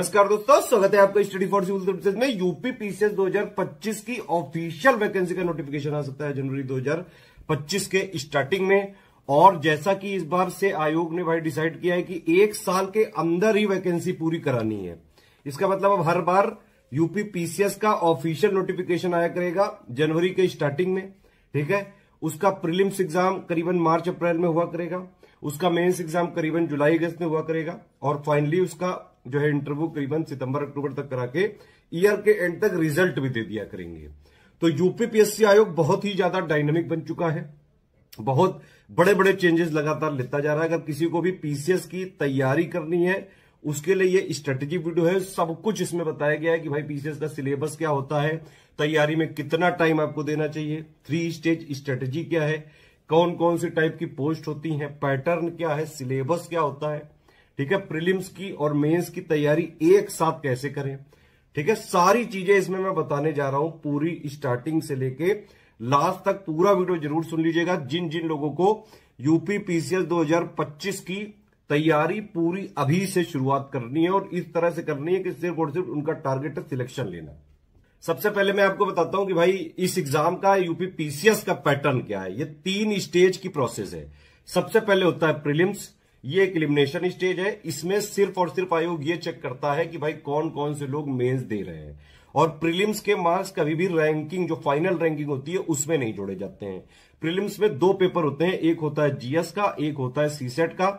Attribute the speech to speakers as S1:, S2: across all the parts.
S1: नमस्कार दोस्तों स्वागत है आपका स्टडी फॉर सिविल सर्विसेज में यूपी पीसीएस 2025 की ऑफिशियल वैकेंसी का नोटिफिकेशन आ सकता है जनवरी 2025 के स्टार्टिंग में और जैसा कि इस बार से आयोग ने भाई डिसाइड किया है कि एक साल के अंदर ही वैकेंसी पूरी करानी है इसका मतलब अब हर बार यूपी पीसीएस का ऑफिशियल नोटिफिकेशन आया करेगा जनवरी के स्टार्टिंग में ठीक है उसका प्रिलिम्स एग्जाम करीबन मार्च अप्रैल में हुआ करेगा उसका मेन्स एग्जाम करीबन जुलाई अगस्त में हुआ करेगा और फाइनली उसका जो है इंटरव्यू करीबन सितंबर अक्टूबर तक करा के ईयर के एंड तक रिजल्ट भी दे दिया करेंगे तो यूपीपीएससी आयोग बहुत ही ज्यादा डायनामिक बन चुका है बहुत बड़े बड़े चेंजेस लगातार लेता जा रहा है अगर किसी को भी पीसीएस की तैयारी करनी है उसके लिए ये स्ट्रेटेजी वीडियो है सब कुछ इसमें बताया गया है कि भाई पीसीएस का सिलेबस क्या होता है तैयारी में कितना टाइम आपको देना चाहिए थ्री स्टेज स्ट्रेटेजी क्या है कौन कौन सी टाइप की पोस्ट होती है पैटर्न क्या है सिलेबस क्या होता है ठीक है प्रीलिम्स की और मेंस की तैयारी एक साथ कैसे करें ठीक है सारी चीजें इसमें मैं बताने जा रहा हूं पूरी स्टार्टिंग से लेके लास्ट तक पूरा वीडियो जरूर सुन लीजिएगा जिन जिन लोगों को यूपी पीसीएस 2025 की तैयारी पूरी अभी से शुरुआत करनी है और इस तरह से करनी है कि सिर्फ और सिर्फ उनका टारगेट है सिलेक्शन लेना सबसे पहले मैं आपको बताता हूं कि भाई इस एग्जाम का यूपी पीसीएस का पैटर्न क्या है ये तीन स्टेज की प्रोसेस है सबसे पहले होता है प्रीलिम्स ये एक इलिमिनेशन स्टेज है इसमें सिर्फ और सिर्फ आयोग ये चेक करता है कि भाई कौन कौन से लोग मेंस दे रहे हैं और प्रीलिम्स के मार्क्स कभी भी रैंकिंग जो फाइनल रैंकिंग होती है उसमें नहीं जोड़े जाते हैं प्रीलिम्स में दो पेपर होते हैं एक होता है जीएस का एक होता है सीसेट e का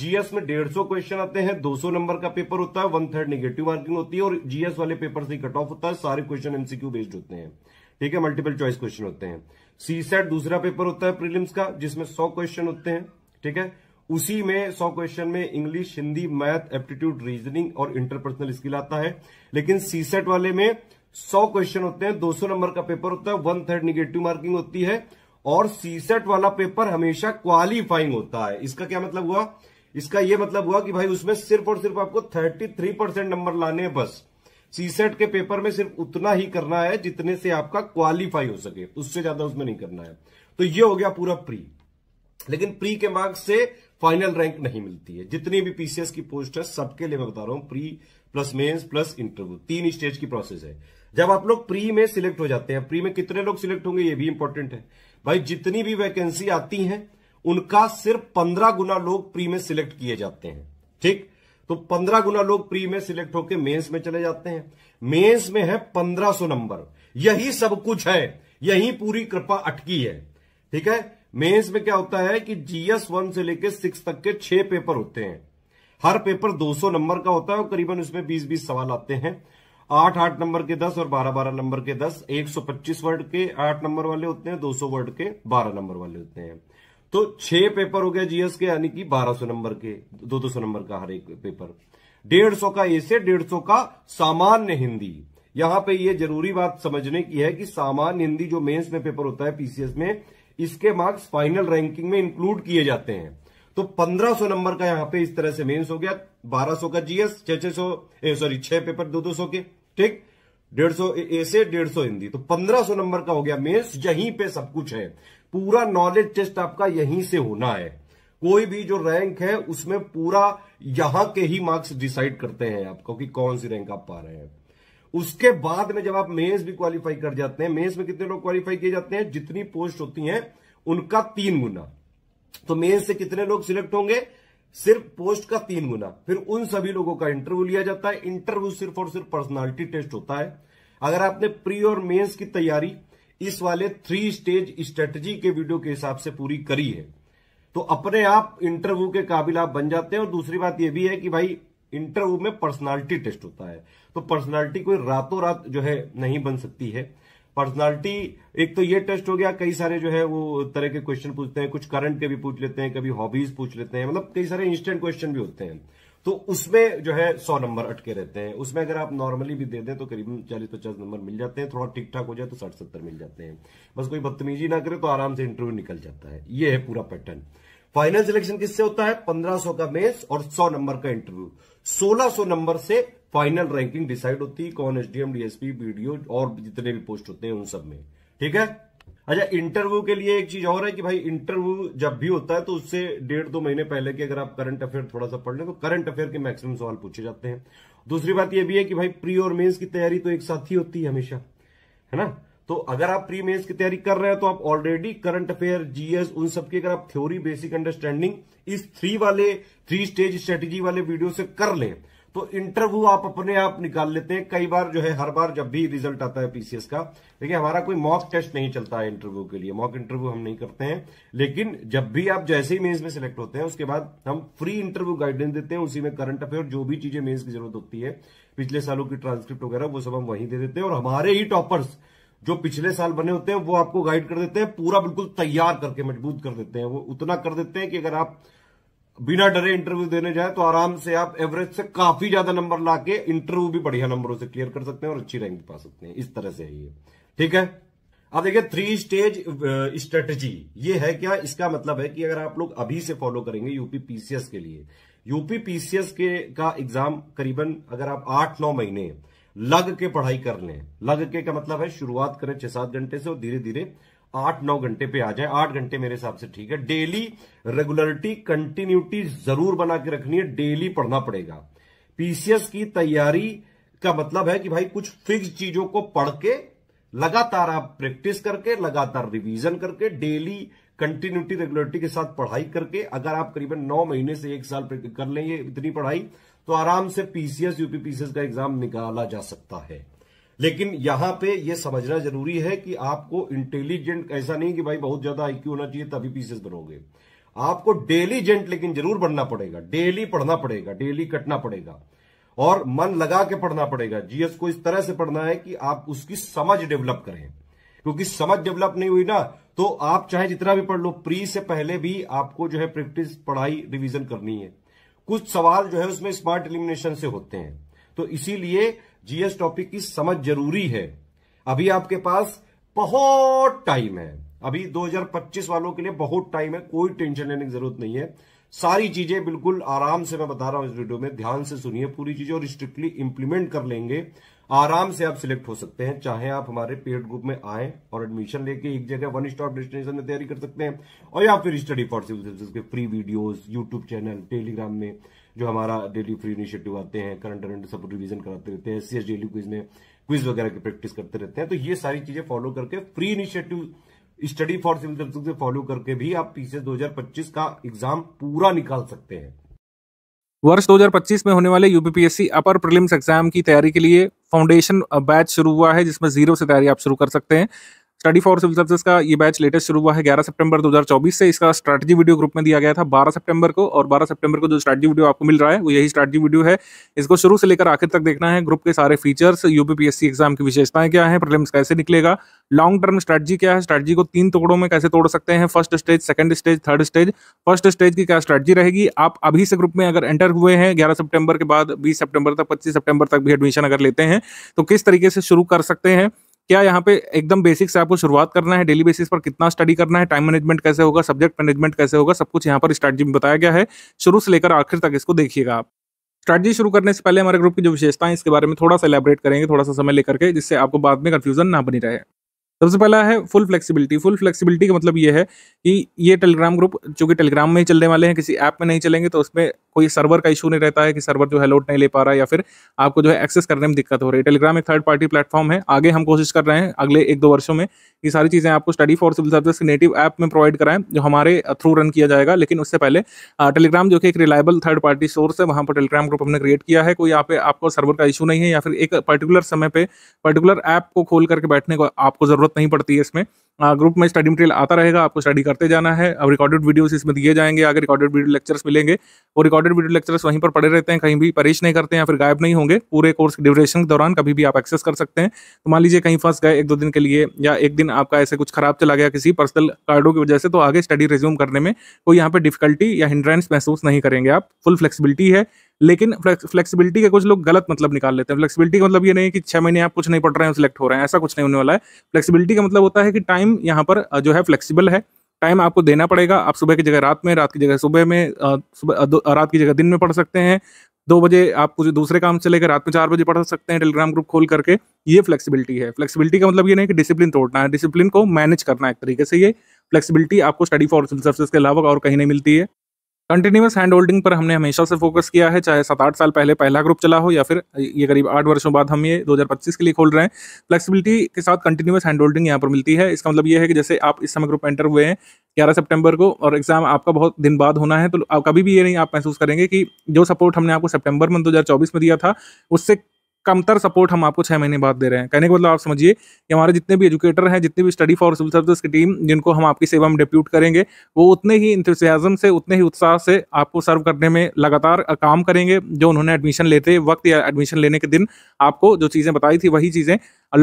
S1: जीएस में डेढ़ सौ क्वेश्चन आते हैं दो सौ नंबर का पेपर होता है वन थर्ड निगेटिव मार्किंग होती है और जीएस वाले पेपर से कट ऑफ होता है सारे क्वेश्चन एमसीक्यू बेस्ड होते हैं ठीक है मल्टीपल चॉइस क्वेश्चन होते हैं सीसेट e दूसरा पेपर होता है प्रिलिम्स का जिसमें सौ क्वेश्चन होते हैं ठीक है उसी में सौ क्वेश्चन में English Hindi math aptitude reasoning और इंटरपर्सनल स्किल आता है लेकिन सीसेट वाले में सौ क्वेश्चन होते हैं 200 नंबर का पेपर होता है वन थर्ड निगेटिव मार्किंग होती है और सीसेट वाला पेपर हमेशा क्वालिफाइंग होता है इसका क्या मतलब हुआ इसका यह मतलब हुआ कि भाई उसमें सिर्फ और सिर्फ आपको थ्री परसेंट नंबर लाने हैं बस सीसेट के पेपर में सिर्फ उतना ही करना है जितने से आपका क्वालिफाई हो सके उससे ज्यादा उसमें नहीं करना है तो ये हो गया पूरा प्री लेकिन प्री के मार्क्स से फाइनल रैंक नहीं मिलती है जितनी भी पीसीएस की पोस्ट है सबके लिए मैं बता रहा हूं pre plus mains plus interview तीन स्टेज की प्रोसेस है जब आप लोग प्री में सिलेक्ट हो जाते हैं प्री में कितने लोग सिलेक्ट होंगे ये भी इंपॉर्टेंट है भाई जितनी भी वैकेंसी आती है उनका सिर्फ पंद्रह गुना लोग प्री में सिलेक्ट किए जाते हैं ठीक तो पंद्रह गुना लोग प्री में सिलेक्ट होकर मेन्स में चले जाते हैं मेन्स में है पंद्रह नंबर यही सब कुछ है यही पूरी कृपा अटकी है ठीक है मेंस में क्या होता है कि जीएस वन से लेकर सिक्स तक के छह पेपर होते हैं हर पेपर 200 नंबर का होता है और करीबन उसमें 20-20 सवाल आते हैं आठ आठ नंबर के दस और बारह बारह नंबर के दस पच्चीस वर्ड के आठ नंबर वाले होते हैं सौ वर्ड के बारह नंबर वाले होते हैं तो छह पेपर हो गया जीएस के यानी कि 1200 नंबर के दो दो सौ नंबर का हर एक पेपर डेढ़ सौ का एसे डेढ़ सौ का सामान्य हिंदी यहां पे ये जरूरी बात समझने की है कि सामान्य हिंदी जो मेंस में पेपर होता है पीसीएस में इसके मार्क्स फाइनल रैंकिंग में इंक्लूड किए जाते हैं तो 1500 नंबर का यहां पे इस तरह से मेंस हो गया 1200 का जीएस छह छह सौ सॉरी छह पेपर दो दो सौ के ठीक डेढ़ सौ ऐसे डेढ़ सौ हिंदी तो पंद्रह नंबर का हो गया मेंस यहीं पे सब कुछ है पूरा नॉलेज टेस्ट आपका यहीं से होना है कोई भी जो रैंक है उसमें पूरा यहां के ही मार्क्स डिसाइड करते हैं आपको कि कौन सी रैंक आप पा रहे हैं उसके बाद में जब आप मेंस भी क्वालिफाई कर जाते हैं मेंस में कितने लोग क्वालिफाई किए जाते हैं जितनी पोस्ट होती हैं उनका तीन गुना तो मेंस से कितने लोग सिलेक्ट होंगे सिर्फ पोस्ट का तीन गुना फिर उन सभी लोगों का इंटरव्यू लिया जाता है इंटरव्यू सिर्फ और सिर्फ पर्सनालिटी टेस्ट होता है अगर आपने प्री और मेन्स की तैयारी इस वाले थ्री स्टेज स्ट्रेटजी के वीडियो के हिसाब से पूरी करी है तो अपने आप इंटरव्यू के काबिल आप बन जाते हैं और दूसरी बात यह भी है कि भाई इंटरव्यू में पर्सनालिटी टेस्ट होता है तो पर्सनालिटी कोई रातों रात जो है नहीं बन सकती है पर्सनालिटी एक तो ये टेस्ट हो गया कई सारे जो है वो तरह के क्वेश्चन पूछते हैं कुछ करंट के भी पूछ लेते हैं कभी हॉबीज पूछ लेते हैं मतलब कई सारे इंस्टेंट क्वेश्चन भी होते हैं तो उसमें जो है सौ नंबर अटके रहते हैं उसमें अगर आप नॉर्मली भी दे दें तो करीब चालीस पचास नंबर मिल जाते हैं थोड़ा ठीक ठाक हो जाए तो साठ सत्तर मिल जाते हैं बस कोई बदतमीजी ना करे तो आराम से इंटरव्यू निकल जाता है ये है पूरा पैटर्न फाइनल सिलेक्शन किससे होता है पंद्रह सौ का मेस और सौ नंबर का इंटरव्यू सोलह सौ नंबर से फाइनल रैंकिंग डिसाइड होती है कौन एसडीएम डीएसपी बीडीओ और जितने भी पोस्ट होते हैं उन सब में ठीक है अच्छा इंटरव्यू के लिए एक चीज और है कि भाई इंटरव्यू जब भी होता है तो उससे डेढ़ दो महीने पहले की अगर आप करंट अफेयर थोड़ा सा पढ़ लें तो करंट अफेयर के मैक्सिमम सवाल पूछे जाते हैं दूसरी बात यह भी है कि भाई प्री और मेन्स की तैयारी तो एक साथ ही होती है हमेशा है ना तो अगर आप प्री मेन्स की तैयारी कर रहे हैं तो आप ऑलरेडी करंट अफेयर जीएस उन सब की अगर आप थ्योरी बेसिक अंडरस्टैंडिंग इस थ्री वाले थ्री स्टेज स्ट्रेटेजी वाले वीडियो से कर लें तो इंटरव्यू आप अपने आप निकाल लेते हैं कई बार जो है हर बार जब भी रिजल्ट आता है पीसीएस का देखिए हमारा कोई मॉक टेस्ट नहीं चलता है इंटरव्यू के लिए मॉक इंटरव्यू हम नहीं करते हैं लेकिन जब भी आप जैसे ही मेन्स में सिलेक्ट होते हैं उसके बाद हम फ्री इंटरव्यू गाइडेंस देते हैं उसी में करंट अफेयर जो भी चीजें मेन्स की जरूरत होती है पिछले सालों की ट्रांसक्रिप्ट वगैरह वो सब हम वहीं दे देते हैं और हमारे ही टॉपर्स जो पिछले साल बने होते हैं वो आपको गाइड कर देते हैं पूरा बिल्कुल तैयार करके मजबूत कर देते हैं वो उतना कर देते हैं कि अगर आप बिना डरे इंटरव्यू देने जाए तो आराम से आप एवरेज से काफी ज्यादा नंबर ला के इंटरव्यू भी बढ़िया नंबरों से क्लियर कर सकते हैं और अच्छी रैंक पा सकते हैं इस तरह से है ये ठीक है अब देखिए थ्री स्टेज स्ट्रेटजी ये है क्या इसका मतलब है कि अगर आप लोग अभी से फॉलो करेंगे यूपी पीसीएस के लिए यूपी पीसीएस के का एग्जाम करीबन अगर आप आठ नौ महीने लग के पढ़ाई कर लें लग के का मतलब है शुरुआत करें छह सात घंटे से और धीरे धीरे आठ नौ घंटे पे आ जाए आठ घंटे मेरे हिसाब से ठीक है डेली रेगुलरिटी कंटिन्यूटी जरूर बना के रखनी है डेली पढ़ना पड़ेगा पीसीएस की तैयारी का मतलब है कि भाई कुछ फिक्स चीजों को पढ़ के लगातार आप प्रैक्टिस करके लगातार रिवीजन करके डेली कंटिन्यूटी रेगुलरिटी के साथ पढ़ाई करके अगर आप करीबन नौ महीने से एक साल कर लेंगे इतनी पढ़ाई तो आराम से पीसीएस यूपीपीसीएस का एग्जाम निकाला जा सकता है लेकिन यहां पे ये समझना जरूरी है कि आपको इंटेलिजेंट ऐसा नहीं कि भाई बहुत ज्यादा आईक्यू होना चाहिए तभी पीसेस बनोगे आपको डेलीजेंट लेकिन जरूर बनना पड़ेगा डेली पढ़ना पड़ेगा डेली कटना पड़ेगा और मन लगा के पढ़ना पड़ेगा जीएस को इस तरह से पढ़ना है कि आप उसकी समझ डेवलप करें क्योंकि समझ डेवलप नहीं हुई ना तो आप चाहे जितना भी पढ़ लो प्री से पहले भी आपको जो है प्रैक्टिस पढ़ाई रिवीजन करनी है कुछ सवाल जो है उसमें स्मार्ट एलिमिनेशन से होते हैं तो इसीलिए जीएस टॉपिक की समझ जरूरी है अभी आपके पास बहुत टाइम है अभी 2025 वालों के लिए बहुत टाइम है कोई टेंशन लेने की जरूरत नहीं है सारी चीजें बिल्कुल आराम से मैं बता रहा हूं इस वीडियो में ध्यान से सुनिए पूरी चीजें और स्ट्रिक्टली इंप्लीमेंट कर लेंगे आराम से आप सिलेक्ट हो सकते हैं चाहे आप हमारे पेड ग्रुप में आए और एडमिशन लेके एक जगह वन स्टॉप डेस्टिनेशन में तैयारी कर सकते हैं और या फिर स्टडी फॉर सिविल सर्विस के free videos YouTube channel Telegram में जो हमारा डेली फ्री इनिशिएटिव आते हैं करंट अरेंट सब रिविजन कराते रहते हैं एस डेली क्विज में क्विज वगैरह की प्रैक्टिस करते रहते हैं तो ये सारी चीजें फॉलो करके free initiative study for civil service से फॉलो करके भी आप पीछे दो का एग्जाम पूरा निकाल सकते हैं
S2: वर्ष 2025 में होने वाले यूपीपीएससी अपर प्रीलिम्स एग्जाम की तैयारी के लिए फाउंडेशन बैच uh, शुरू हुआ है जिसमें जीरो से तैयारी आप शुरू कर सकते हैं स्टडी फॉर सिविल सर्विस का ये बैच लेटेस्ट शुरू हुआ है 11 सितंबर 2024 से इसका स्ट्रेटजी वीडियो ग्रुप में दिया गया था 12 सितंबर को और 12 सितंबर को जो स्ट्रेटजी वीडियो आपको मिल रहा है वो यही स्ट्रेटजी वीडियो है इसको शुरू से लेकर आखिर तक देखना है ग्रुप के सारे फीचर्स यूपीपीएससी एग्जाम की विशेषताएं क्या है प्रॉब्लम कैसे निकलेगा लॉन्ग टर्म स्ट्रेटजी क्या है स्ट्रेटजी को तीन टुकड़ों में कैसे तोड़ सकते हैं first stage second stage third stage first stage की क्या स्ट्रेटजी रहेगी आप अभी से ग्रुप में अगर एंटर हुए हैं 11 सितंबर के बाद 20 सितंबर तक 25 सितंबर तक भी एडमिशन अगर लेते हैं तो किस तरीके से शुरू कर सकते हैं क्या यहाँ पे एकदम बेसिक से आपको शुरुआत करना है डेली बेसिस पर कितना स्टडी करना है टाइम मैनेजमेंट कैसे होगा सब्जेक्ट मैनेजमेंट कैसे होगा सब कुछ यहाँ पर स्ट्रेटजी में बताया गया है शुरू से लेकर आखिर तक इसको देखिएगा आप स्ट्रैटेजी शुरू करने से पहले हमारे ग्रुप की जो विशेषता है इसके बारे में थोड़ा सा एलेबरेट करेंगे थोड़ा सा समय लेकर के जिससे आपको बाद में कन्फ्यूजन ना बनी रहे सबसे पहला है फुल फ्लेक्सिबिलिटी फुल फ्लेक्सिबिलिटी का मतलब ये है कि ये टेलीग्राम ग्रुप चूंकि टेलीग्राम में ही चलने वाले हैं किसी ऐप में नहीं चलेंगे तो उसमें कोई सर्वर का इशू नहीं रहता है कि सर्वर जो है लोड नहीं ले पा रहा है या फिर आपको जो है एक्सेस करने में दिक्कत हो रही है टेलीग्राम एक थर्ड पार्टी प्लेटफॉर्म है आगे हम कोशिश कर रहे हैं अगले एक दो वर्षों में ये सारी चीज़ें आपको study for civil service native app में प्रोवाइड कराएं जो हमारे थ्रू रन किया जाएगा लेकिन उससे पहले टेलीग्राम जो कि एक रिलायबल थर्ड पार्टी सोर्स है वहाँ पर टेलीग्राम ग्रुप हमने क्रिएट किया है कोई यहाँ पे आपको सर्वर का इशू नहीं है या फिर एक पर्टिकुलर समय पर पर्टिकुलर ऐप को खोल करके बैठने को आपको ज़रूरत नहीं पड़ती है इसमें ग्रुप में स्टडी मटेरियल आता रहेगा आपको स्टडी करते जाना है अब रिकॉर्डेड वीडियोस इसमें दिए जाएंगे आगे रिकॉर्डेड वीडियो लेक्चर्स मिलेंगे वो रिकॉर्डेड वीडियो लेक्चर्स वहीं पर पड़े रहते हैं कहीं भी परेश नहीं करते हैं फिर गायब नहीं होंगे पूरे कोर्स के ड्यूरेशन के दौरान कभी भी आप एक्सेस कर सकते हैं तो मान लीजिए कहीं फंस गए एक दो दिन के लिए या एक दिन आपका ऐसे कुछ खराब चला गया किसी पर्सनल कार्डों की वजह से तो आगे स्टडी रिज्यूम करने में कोई यहाँ पर डिफिकल्टी या हिंड्रेंस महसूस नहीं करेंगे आप फुल फ्लेक्सिबिलिटी है लेकिन फ्लेक्सिबिलिटी का कुछ लोग गलत मतलब निकाल लेते हैं फ्लेक्सिबिलिटी का मतलब ये नहीं कि छह महीने आप कुछ नहीं पढ़ रहे हैं सिलेक्ट हो रहे हैं ऐसा कुछ नहीं होने वाला है फ्लेक्सिबिलिटी का मतलब होता है कि टाइम यहाँ पर जो है फ्लेक्सिबल है टाइम आपको देना पड़ेगा आप सुबह की जगह रात में रात की जगह सुबह में सुबह रात की जगह दिन में पढ़ सकते हैं दो बजे आप कुछ दूसरे काम से लेकर रात में चार बजे पढ़ सकते हैं टेलीग्राम ग्रुप खोल करके ये फ्लेक्सिबिलिटी है फ्लेक्सिबिलिटी का मतलब ये नहीं कि डिसिप्लिन तोड़ना है डिसिप्लिन को मैनेज करना है एक तरीके से ये फ्लेक्सिबिलिटी आपको स्टडी फॉर सर्विस के अलावा और कहीं नहीं मिलती है कंटिन्यूस हैंड होल्डिंग पर हमने हमेशा से फोकस किया है चाहे सात आठ साल पहले पहला ग्रुप चला हो या फिर ये करीब आठ वर्षों बाद हम ये 2025 के लिए खोल रहे हैं फ्लेक्सिबिलिटी के साथ कंटिन्यूस हैंड होल्डिंग यहाँ पर मिलती है इसका मतलब ये है कि जैसे आप इस समय ग्रुप एंटर हुए हैं ग्यारह सितंबर को और एग्जाम आपका बहुत दिन बाद होना है तो कभी भी ये नहीं आप महसूस करेंगे कि जो सपोर्ट हमने आपको सेप्टेम्बर मंथ दो में दिया था उससे कमतर सपोर्ट हम आपको छः महीने बाद दे रहे हैं कहने का मतलब आप समझिए कि हमारे जितने भी एजुकेटर हैं जितने भी स्टडी फॉर सिविल सर्विस की टीम जिनको हम आपकी सेवा में डिप्यूट करेंगे वो उतने ही इंतजाजम से उतने ही उत्साह से आपको सर्व करने में लगातार काम करेंगे जो उन्होंने एडमिशन लेते वक्त या एडमिशन लेने के दिन आपको जो चीज़ें बताई थी वही चीज़ें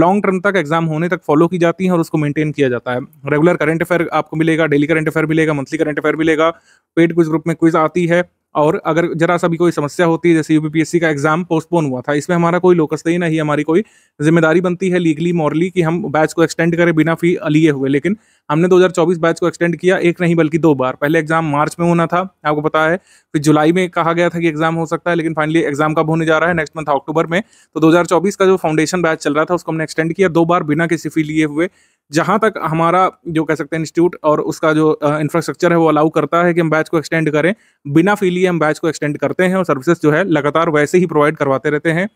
S2: लॉन्ग टर्म तक एग्जाम होने तक फॉलो की जाती हैं और उसको मेंटेन किया जाता है रेगुलर करंट अफेयर आपको मिलेगा डेली करंट अफेयर मिलेगा मंथली करंट अफेयर मिलेगा पेड क्विज ग्रुप में क्विज आती है और अगर जरा सा भी कोई समस्या होती है जैसे यूपीपीएससी का एग्जाम पोस्टपोन हुआ था इसमें हमारा कोई लोकस नहीं ना ही हमारी कोई जिम्मेदारी बनती है लीगली मॉरली कि हम बैच को एक्सटेंड करें बिना फी लिए हुए लेकिन हमने 2024 बैच को एक्सटेंड किया एक नहीं बल्कि दो बार पहले एग्जाम मार्च में होना था आपको पता है फिर जुलाई में कहा गया था कि एग्जाम हो सकता है लेकिन फाइनली एग्जाम कब होने जा रहा है नेक्स्ट मंथ अक्टूबर में तो 2024 का जो फाउंडेशन बैच चल रहा था उसको हमने एक्सटेंड किया दो बार बिना किसी फी लिए हुए जहाँ तक हमारा जो कह सकते हैं इंस्टीट्यूट और उसका जो इंफ्रास्ट्रक्चर है वो अलाउ करता है कि हम बैच को एक्सटेंड करें बिना फी लिए हम बैच को एक्सटेंड करते हैं और सर्विसेज जो है लगातार वैसे ही प्रोवाइड करवाते रहते हैं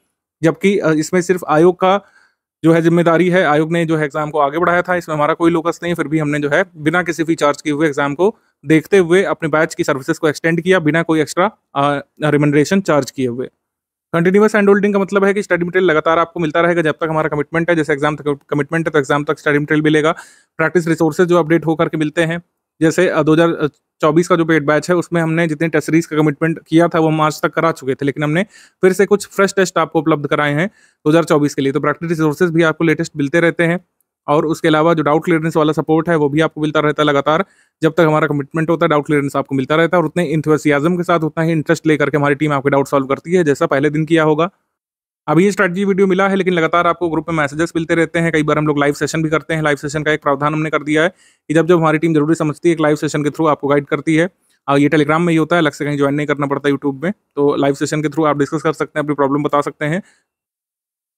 S2: जबकि इसमें सिर्फ आयोग का जो है जिम्मेदारी है आयोग ने जो है एग्जाम को आगे बढ़ाया था इसमें हमारा कोई लोकस नहीं फिर भी हमने जो है बिना किसी भी चार्ज के हुए एग्जाम को देखते हुए अपने बैच की सर्विसेज को एक्सटेंड किया बिना कोई एक्स्ट्रा रिमेंडरेशन चार्ज किए हुए कंटिन्यूस हैंड होल्डिंग का मतलब है कि स्टडी मटेरियल लगातार आपको मिलता रहेगा जब तक हमारा कमिटमेंट है जैसे एग्जाम तक कमिटमेंट है तो एग्जाम तक स्टडी मटेरियल मिलेगा प्रैक्टिस रिसोर्सेज जो अपडेट होकर के मिलते हैं जैसे हजार चौबीस का जो पेड बैच है उसमें हमने जितने टेस्ट सीरीज का कमिटमेंट किया था वो मार्च तक करा चुके थे लेकिन हमने फिर से कुछ फ्रेश टेस्ट आपको उपलब्ध कराए हैं दो के लिए तो प्रैक्टिस रिसोर्सेज भी आपको लेटेस्ट मिलते रहते हैं और उसके अलावा जो डाउट क्लियरेंस वाला सपोर्ट है वो भी आपको मिलता रहता है लगातार जब तक हमारा कमिटमेंट होता है डाउट क्लियरेंस आपको मिलता रहता है और उतने इंथोसियाजम के साथ उतना ही इंटरेस्ट लेकर के हमारी टीम आपके डाउट सॉल्व करती है जैसा पहले दिन किया होगा अभी ये स्ट्रेटजी वीडियो मिला है लेकिन लगातार आपको ग्रुप में मैसेजेस मिलते रहते हैं कई बार हम लोग लाइव सेशन भी करते हैं लाइव सेशन का एक प्रावधान हमने कर दिया है कि जब जब हमारी टीम जरूरी समझती है एक लाइव सेशन के थ्रू आपको गाइड करती है ये टेलीग्राम में ही होता है अलग से कहीं ज्वाइन नहीं करना पड़ता यूट्यूब में तो लाइव सेशन के थ्रू आप डिस्कस कर सकते हैं अपनी प्रॉब्लम बता सकते हैं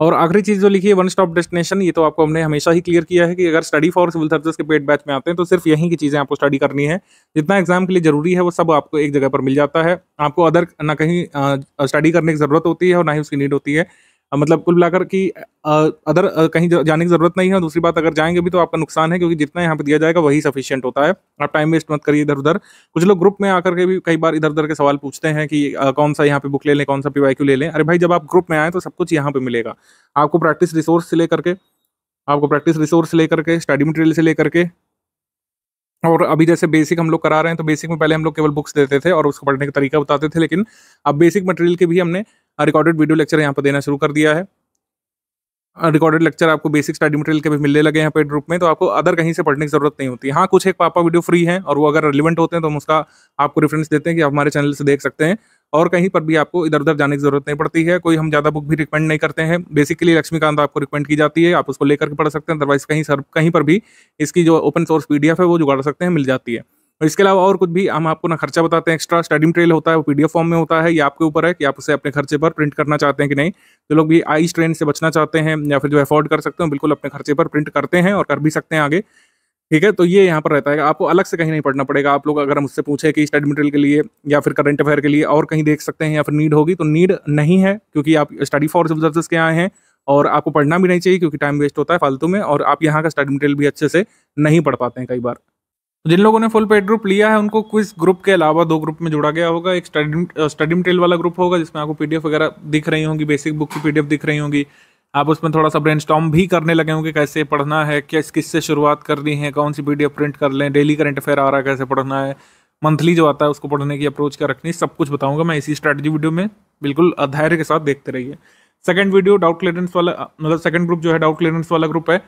S2: और आखिरी चीज़ जो लिखी है वन स्टॉप डेस्टिनेशन ये तो आपको हमने हमेशा ही क्लियर किया है कि अगर स्टडी फॉर सिविल सर्विस के पेड बैच में आते हैं तो सिर्फ यहीं की चीज़ें आपको स्टडी करनी है जितना एग्जाम के लिए जरूरी है वो सब आपको एक जगह पर मिल जाता है आपको अदर ना कहीं स्टडी करने की ज़रूरत होती है और ना ही उसकी नीड होती है मतलब कुल मिलाकर कि अदर कहीं जाने की ज़रूरत नहीं है और दूसरी बात अगर जाएंगे भी तो आपका नुकसान है क्योंकि जितना यहाँ पे दिया जाएगा वही सफिशियंट होता है आप टाइम वेस्ट मत करिए इधर उधर कुछ लोग ग्रुप में आकर के भी कई बार इधर उधर के सवाल पूछते हैं कि कौन सा यहाँ पे बुक ले लें कौन सा पी ले लें अरे भाई जब आप ग्रुप में आए तो सब कुछ यहाँ पे मिलेगा आपको प्रैक्टिस रिसोर्स से लेकर के आपको प्रैक्टिस रिसोर्स से लेकर के स्टडी मटेरियल से लेकर के और अभी जैसे बेसिक हम लोग करा रहे हैं तो बेसिक में पहले हम लोग केवल बुक्स देते थे और उसको पढ़ने का तरीका बताते थे लेकिन अब बेसिक मटेरियल के भी हमने रिकॉर्डेड वीडियो लेक्चर यहाँ पर देना शुरू कर दिया है रिकॉर्डेड लेक्चर आपको बेसिक स्टडी मटेरियल के भी मिलने लगे हैं पेड ग्रुप में तो आपको अदर कहीं से पढ़ने की जरूरत नहीं होती हाँ कुछ एक पापा वीडियो फ्री हैं और वो अगर रिलेवेंट होते हैं तो हम उसका आपको रेफरेंस देते हैं कि आप हमारे चैनल से देख सकते हैं और कहीं पर भी आपको इधर उधर जाने की जरूरत नहीं पड़ती है कोई हम ज़्यादा बुक भी रिकमेंड नहीं करते हैं बेसिकली लक्ष्मीकांत आपको रिकमेंड की जाती है आप उसको लेकर के पढ़ सकते हैं अदरवाइज कहीं सर कहीं पर भी इसकी जो ओपन सोर्स पी है वो जुगाड़ सकते हैं मिल जाती है इसके अलावा और कुछ भी हम आपको ना खर्चा बताते हैं एक्स्ट्रा स्टडी मटेरियल होता है वो पीडीएफ फॉर्म में होता है या आपके ऊपर है कि आप उसे अपने खर्चे पर प्रिंट करना चाहते हैं कि नहीं जो लोग भी आई स्ट्रेन से बचना चाहते हैं या फिर जो अफोर्ड कर सकते हैं बिल्कुल अपने खर्चे पर प्रिंट करते हैं और कर भी सकते हैं आगे ठीक है तो ये यहाँ पर रहता है आपको अलग से कहीं नहीं पढ़ना पड़ेगा आप लोग अगर मुझसे पूछे कि स्टडी मटेरियल के लिए या फिर करंट अफेयर के लिए और कहीं देख सकते हैं या फिर नीड होगी तो नीड नहीं है क्योंकि आप स्टडी फॉर सिविल सर्विस के आए हैं और आपको पढ़ना भी नहीं चाहिए क्योंकि टाइम वेस्ट होता है फालतू में और आप यहाँ का स्टडी मटेरियल भी अच्छे से नहीं पढ़ पाते हैं कई बार तो जिन लोगों ने फुल पेड ग्रुप लिया है उनको क्विज ग्रुप के अलावा दो ग्रुप में जोड़ा गया होगा एक स्टडी स्टडी मटेरियल वाला ग्रुप होगा जिसमें आपको पीडीएफ वगैरह दिख रही होंगी बेसिक बुक की पीडीएफ दिख रही होंगी आप उसमें थोड़ा सा ब्रेन भी करने लगे होंगे कैसे पढ़ना है किस किस से शुरुआत करनी है कौन सी पी प्रिंट कर लें डेली करंट अफेयर आ रहा है कैसे पढ़ना है मंथली जो आता है उसको पढ़ने की अप्रोच क्या रखनी सब कुछ बताऊंगा मैं इसी स्ट्रैटेजी वीडियो में बिल्कुल धैर्य के साथ देखते रहिए सेकंड वीडियो डाउट क्लियरेंस वाला मतलब सेकंड ग्रुप जो है डाउट क्लियरेंस वाला ग्रुप है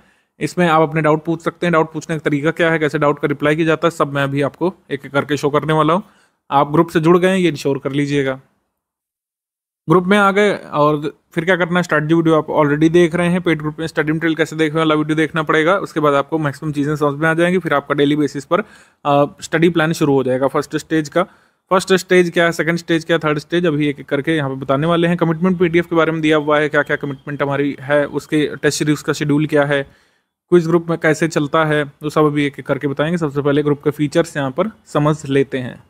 S2: इसमें आप अपने डाउट पूछ सकते हैं डाउट पूछने का तरीका क्या है कैसे डाउट का रिप्लाई किया जाता है सब मैं अभी आपको एक एक करके शो करने वाला हूँ आप ग्रुप से जुड़ गए ये इंश्योर कर लीजिएगा ग्रुप में आ गए और फिर क्या करना है स्टडी वीडियो आप ऑलरेडी देख रहे हैं पेड ग्रुप में स्टडी मटेरियल कैसे देख रहे हैं वाला वीडियो देखना पड़ेगा उसके बाद आपको मैक्सिमम चीज़ें समझ में आ जाएंगी फिर आपका डेली बेसिस पर स्टडी प्लान शुरू हो जाएगा फर्स्ट स्टेज का फर्स्ट स्टेज क्या है सेकंड स्टेज क्या थर्ड स्टेज अभी एक एक करके यहाँ पे बताने वाले हैं कमिटमेंट पीडीएफ के बारे में दिया हुआ है क्या क्या कमिटमेंट हमारी है उसके टेस्ट सीरीज का शेड्यूल क्या है क्विज ग्रुप में कैसे चलता है वो सब अभी एक एक करके बताएंगे सबसे पहले ग्रुप के फीचर्स यहाँ पर समझ लेते हैं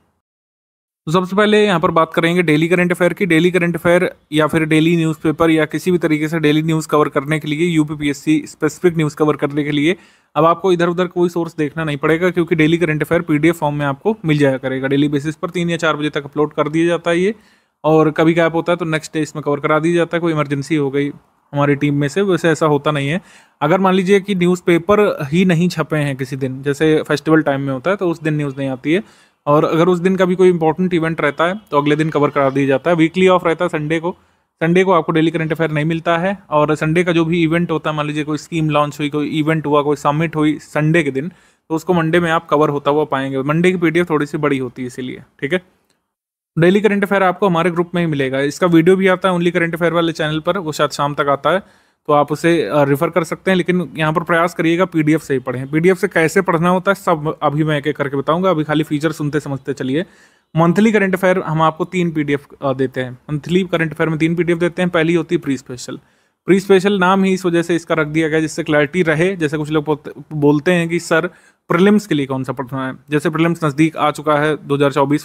S2: तो सबसे पहले यहाँ पर बात करेंगे डेली करंट अफेयर की डेली करंट अफेयर या फिर डेली न्यूज़पेपर या किसी भी तरीके से डेली न्यूज़ कवर करने के लिए यूपीपीएससी स्पेसिफिक न्यूज़ कवर करने के लिए अब आपको इधर उधर कोई सोर्स देखना नहीं पड़ेगा क्योंकि daily current affair P form में आपको मिल जाया करेगा डेली बेसिस पर तीन या चार बजे तक अपलोड कर दिया जाता है ये और कभी गैप होता है तो नेक्स्ट डे इसमें कवर करा दिया जाता है कोई इमरजेंसी हो गई हमारी टीम में से वैसे ऐसा होता नहीं है अगर मान लीजिए कि न्यूज़पेपर ही नहीं छपे हैं किसी दिन जैसे फेस्टिवल टाइम में होता है तो उस दिन न्यूज़ नहीं आती है और अगर उस दिन का भी कोई इंपॉर्टेंट इवेंट रहता है तो अगले दिन कवर करा दिया जाता है वीकली ऑफ रहता है संडे को संडे को आपको डेली करंट अफेयर नहीं मिलता है और संडे का जो भी इवेंट होता है मान लीजिए कोई स्कीम लॉन्च हुई कोई इवेंट हुआ कोई सबमिट हुई संडे के दिन तो उसको मंडे में आप कवर होता हुआ पाएंगे मंडे की पीडीएफ थोड़ी सी बड़ी होती है इसीलिए ठीक है डेली करंट अफेयर आपको हमारे ग्रुप में ही मिलेगा इसका वीडियो भी आता है ओनली करंट अफेयर वाले चैनल पर वो शायद शाम तक आता है तो आप उसे रिफ़र कर सकते हैं लेकिन यहाँ पर प्रयास करिएगा पीडीएफ से ही पढ़ें पीडीएफ से कैसे पढ़ना होता है सब अभी मैं एक एक करके बताऊँगा अभी खाली फीचर सुनते समझते चलिए मंथली करंट अफेयर हम आपको तीन पीडीएफ देते हैं मंथली करंट अफेयर में तीन पीडीएफ देते हैं पहली होती है प्री स्पेशल प्री स्पेशल नाम ही इस वजह से इसका रख दिया गया जिससे क्लैरिटी रहे जैसे कुछ लोग बोलते हैं कि सर प्रिलिम्स के लिए कौन सा पढ़ना है जैसे प्रिलिम्स नज़दीक आ चुका है दो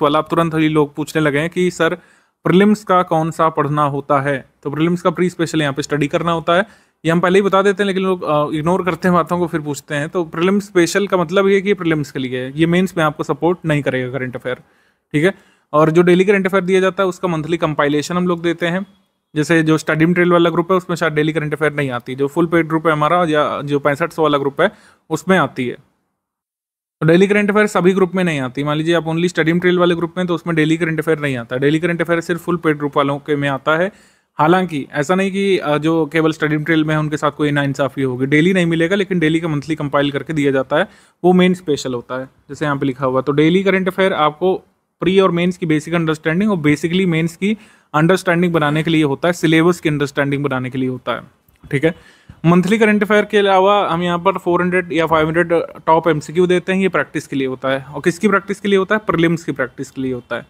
S2: वाला अब तुरंत ही लोग पूछने लगे हैं कि सर प्रिलिम्स का कौन सा पढ़ना होता है तो प्रिलिम्स का प्री स्पेशल यहाँ पे स्टडी करना होता है ये हम पहले ही बता देते हैं लेकिन लोग इग्नोर करते हैं बातों को फिर पूछते हैं तो प्रिलिम्स स्पेशल का मतलब ये कि प्रिलिम्स के लिए ये मेंस में आपको सपोर्ट नहीं करेगा करंट अफेयर ठीक है और जो डेली करंट अफेयर दिया जाता है उसका मंथली कंपाइलेशन हम लोग देते हैं जैसे जो स्टडी मटेरियल वाला ग्रुप है उसमें शायद डेली करंट अफेयर नहीं आती जो फुल पेड ग्रुप है हमारा या जो पैंसठ सौ वाला ग्रुप है उसमें आती है तो डेली करंट अफेयर सभी ग्रुप में नहीं आती मान लीजिए आप ओनली स्टडी ट्रेल वाले ग्रुप में तो उसमें डेली करंट अफेयर नहीं आता डेली करंट अफेयर सिर्फ फुल पेड ग्रुप वालों के में आता है हालांकि ऐसा नहीं कि जो केवल स्टडी ट्रेल में है उनके साथ कोई नाइंसाफ़ी होगी डेली नहीं मिलेगा लेकिन डेली का मंथली कंपाइल करके दिया जाता है वो मेन स्पेशल होता है जैसे यहाँ पे लिखा हुआ तो डेली करंट अफेयर आपको प्री और मेंस की बेसिक अंडरस्टैंडिंग और बेसिकली मेंस की अंडरस्टैंडिंग बनाने के लिए होता है सिलेबस की अंडरस्टैंडिंग बनाने के लिए होता है ठीक है मंथली करंट अफेयर के अलावा हम यहाँ पर 400 या 500 टॉप एमसीक्यू देते हैं ये प्रैक्टिस के लिए होता है और किसकी प्रैक्टिस के लिए होता है प्रिलिम्स की प्रैक्टिस के लिए होता है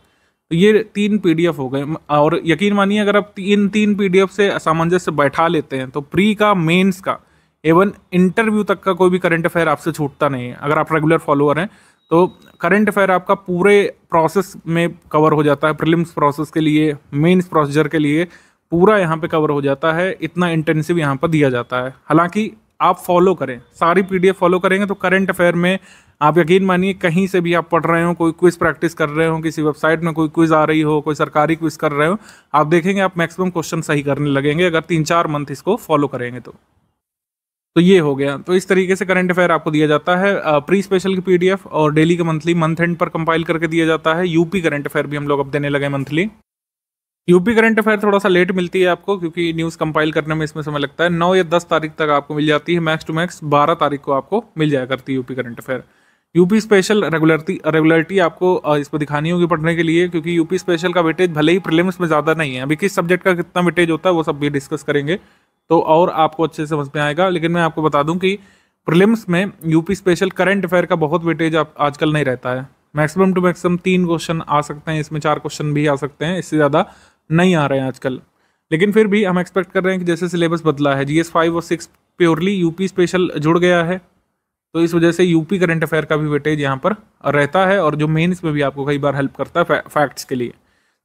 S2: तो ये तीन पीडीएफ हो गए और यकीन मानिए अगर आप इन तीन पीडीएफ से सामंजस्य बैठा लेते हैं तो प्री का मेन्स का एवन इंटरव्यू तक का कोई भी करंट अफेयर आपसे छूटता नहीं है अगर आप रेगुलर फॉलोअर हैं तो करंट अफेयर आपका पूरे प्रोसेस में कवर हो जाता है प्रिलिम्स प्रोसेस के लिए मेंस प्रोसीजर के लिए पूरा यहाँ पे कवर हो जाता है इतना इंटेंसिव यहाँ पर दिया जाता है हालांकि आप फॉलो करें सारी पीडीएफ फॉलो करेंगे तो करंट अफेयर में आप यकीन मानिए कहीं से भी आप पढ़ रहे हो कोई क्विज प्रैक्टिस कर रहे हो किसी वेबसाइट में कोई क्विज आ रही हो कोई सरकारी क्विज कर रहे हो आप देखेंगे आप मैक्सिमम क्वेश्चन सही करने लगेंगे अगर तीन चार मंथ इसको फॉलो करेंगे तो तो ये हो गया तो इस तरीके से करंट अफेयर आपको दिया जाता है प्री स्पेशल की पीडीएफ और डेली का मंथली मंथ एंड पर कंपाइल करके दिया जाता है यूपी करंट अफेयर भी हम लोग अब देने लगे मंथली यूपी करंट अफेयर थोड़ा सा लेट मिलती है आपको क्योंकि न्यूज़ कंपाइल करने में इसमें समय लगता है नौ या दस तारीख तक आपको मिल जाती है मैक्स टू मैक्स बारह तारीख को आपको मिल जाया करती है UP current affair UP special regularity regularity आपको इस पर दिखानी होगी पढ़ने के लिए क्योंकि यूपी स्पेशल का वेटेज भले ही प्रिलिम्स में ज़्यादा नहीं है अभी किस सब्जेक्ट का कितना वेटेज होता है वो सब भी डिस्कस करेंगे तो और आपको अच्छे से समझ में आएगा लेकिन मैं आपको बता दूं कि प्रिलिम्स में यूपी स्पेशल करंट अफेयर का बहुत वेटेज आजकल नहीं रहता है मैक्सिमम टू मैक्सिमम तीन क्वेश्चन आ सकते हैं इसमें चार क्वेश्चन भी आ सकते हैं इससे ज़्यादा नहीं आ रहे हैं आजकल लेकिन फिर भी हम एक्सपेक्ट कर रहे हैं कि जैसे सिलेबस बदला है जी एस फाइव और सिक्स प्योरली यूपी स्पेशल जुड़ गया है तो इस वजह से यूपी करंट अफेयर का भी वेटेज यहाँ पर रहता है और जो मेन इसमें भी आपको कई बार हेल्प करता है फै, फैक्ट्स के लिए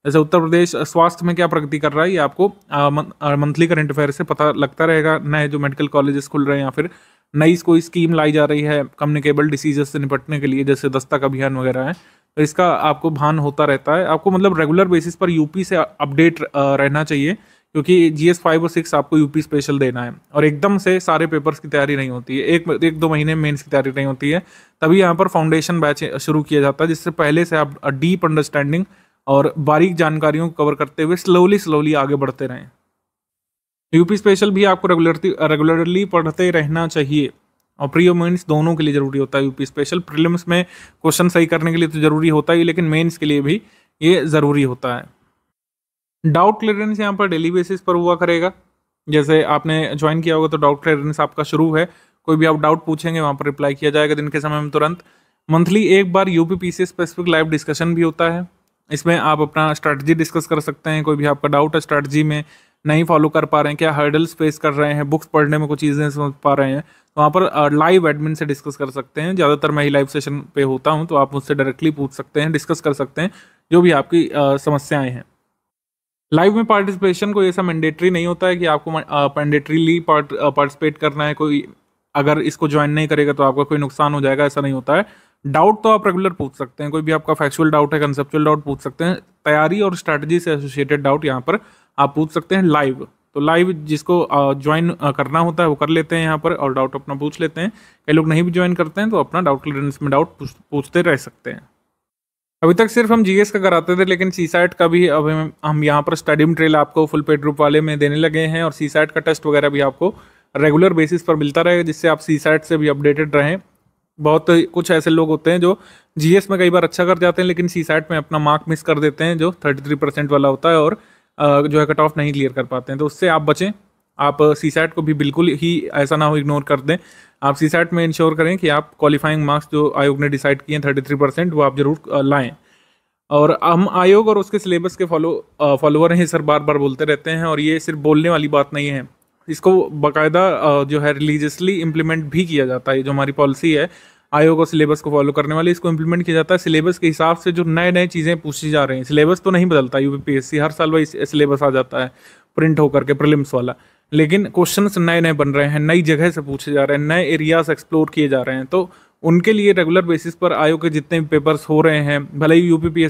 S2: जैसे उत्तर प्रदेश स्वास्थ्य में क्या प्रगति कर रहा है ये आपको मंथली करंट अफेयर से पता लगता रहेगा नए जो मेडिकल कॉलेजेस खुल रहे हैं या फिर नई कोई स्कीम लाई जा रही है कम्युनिकेबल डिसीजेस से निपटने के लिए जैसे दस्तक अभियान वगैरह है इसका आपको भान होता रहता है आपको मतलब रेगुलर बेसिस पर यूपी से अपडेट रहना चाहिए क्योंकि जी एस फाइव और सिक्स आपको यूपी स्पेशल देना है और एकदम से सारे पेपर्स की तैयारी नहीं होती है एक एक दो महीने मेंस की तैयारी नहीं होती है तभी यहाँ पर फाउंडेशन बैच शुरू किया जाता है जिससे पहले से आप डीप अंडरस्टैंडिंग और बारीक जानकारियों को कवर करते हुए स्लोली स्लोली आगे बढ़ते रहें यूपी स्पेशल भी आपको रेगुलरली रेगुलरली पढ़ते रहना चाहिए और प्रियो मेन्स दोनों के लिए जरूरी होता है यूपी स्पेशल प्रीलिम्स में क्वेश्चन सही करने के लिए तो जरूरी होता ही लेकिन मेन्स के लिए भी ये ज़रूरी होता है डाउट क्लियरेंस यहाँ पर डेली बेसिस पर हुआ करेगा जैसे आपने ज्वाइन किया होगा तो डाउट क्लियरेंस आपका शुरू है कोई भी आप डाउट पूछेंगे वहाँ पर रिप्लाई किया जाएगा दिन के समय में तुरंत मंथली एक बार U P specific live discussion भी होता है इसमें आप अपना स्ट्रैटेजी डिस्कस कर सकते हैं कोई भी आपका डाउट है स्ट्रैटेजी में नहीं फॉलो कर पा रहे हैं क्या हर्डल्स फेस कर रहे हैं बुक्स पढ़ने में कुछ चीज़ें समझ पा रहे हैं तो वहाँ पर लाइव एडमिन से डिस्कस कर सकते हैं ज़्यादातर मैं ही लाइव सेशन पे होता हूँ तो आप मुझसे डायरेक्टली पूछ सकते हैं डिस्कस कर सकते हैं जो भी आपकी समस्याएँ हैं लाइव में पार्टिसिपेशन कोई ऐसा मैंडेटरी नहीं होता है कि आपको मैंडेटरीली पार्टिसिपेट करना है कोई अगर इसको ज्वाइन नहीं करेगा तो आपका कोई नुकसान हो जाएगा ऐसा नहीं होता है डाउट तो आप रेगुलर पूछ सकते हैं कोई भी आपका फैक्चुअल डाउट है कंसेप्चुअल डाउट पूछ सकते हैं तैयारी और स्ट्रैटेजी से एसोसिएटेड डाउट यहाँ पर आप पूछ सकते हैं लाइव तो लाइव जिसको ज्वाइन करना होता है वो कर लेते हैं यहाँ पर और डाउट अपना पूछ लेते हैं कई लोग नहीं भी ज्वाइन करते हैं तो अपना डाउट क्लियरेंस में डाउट पूछते रह सकते हैं अभी तक सिर्फ हम जीएस का कराते थे लेकिन सी का भी अब हम यहाँ पर स्टडियम ट्रेल आपको फुल पेड ग्रुप वाले में देने लगे हैं और सी का टेस्ट वगैरह भी आपको रेगुलर बेसिस पर मिलता रहेगा जिससे आप सी से भी अपडेटेड रहें बहुत कुछ ऐसे लोग होते हैं जो जीएस में कई बार अच्छा कर जाते हैं लेकिन सी में अपना मार्क मिस कर देते हैं जो थर्टी परसेंट वाला होता है और जो है कट ऑफ नहीं क्लियर कर पाते हैं तो उससे आप बचें आप सी सैट को भी बिल्कुल ही ऐसा ना हो इग्नोर कर दें आप सी सैट में इंश्योर करें कि आप क्वालिफाइंग मार्क्स जो आयोग ने डिसाइड किए हैं थर्टी थ्री परसेंट वो आप जरूर लाएं और हम आयोग और उसके सिलेबस के फॉलो फॉलोअर हैं सर बार बार बोलते रहते हैं और ये सिर्फ बोलने वाली बात नहीं है इसको बाकायदा जो है रिलीजियसली इम्प्लीमेंट भी किया जाता है जो हमारी पॉलिसी है आयोग और सिलेबस को फॉलो करने वाले इसको इंप्लीमेंट किया जाता है सिलेबस के हिसाब से जो नए नए चीज़ें पूछी जा रही हैं सिलेबस तो नहीं बदलता यूपीपीएससी हर साल वही सिलेबस आ जाता है प्रिंट होकर के प्रिलिम्स वाला लेकिन क्वेश्चन नए नए बन रहे हैं नई जगह से पूछे जा रहे हैं नए एरियाज एक्सप्लोर किए जा रहे हैं तो उनके लिए रेगुलर बेसिस पर आयोग के जितने भी पेपर्स हो रहे हैं भले ही यू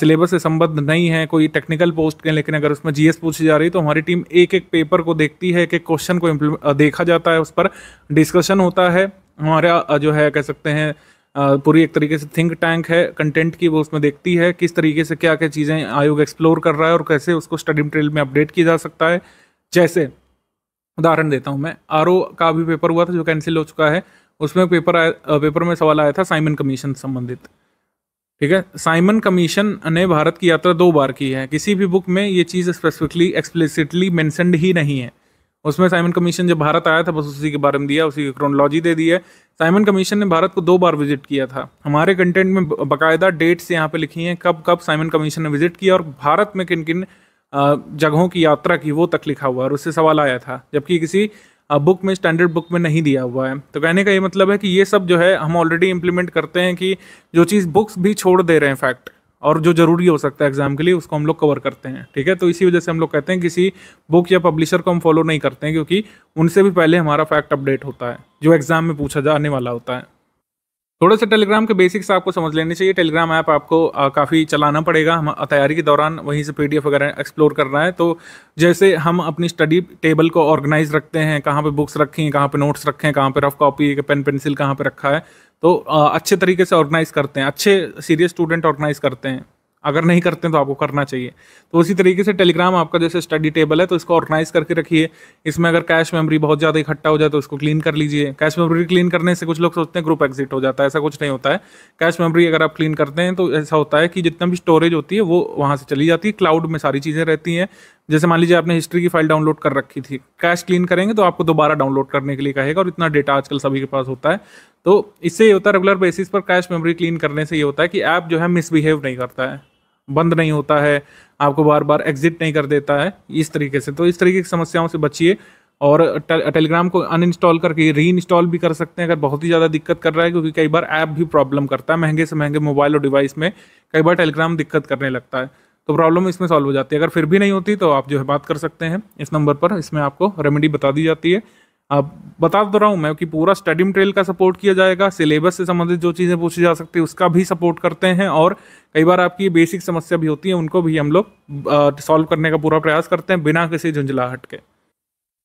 S2: सिलेबस से संबद्ध नहीं है कोई टेक्निकल पोस्ट के लेकिन अगर उसमें जीएस पूछी जा रही है तो हमारी टीम एक एक पेपर को देखती है एक एक क्वेश्चन को देखा जाता है उस पर डिस्कशन होता है हमारा जो है कह सकते हैं पूरी एक तरीके से थिंक टैंक है कंटेंट की वो उसमें देखती है किस तरीके से क्या क्या चीज़ें आयोग एक्सप्लोर कर रहा है और कैसे उसको स्टडी मटेरियल में अपडेट किया जा सकता है जैसे उदाहरण देता हूँ मैं आर का भी पेपर हुआ था जो कैंसिल हो चुका है उसमें पेपर आया पेपर में सवाल आया था साइमन कमीशन संबंधित ठीक है साइमन कमीशन ने भारत की यात्रा दो बार की है किसी भी बुक में ये चीज़ स्पेसिफिकली एक्सप्लिसिटली मैंसनड ही नहीं है उसमें साइमन कमीशन जब भारत आया था बस उसी के बारे में दिया उसी की क्रोनोलॉजी दे दी है साइमन कमीशन ने भारत को दो बार विजिट किया था हमारे कंटेंट में बाकायदा डेट्स यहाँ पे लिखी हैं कब कब साइमन कमीशन ने विजिट किया और भारत में किन किन जगहों की यात्रा की वो तक लिखा हुआ है और उससे सवाल आया था जबकि किसी बुक में स्टैंडर्ड बुक में नहीं दिया हुआ है तो कहने का ये मतलब है कि ये सब जो है हम ऑलरेडी इम्प्लीमेंट करते हैं कि जो चीज़ बुक्स भी छोड़ दे रहे हैं फैक्ट और जो ज़रूरी हो सकता है एग्जाम के लिए उसको हम लोग कवर करते हैं ठीक है तो इसी वजह से हम लोग कहते हैं किसी बुक या पब्लिशर को हम फॉलो नहीं करते हैं क्योंकि उनसे भी पहले हमारा फैक्ट अपडेट होता है जो एग्ज़ाम में पूछा जाने वाला होता है थोड़े से टेलीग्राम के बेसिक्स आपको समझ लेने चाहिए टेलीग्राम ऐप आपको काफ़ी चलाना पड़ेगा हम तैयारी के दौरान वहीं से पीडीएफ वगैरह एक्सप्लोर कर रहा है तो जैसे हम अपनी स्टडी टेबल को ऑर्गेनाइज रखते हैं कहाँ पे बुक्स रखी हैं कहाँ पे नोट्स रखे हैं कहाँ पे रफ कॉपी पेन पेंसिल कहाँ पे रखा है तो अच्छे तरीके से ऑर्गेनाइज करते हैं अच्छे सीरियस स्टूडेंट ऑर्गेनाइज करते हैं अगर नहीं करते हैं तो आपको करना चाहिए तो उसी तरीके से टेलीग्राम आपका जैसे स्टडी टेबल है तो इसको ऑर्गेनाइज करके रखिए इसमें अगर कैश मेमोरी बहुत ज़्यादा इकट्ठा हो जाए तो उसको क्लीन कर लीजिए कैश मेमोरी क्लीन करने से कुछ लोग सोचते हैं ग्रुप एग्जिट हो जाता है ऐसा कुछ नहीं होता है कैश मेमोरी अगर आप क्लीन करते हैं तो ऐसा होता है कि जितना भी स्टोरेज होती है वो वहाँ से चली जाती है क्लाउड में सारी चीज़ें रहती हैं जैसे मान लीजिए आपने हिस्ट्री की फाइल डाउनलोड कर रखी थी कैश क्लीन करेंगे तो आपको दोबारा डाउनलोड करने के लिए कहेगा और इतना डेटा आजकल सभी के पास होता है तो इससे ये होता है रेगुलर बेसिस पर कैश मेमोरी क्लीन करने से ये होता है कि ऐप जो है मिसबिहेव नहीं करता है बंद नहीं होता है आपको बार बार एग्जिट नहीं कर देता है इस तरीके से तो इस तरीके की समस्याओं से बचिए और टे, टेलीग्राम को अनइंस्टॉल करके री इंस्टॉल भी कर सकते हैं अगर बहुत ही ज़्यादा दिक्कत कर रहा है क्योंकि कई बार ऐप भी प्रॉब्लम करता है महंगे से महंगे मोबाइल और डिवाइस में कई बार टेलीग्राम दिक्कत करने लगता है तो प्रॉब्लम इसमें सॉल्व हो जाती है अगर फिर भी नहीं होती तो आप जो है बात कर सकते हैं इस नंबर पर इसमें आपको रेमेडी बता दी जाती है अब बता तो रहा हूँ मैं कि पूरा स्टडी मटेरियल का सपोर्ट किया जाएगा सिलेबस से संबंधित जो चीज़ें पूछी जा सकती है उसका भी सपोर्ट करते हैं और कई बार आपकी बेसिक समस्या भी होती है उनको भी हम लोग सॉल्व करने का पूरा प्रयास करते हैं बिना किसी झुंझलाहट के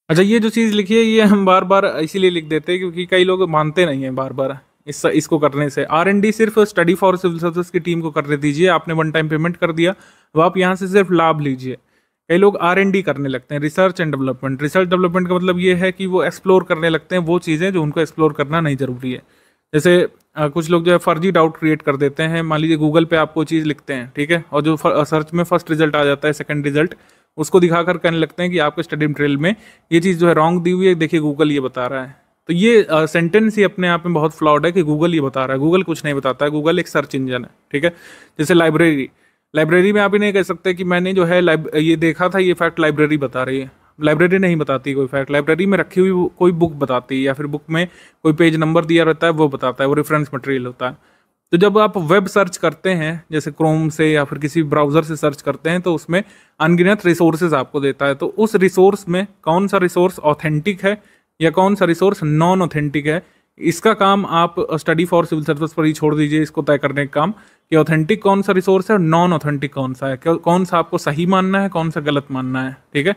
S2: अच्छा ये जो चीज़ लिखी है ये हम बार बार इसीलिए लिख देते हैं क्योंकि कई लोग मानते नहीं हैं बार बार इस इसको करने से आर एन डी सिर्फ स्टडी फॉर सिविल सर्विस की टीम को करने दीजिए आपने वन टाइम पेमेंट कर दिया अब आप यहाँ से सिर्फ लाभ लीजिए कई लोग आर एन डी करने लगते हैं research and development research development का मतलब ये है कि वो एक्सप्लोर करने लगते हैं वो चीज़ें जो उनको एक्सप्लोर करना नहीं ज़रूरी है जैसे आ, कुछ लोग जो है फर्जी डाउट क्रिएट कर देते हैं मान लीजिए गूगल पे आपको चीज़ लिखते हैं ठीक है और जो सर्च में फर्स्ट रिजल्ट आ जाता है सेकंड रिजल्ट उसको दिखाकर कहने लगते हैं कि आपके स्टडी मटेरियल में ये चीज़ जो है रॉन्ग दी हुई है देखिए गूगल ये बता रहा है तो ये सेंटेंस ही अपने आप में बहुत फ्लॉड है कि गूगल ये बता रहा है गूगल कुछ नहीं बताता है गूगल एक सर्च इंजन है ठीक है जैसे लाइब्रेरी लाइब्रेरी में आप ही नहीं कह सकते कि मैंने जो है ये देखा था ये फैक्ट लाइब्रेरी बता रही है लाइब्रेरी नहीं बताती कोई फैक्ट लाइब्रेरी में रखी हुई कोई बुक बताती है या फिर बुक में कोई पेज नंबर दिया रहता है वो बताता है वो रेफरेंस मटेरियल होता है तो जब आप वेब सर्च करते हैं जैसे क्रोम से या फिर किसी ब्राउज़र से सर्च करते हैं तो उसमें अनगिनत रिसोर्सेज आपको देता है तो उस रिसोर्स में कौन सा रिसोर्स ऑथेंटिक है या कौन सा रिसोर्स नॉन ऑथेंटिक है इसका काम आप स्टडी फॉर सिविल सर्विस पर ही छोड़ दीजिए इसको तय करने का काम कि ऑथेंटिक कौन सा रिसोर्स है और नॉन ऑथेंटिक कौन सा है कौन सा आपको सही मानना है कौन सा गलत मानना है ठीक है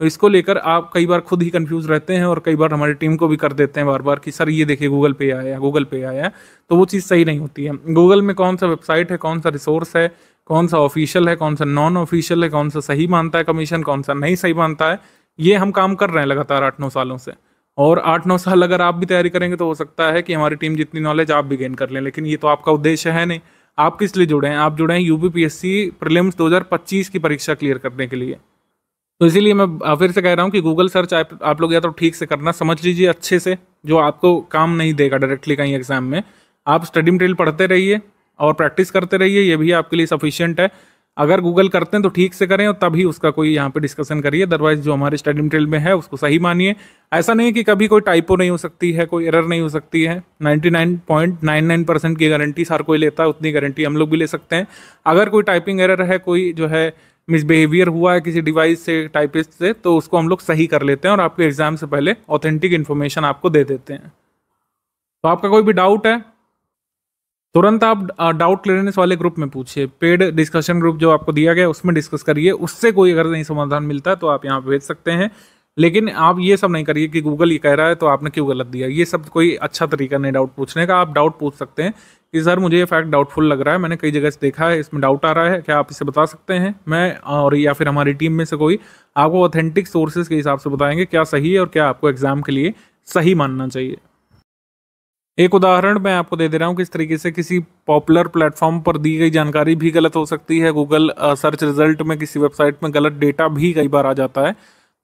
S2: तो इसको लेकर आप कई बार खुद ही कंफ्यूज रहते हैं और कई बार हमारी टीम को भी कर देते हैं बार बार कि सर ये देखिए गूगल पे आया गूगल पे आया तो वो चीज़ सही नहीं होती है गूगल में कौन सा वेबसाइट है कौन सा रिसोर्स है कौन सा ऑफिशियल है कौन सा नॉन ऑफिशियल है कौन सा सही मानता है कमीशन कौन सा नहीं सही मानता है ये हम काम कर रहे हैं लगातार आठ नौ सालों से और आठ नौ साल अगर आप भी तैयारी करेंगे तो हो सकता है कि हमारी टीम जितनी नॉलेज आप भी गेन कर लें लेकिन ये तो आपका उद्देश्य है नहीं आप किस लिए जुड़े हैं आप जुड़े हैं यूपीपीएससी प्रीलिम्स 2025 की परीक्षा क्लियर करने के लिए तो इसीलिए मैं फिर से कह रहा हूँ कि गूगल सर्च आप, आप लोग या तो ठीक से करना समझ लीजिए अच्छे से जो आपको काम नहीं देगा डायरेक्टली कहीं एग्जाम में आप स्टडी मटेरियल पढ़ते रहिए और प्रैक्टिस करते रहिए ये भी आपके लिए सफिशियंट है अगर गूगल करते हैं तो ठीक से करें और तभी उसका कोई यहाँ पे डिस्कशन करिए अदरवाइज जो हमारे स्टडी मटेरियल में है उसको सही मानिए ऐसा नहीं कि कभी कोई टाइपो नहीं हो सकती है कोई एरर नहीं हो सकती है 99.99 परसेंट की गारंटी सर कोई लेता है उतनी गारंटी हम लोग भी ले सकते हैं अगर कोई टाइपिंग एरर है कोई जो है मिसबिहेवियर हुआ है किसी डिवाइस से टाइपिस्ट से तो उसको हम लोग सही कर लेते हैं और आपके एग्ज़ाम से पहले ऑथेंटिक इन्फॉर्मेशन आपको दे देते हैं तो आपका कोई भी डाउट है तुरंत आप डाउट क्लियरनेस वाले ग्रुप में पूछिए पेड डिस्कशन ग्रुप जो आपको दिया गया उसमें डिस्कस करिए उससे कोई अगर नहीं समाधान मिलता तो आप यहाँ भेज सकते हैं लेकिन आप ये सब नहीं करिए कि गूगल ये कह रहा है तो आपने क्यों गलत दिया ये सब कोई अच्छा तरीका नहीं डाउट पूछने का आप डाउट पूछ सकते हैं कि सर मुझे ये फैक्ट डाउटफुल लग रहा है मैंने कई जगह से देखा है इसमें डाउट आ रहा है क्या आप इसे बता सकते हैं मैं और या फिर हमारी टीम में से कोई आपको ऑथेंटिक सोर्सेज के हिसाब से बताएंगे क्या सही है और क्या आपको एग्ज़ाम के लिए सही मानना चाहिए एक उदाहरण मैं आपको दे दे रहा हूँ किस तरीके से किसी पॉपुलर प्लेटफॉर्म पर दी गई जानकारी भी गलत हो सकती है गूगल सर्च रिजल्ट में किसी वेबसाइट में गलत डेटा भी कई बार आ जाता है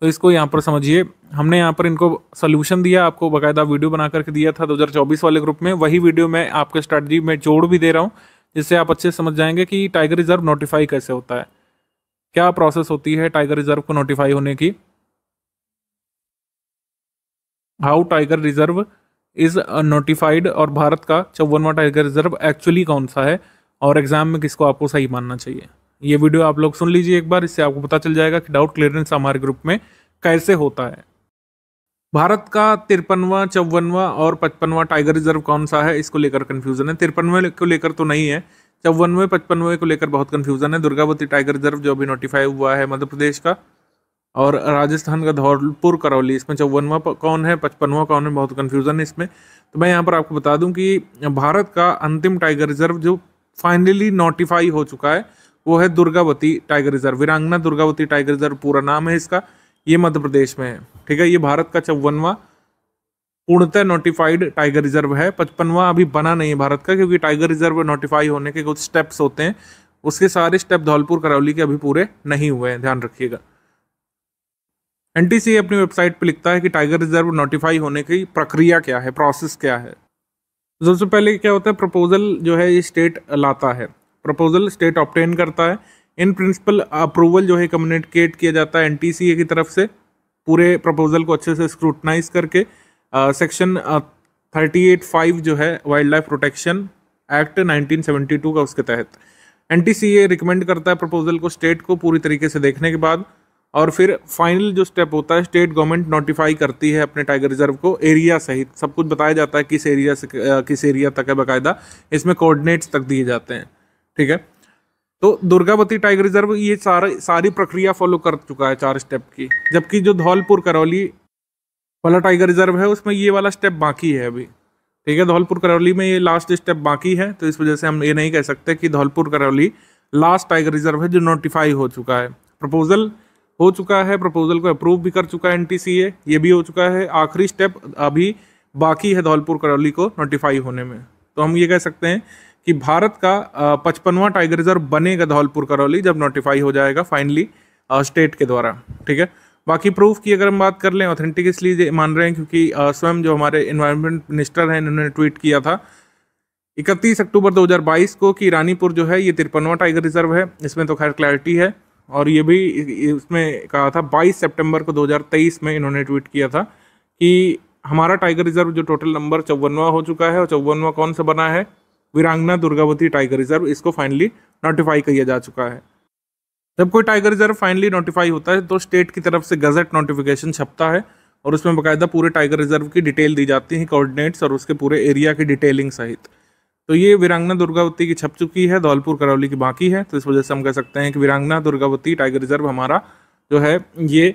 S2: तो इसको यहाँ पर समझिए हमने यहाँ पर इनको सोल्यूशन दिया आपको बाकायदा वीडियो बना करके दिया था दो वाले ग्रुप में वही वीडियो मैं आपके स्ट्रेटजी में जोड़ भी दे रहा हूँ जिससे आप अच्छे समझ जाएंगे कि टाइगर रिजर्व नोटिफाई कैसे होता है क्या प्रोसेस होती है टाइगर रिजर्व को नोटिफाई होने की how tiger reserve is notified uh, और भारत का चौवनवा टाइगर रिजर्व एक्चुअली कौन सा है और एग्जाम में किसको आपको सही मानना चाहिए ये वीडियो आप लोग सुन लीजिए एक बार इससे आपको पता चल जाएगा कि डाउट क्लियरेंस हमारे ग्रुप में कैसे होता है भारत का तिरपनवा चौवनवा और पचपनवा टाइगर रिजर्व कौन सा है इसको लेकर कन्फ्यूजन है तिरपनवे को लेकर तो नहीं है चौवनवे पचपनवे को लेकर बहुत कन्फ्यूजन है दुर्गावती टाइगर रिजर्व जो अभी नोटिफाई हुआ है मध्य प्रदेश का और राजस्थान का धौलपुर करौली इसमें चौवनवा कौन है पचपनवा कौन है बहुत कन्फ्यूज़न है इसमें तो मैं यहाँ पर आपको बता दूँ कि भारत का अंतिम टाइगर रिजर्व जो फाइनली नोटिफाई हो चुका है वो है दुर्गावती टाइगर रिजर्व वीरांगना दुर्गावती टाइगर रिजर्व पूरा नाम है इसका ये मध्य प्रदेश में है ठीक है ये भारत का चौवनवा पूर्णतः नोटिफाइड टाइगर रिजर्व है पचपनवा अभी बना नहीं है भारत का क्योंकि टाइगर रिजर्व नोटिफाई होने के कुछ स्टेप्स होते हैं उसके सारे स्टेप धौलपुर करौली के अभी पूरे नहीं हुए हैं ध्यान रखिएगा एनटीसीए अपनी वेबसाइट पर लिखता है कि टाइगर रिजर्व नोटिफाई होने की प्रक्रिया क्या है प्रोसेस क्या है तो सबसे पहले क्या होता है प्रपोजल जो है ये स्टेट लाता है प्रपोजल स्टेट ऑप्टेन करता है इन प्रिंसिपल अप्रूवल जो है कम्युनिकेट किया जाता है एनटीसीए की तरफ से पूरे प्रपोजल को अच्छे से स्क्रूटनाइज करके सेक्शन थर्टी एट फाइव जो है wildlife protection act nineteen two का उसके तहत N T C A recommend करता है प्रपोजल को स्टेट को पूरी तरीके से देखने के बाद और फिर फाइनल जो स्टेप होता है स्टेट गवर्नमेंट नोटिफाई करती है अपने टाइगर रिजर्व को एरिया सहित सब कुछ बताया जाता है किस एरिया से किस एरिया तक है बाकायदा इसमें कोऑर्डिनेट्स तक दिए जाते हैं ठीक है तो दुर्गावती टाइगर रिजर्व ये सारा सारी प्रक्रिया फॉलो कर चुका है चार स्टेप की जबकि जो धौलपुर करौली वाला टाइगर रिजर्व है उसमें ये वाला स्टेप बाकी है अभी ठीक है धौलपुर करौली में ये लास्ट स्टेप बाकी है तो इस वजह से हम ये नहीं कह सकते कि Dholpur Karauli last tiger reserve है जो नोटिफाई हो चुका है प्रपोजल हो चुका है प्रपोजल को अप्रूव भी कर चुका है एनटीसीए ये भी हो चुका है आखिरी स्टेप अभी बाकी है धौलपुर करौली को नोटिफाई होने में तो हम ये कह सकते हैं कि भारत का पचपनवा टाइगर रिजर्व बनेगा धौलपुर करौली जब नोटिफाई हो जाएगा फाइनली स्टेट के द्वारा ठीक है बाकी प्रूफ की अगर हम बात कर लें ऑथेंटिक इसलिए मान रहे हैं क्योंकि स्वयं जो हमारे इन्वायरमेंट मिनिस्टर हैं इन्होंने ट्वीट किया था 31 अक्टूबर 2022 को कि रानीपुर जो है ये तिरपनवा टाइगर रिजर्व है इसमें तो खैर क्लैरिटी है और ये भी इसमें कहा था 22 सितंबर को 2023 में इन्होंने ट्वीट किया था कि हमारा टाइगर रिजर्व जो टोटल नंबर चौवनवा हो चुका है और चौवनवा कौन सा बना है वीरांगना दुर्गावती टाइगर रिजर्व इसको फाइनली नोटिफाई किया जा चुका है जब कोई टाइगर रिजर्व फाइनली नोटिफाई होता है तो स्टेट की तरफ से गजट नोटिफिकेशन छपता है और उसमें बाकायदा पूरे टाइगर रिजर्व की डिटेल दी जाती है कोऑर्डिनेट्स और उसके पूरे एरिया की डिटेलिंग सहित तो ये वीरांगना दुर्गावती की छप चुकी है धौलपुर करौली की बाकी है तो इस वजह से हम कह सकते हैं कि वीरांगना दुर्गावती टाइगर रिजर्व हमारा जो है ये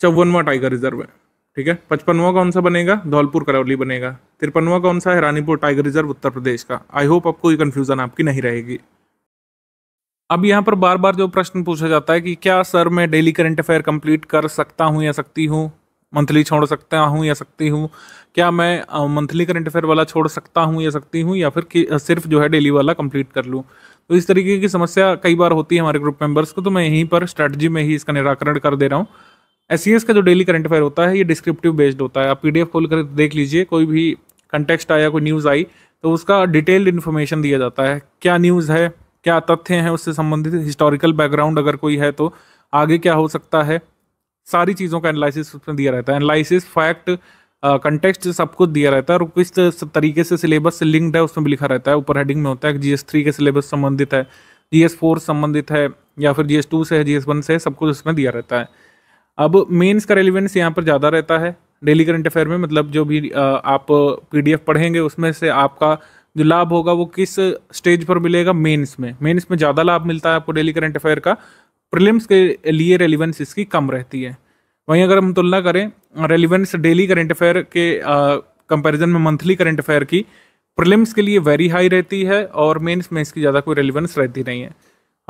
S2: चौवनवा टाइगर रिजर्व है ठीक है पचपनवा कौन सा बनेगा धौलपुर करौली बनेगा तिरपनवा कौन सा है रानीपुर टाइगर रिजर्व उत्तर प्रदेश का आई होप आपको ये कन्फ्यूज़न आपकी नहीं रहेगी अब यहाँ पर बार बार जो प्रश्न पूछा जाता है कि क्या सर मैं डेली करंट अफेयर कंप्लीट कर सकता हूँ या सकती हूँ मंथली छोड़ सकता हूँ या सकती हूँ क्या मैं मंथली करंट अफेयर वाला छोड़ सकता हूँ या सकती हूँ या फिर सिर्फ जो है डेली वाला कंप्लीट कर लूँ तो इस तरीके की समस्या कई बार होती है हमारे ग्रुप मेंबर्स को तो मैं यहीं पर स्ट्रैटेजी में ही इसका निराकरण कर दे रहा हूँ एस e का जो डेली करंट अफेयर होता है ये डिस्क्रिप्टिव बेस्ड होता है आप पी खोल कर देख लीजिए कोई भी कंटेक्सट आया कोई न्यूज़ आई तो उसका डिटेल्ड इन्फॉर्मेशन दिया जाता है क्या न्यूज़ है क्या तथ्य हैं उससे संबंधित हिस्टोरिकल बैकग्राउंड अगर कोई है तो आगे क्या हो सकता है सारी चीज़ों का एनालिसिस उसमें दिया रहता है एनालिसिस फैक्ट कंटेक्स्ट सब कुछ दिया रहता है और किस तरीके से सिलेबस से लिंक्ड है उसमें भी लिखा रहता है ऊपर हेडिंग में होता है कि जी थ्री के सिलेबस संबंधित है जी फोर संबंधित है या फिर जी टू से है जी वन से है सब कुछ उसमें दिया रहता है अब मेन्स का रेलिवेंस यहाँ पर ज़्यादा रहता है डेली करंट अफेयर में मतलब जो भी आप पीडीएफ पढ़ेंगे उसमें से आपका जो लाभ होगा वो किस स्टेज पर मिलेगा मेंस में मेंस में ज़्यादा लाभ मिलता है आपको डेली करंट अफेयर का प्रिलिम्स के लिए रेलिवेंस इसकी कम रहती है वहीं अगर हम तुलना करें रेलिवेंस डेली करंट अफेयर के कंपैरिजन में मंथली करंट अफेयर की प्रिलिम्स के लिए वेरी हाई रहती है और मेंस में इसकी ज़्यादा कोई रेलिवेंस रहती नहीं है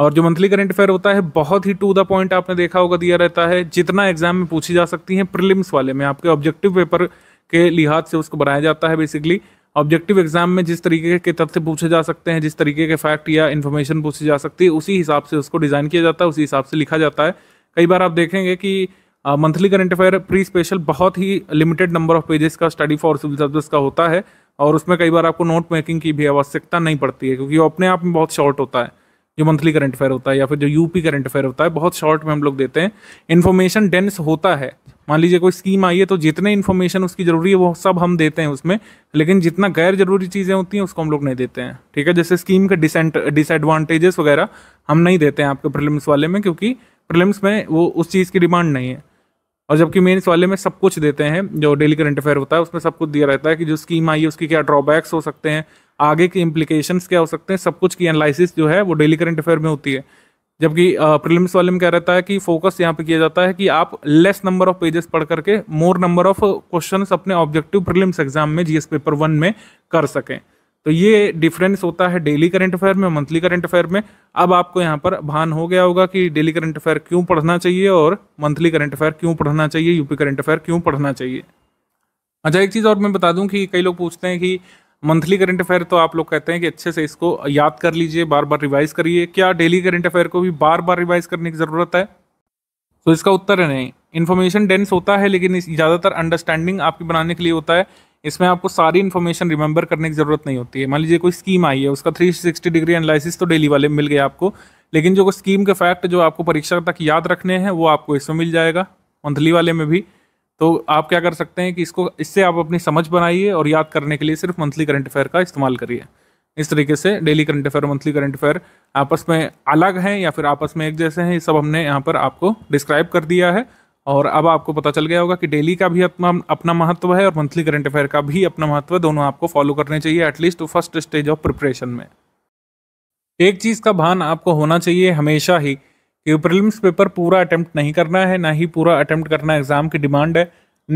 S2: और जो मंथली करंट अफेयर होता है बहुत ही टू द पॉइंट आपने देखा होगा दिया रहता है जितना एग्जाम में पूछी जा सकती है प्रिलिम्स वाले में आपके ऑब्जेक्टिव पेपर के लिहाज से उसको बनाया जाता है बेसिकली ऑब्जेक्टिव एग्जाम में जिस तरीके के तथ्य पूछे जा सकते हैं जिस तरीके के फैक्ट या इन्फॉर्मेशन पूछी जा सकती है उसी हिसाब से उसको डिज़ाइन किया जाता है उसी हिसाब से लिखा जाता है कई बार आप देखेंगे कि monthly current affair pre special बहुत ही लिमिटेड नंबर ऑफ पेजेस का स्टडी फॉर सिविल सर्विस का होता है और उसमें कई बार आपको नोट मेकिंग की भी आवश्यकता नहीं पड़ती है क्योंकि वो अपने आप में बहुत शॉर्ट होता है जो मंथली करंट अफेयर होता है या फिर जो यूपी करंट अफेयर होता है बहुत शॉर्ट में हम लोग देते हैं इन्फॉर्मेशन डेंस होता है मान लीजिए कोई स्कीम आई है तो जितने इन्फॉर्मेशन उसकी ज़रूरी है वो सब हम देते हैं उसमें लेकिन जितना गैर ज़रूरी चीज़ें होती हैं उसको हम लोग नहीं देते हैं ठीक है जैसे स्कीम के डिसएडवांटेजेस वगैरह हम नहीं देते हैं आपके प्रिलिम्स वाले में क्योंकि प्रिलिम्स में वो उस चीज़ की डिमांड नहीं है और जबकि मेन्स वाले में सब कुछ देते हैं जो डेली करंट अफेयर होता है उसमें सब कुछ दिया रहता है कि जो स्कीम आई है उसकी क्या ड्रॉबैक्स हो सकते हैं आगे की इम्प्लीकेशन क्या हो सकते हैं सब कुछ की एनालिसिस जो है वो डेली करंट अफेयर में होती है जबकि प्रिलिम्स वाले में क्या रहता है कि फोकस यहाँ पे किया जाता है कि आप लेस नंबर ऑफ पेजेस पढ़ करके मोर नंबर ऑफ क्वेश्चन अपने ऑब्जेक्टिव प्रिलिम्स एग्जाम में जीएस पेपर वन में कर सकें तो ये डिफरेंस होता है डेली करंट अफेयर में मंथली करंट अफेयर में अब आपको यहाँ पर भान हो गया होगा कि डेली करंट अफेयर क्यों पढ़ना चाहिए और मंथली करंट अफेयर क्यों पढ़ना चाहिए यूपी करंट अफेयर क्यों पढ़ना चाहिए अच्छा एक चीज़ और मैं बता दूं कि कई लोग पूछते हैं कि मंथली करंट अफेयर तो आप लोग कहते हैं कि अच्छे से इसको याद कर लीजिए बार बार रिवाइज करिए क्या डेली करंट अफेयर को भी बार बार रिवाइज करने की ज़रूरत है तो इसका उत्तर है नहीं इन्फॉर्मेशन डेंस होता है लेकिन ज़्यादातर अंडरस्टैंडिंग आपकी बनाने के लिए होता है इसमें आपको सारी इन्फॉर्मेशन रिमेंबर करने की ज़रूरत नहीं होती है मान लीजिए कोई स्कीम आई है उसका 360 डिग्री एनालिसिस तो डेली वाले मिल गया आपको लेकिन जो स्कीम के फैक्ट जो आपको परीक्षा तक याद रखने हैं वो आपको इसमें मिल जाएगा मंथली वाले में भी तो आप क्या कर सकते हैं कि इसको इससे आप अपनी समझ बनाइए और याद करने के लिए सिर्फ मंथली करंट अफेयर का इस्तेमाल करिए इस तरीके से daily current affair monthly current affair आपस में अलग हैं या फिर आपस में एक जैसे हैं ये सब हमने यहाँ पर आपको डिस्क्राइब कर दिया है और अब आपको पता चल गया होगा कि डेली का भी अपना अपना महत्व है और मंथली करंट अफेयर का भी अपना महत्व है दोनों आपको फॉलो करने चाहिए एटलीस्ट तो फर्स्ट स्टेज ऑफ प्रिपरेशन में एक चीज़ का भान आपको होना चाहिए हमेशा ही कि प्रिलिम्स पेपर पूरा अटैम्प्ट नहीं करना है ना ही पूरा अटैम्प्ट करना एग्ज़ाम की डिमांड है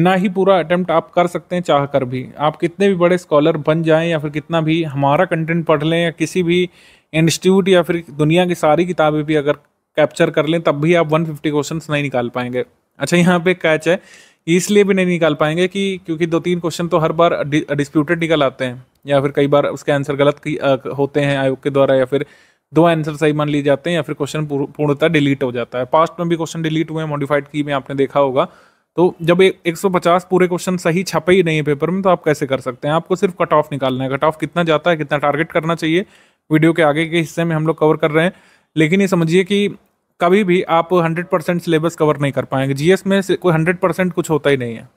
S2: ना ही पूरा अटैम्प्ट आप कर सकते हैं चाह कर भी आप कितने भी बड़े स्कॉलर बन जाएं या फिर कितना भी हमारा कंटेंट पढ़ लें या किसी भी इंस्टीट्यूट या फिर दुनिया की सारी किताबें भी अगर कैप्चर कर लें तब भी आप 150 क्वेश्चन नहीं निकाल पाएंगे अच्छा यहाँ पे कैच है इसलिए भी नहीं निकाल पाएंगे कि क्योंकि दो तीन क्वेश्चन तो हर बार डिस्प्यूटेड निकल आते हैं या फिर कई बार उसके आंसर गलत होते हैं आयोग के द्वारा या फिर दो आंसर सही मान लिए जाते हैं या फिर क्वेश्चन पूर्णतः डिलीट हो जाता है पास्ट में भी क्वेश्चन डिलीट हुए हैं मॉडिफाइड की में आपने देखा होगा तो जब एक सौ पचास पूरे क्वेश्चन सही छपे ही नहीं है पेपर में तो आप कैसे कर सकते हैं आपको सिर्फ कट ऑफ निकालना है कट ऑफ कितना जाता है कितना टारगेट करना चाहिए वीडियो के आगे के हिस्से में हम लोग कवर कर रहे हैं लेकिन ये समझिए कि कभी भी आप हंड्रेड परसेंट सिलेबस कवर नहीं कर पाएंगे जीएस में कोई हंड्रेड परसेंट कुछ होता ही नहीं है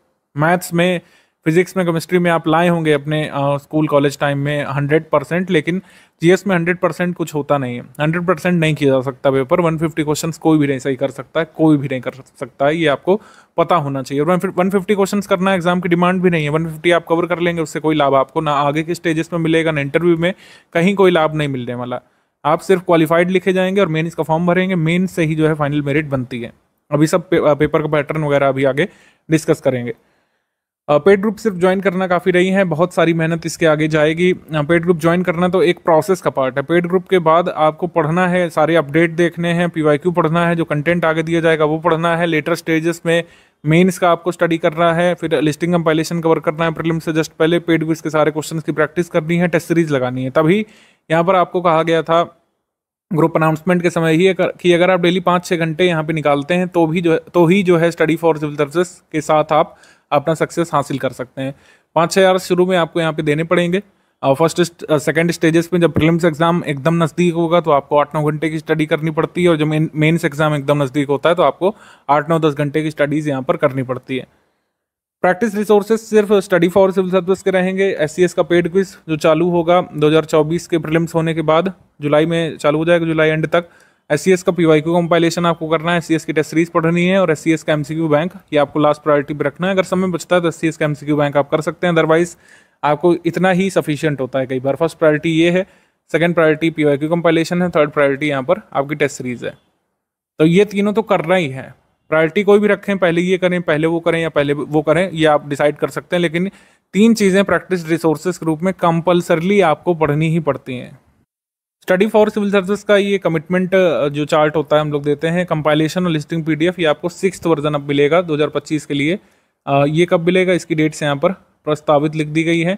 S2: मैथ्स में फिजिक्स में केमिस्ट्री में आप लाए होंगे अपने स्कूल कॉलेज टाइम में हंड्रेड परसेंट लेकिन जीएस में हंड्रेड परसेंट कुछ होता नहीं है हंड्रेड परसेंट नहीं किया जा सकता पेपर वन फिफ्टी क्वेश्चन कोई भी नहीं सही कर सकता है कोई भी नहीं कर सकता है ये आपको पता होना चाहिए और वन फिफ्टी क्वेश्चन करना एग्जाम की डिमांड भी नहीं है वन फिफ्टी आप कवर कर लेंगे उससे कोई लाभ आपको ना आगे के स्टेजेस में मिलेगा ना इंटरव्यू में कहीं कोई लाभ नहीं मिलने वाला आप सिर्फ क्वालिफाइड लिखे जाएंगे और मेन्स का फॉर्म भरेंगे मेन से ही जो है फाइनल मेरिट बनती है अभी सब पेपर का पैटर्न वगैरह अभी आगे डिस्कस करेंगे पेड ग्रुप सिर्फ ज्वाइन करना काफ़ी रही है बहुत सारी मेहनत इसके आगे जाएगी पेड ग्रुप ज्वाइन करना तो एक प्रोसेस का पार्ट है पेड ग्रुप के बाद आपको पढ़ना है सारे अपडेट देखने हैं पी पढ़ना है जो कंटेंट आगे दिया जाएगा वो पढ़ना है लेटर स्टेजेस में मेन्स का आपको स्टडी करना है फिर लिस्टिंग कंपाइलेशन कवर करना है प्रीलिम्स से जस्ट पहले पेड ग्रुप के सारे क्वेश्चन की प्रैक्टिस करनी है टेस्ट सीरीज लगानी है तभी यहाँ पर आपको कहा गया था ग्रुप अनाउंसमेंट के समय ही कि अगर आप डेली पाँच छः घंटे यहाँ पे निकालते हैं तो भी जो तो ही जो है स्टडी फॉर सिविल सर्विस के साथ आप अपना सक्सेस हासिल कर सकते हैं पाँच छः हज़ार शुरू में आपको यहाँ पे देने पड़ेंगे फर्स्ट सेकेंड स्टेजेस में जब प्रीलिम्स एग्जाम एकदम नज़दीक होगा तो आपको आठ नौ घंटे की स्टडी करनी पड़ती है और जब मेन मेन्स एग्जाम एकदम नज़दीक होता है तो आपको आठ नौ दस घंटे की स्टडीज़ यहाँ पर करनी पड़ती है प्रैक्टिस रिसोर्सेज सिर्फ स्टडी फॉर सिविल सर्विस के रहेंगे एस का पेड क्विज जो चालू होगा 2024 के प्रीलिम्स होने के बाद जुलाई में चालू हो जाएगा जुलाई एंड तक एस का पी वाई कंपाइलेशन आपको करना है एस की टेस्ट सीरीज पढ़नी है और एस का एम बैंक ये आपको लास्ट प्रायोरिटी पर रखना है अगर समय बचता है तो एस का एम बैंक आप कर सकते हैं अदरवाइज आपको इतना ही सफिशियंट होता है कई बार फर्स्ट प्रायोरिटी ये है second priority P Y compilation है थर्ड प्रायोरिटी यहाँ पर आपकी टेस्ट सीरीज है तो ये तीनों तो करना ही है प्रायोरिटी कोई भी रखें पहले ये करें पहले वो करें या पहले वो करें ये आप डिसाइड कर सकते हैं लेकिन तीन चीज़ें प्रैक्टिस रिसोर्सेज के रूप में कंपलसरली आपको पढ़नी ही पड़ती हैं स्टडी फॉर सिविल सर्विस का ये कमिटमेंट जो चार्ट होता है हम लोग देते हैं कंपाइलेशन और लिस्टिंग पीडीएफ ये आपको सिक्स वर्जन अब मिलेगा 2025 के लिए ये कब मिलेगा इसकी डेट्स यहाँ पर प्रस्तावित लिख दी गई है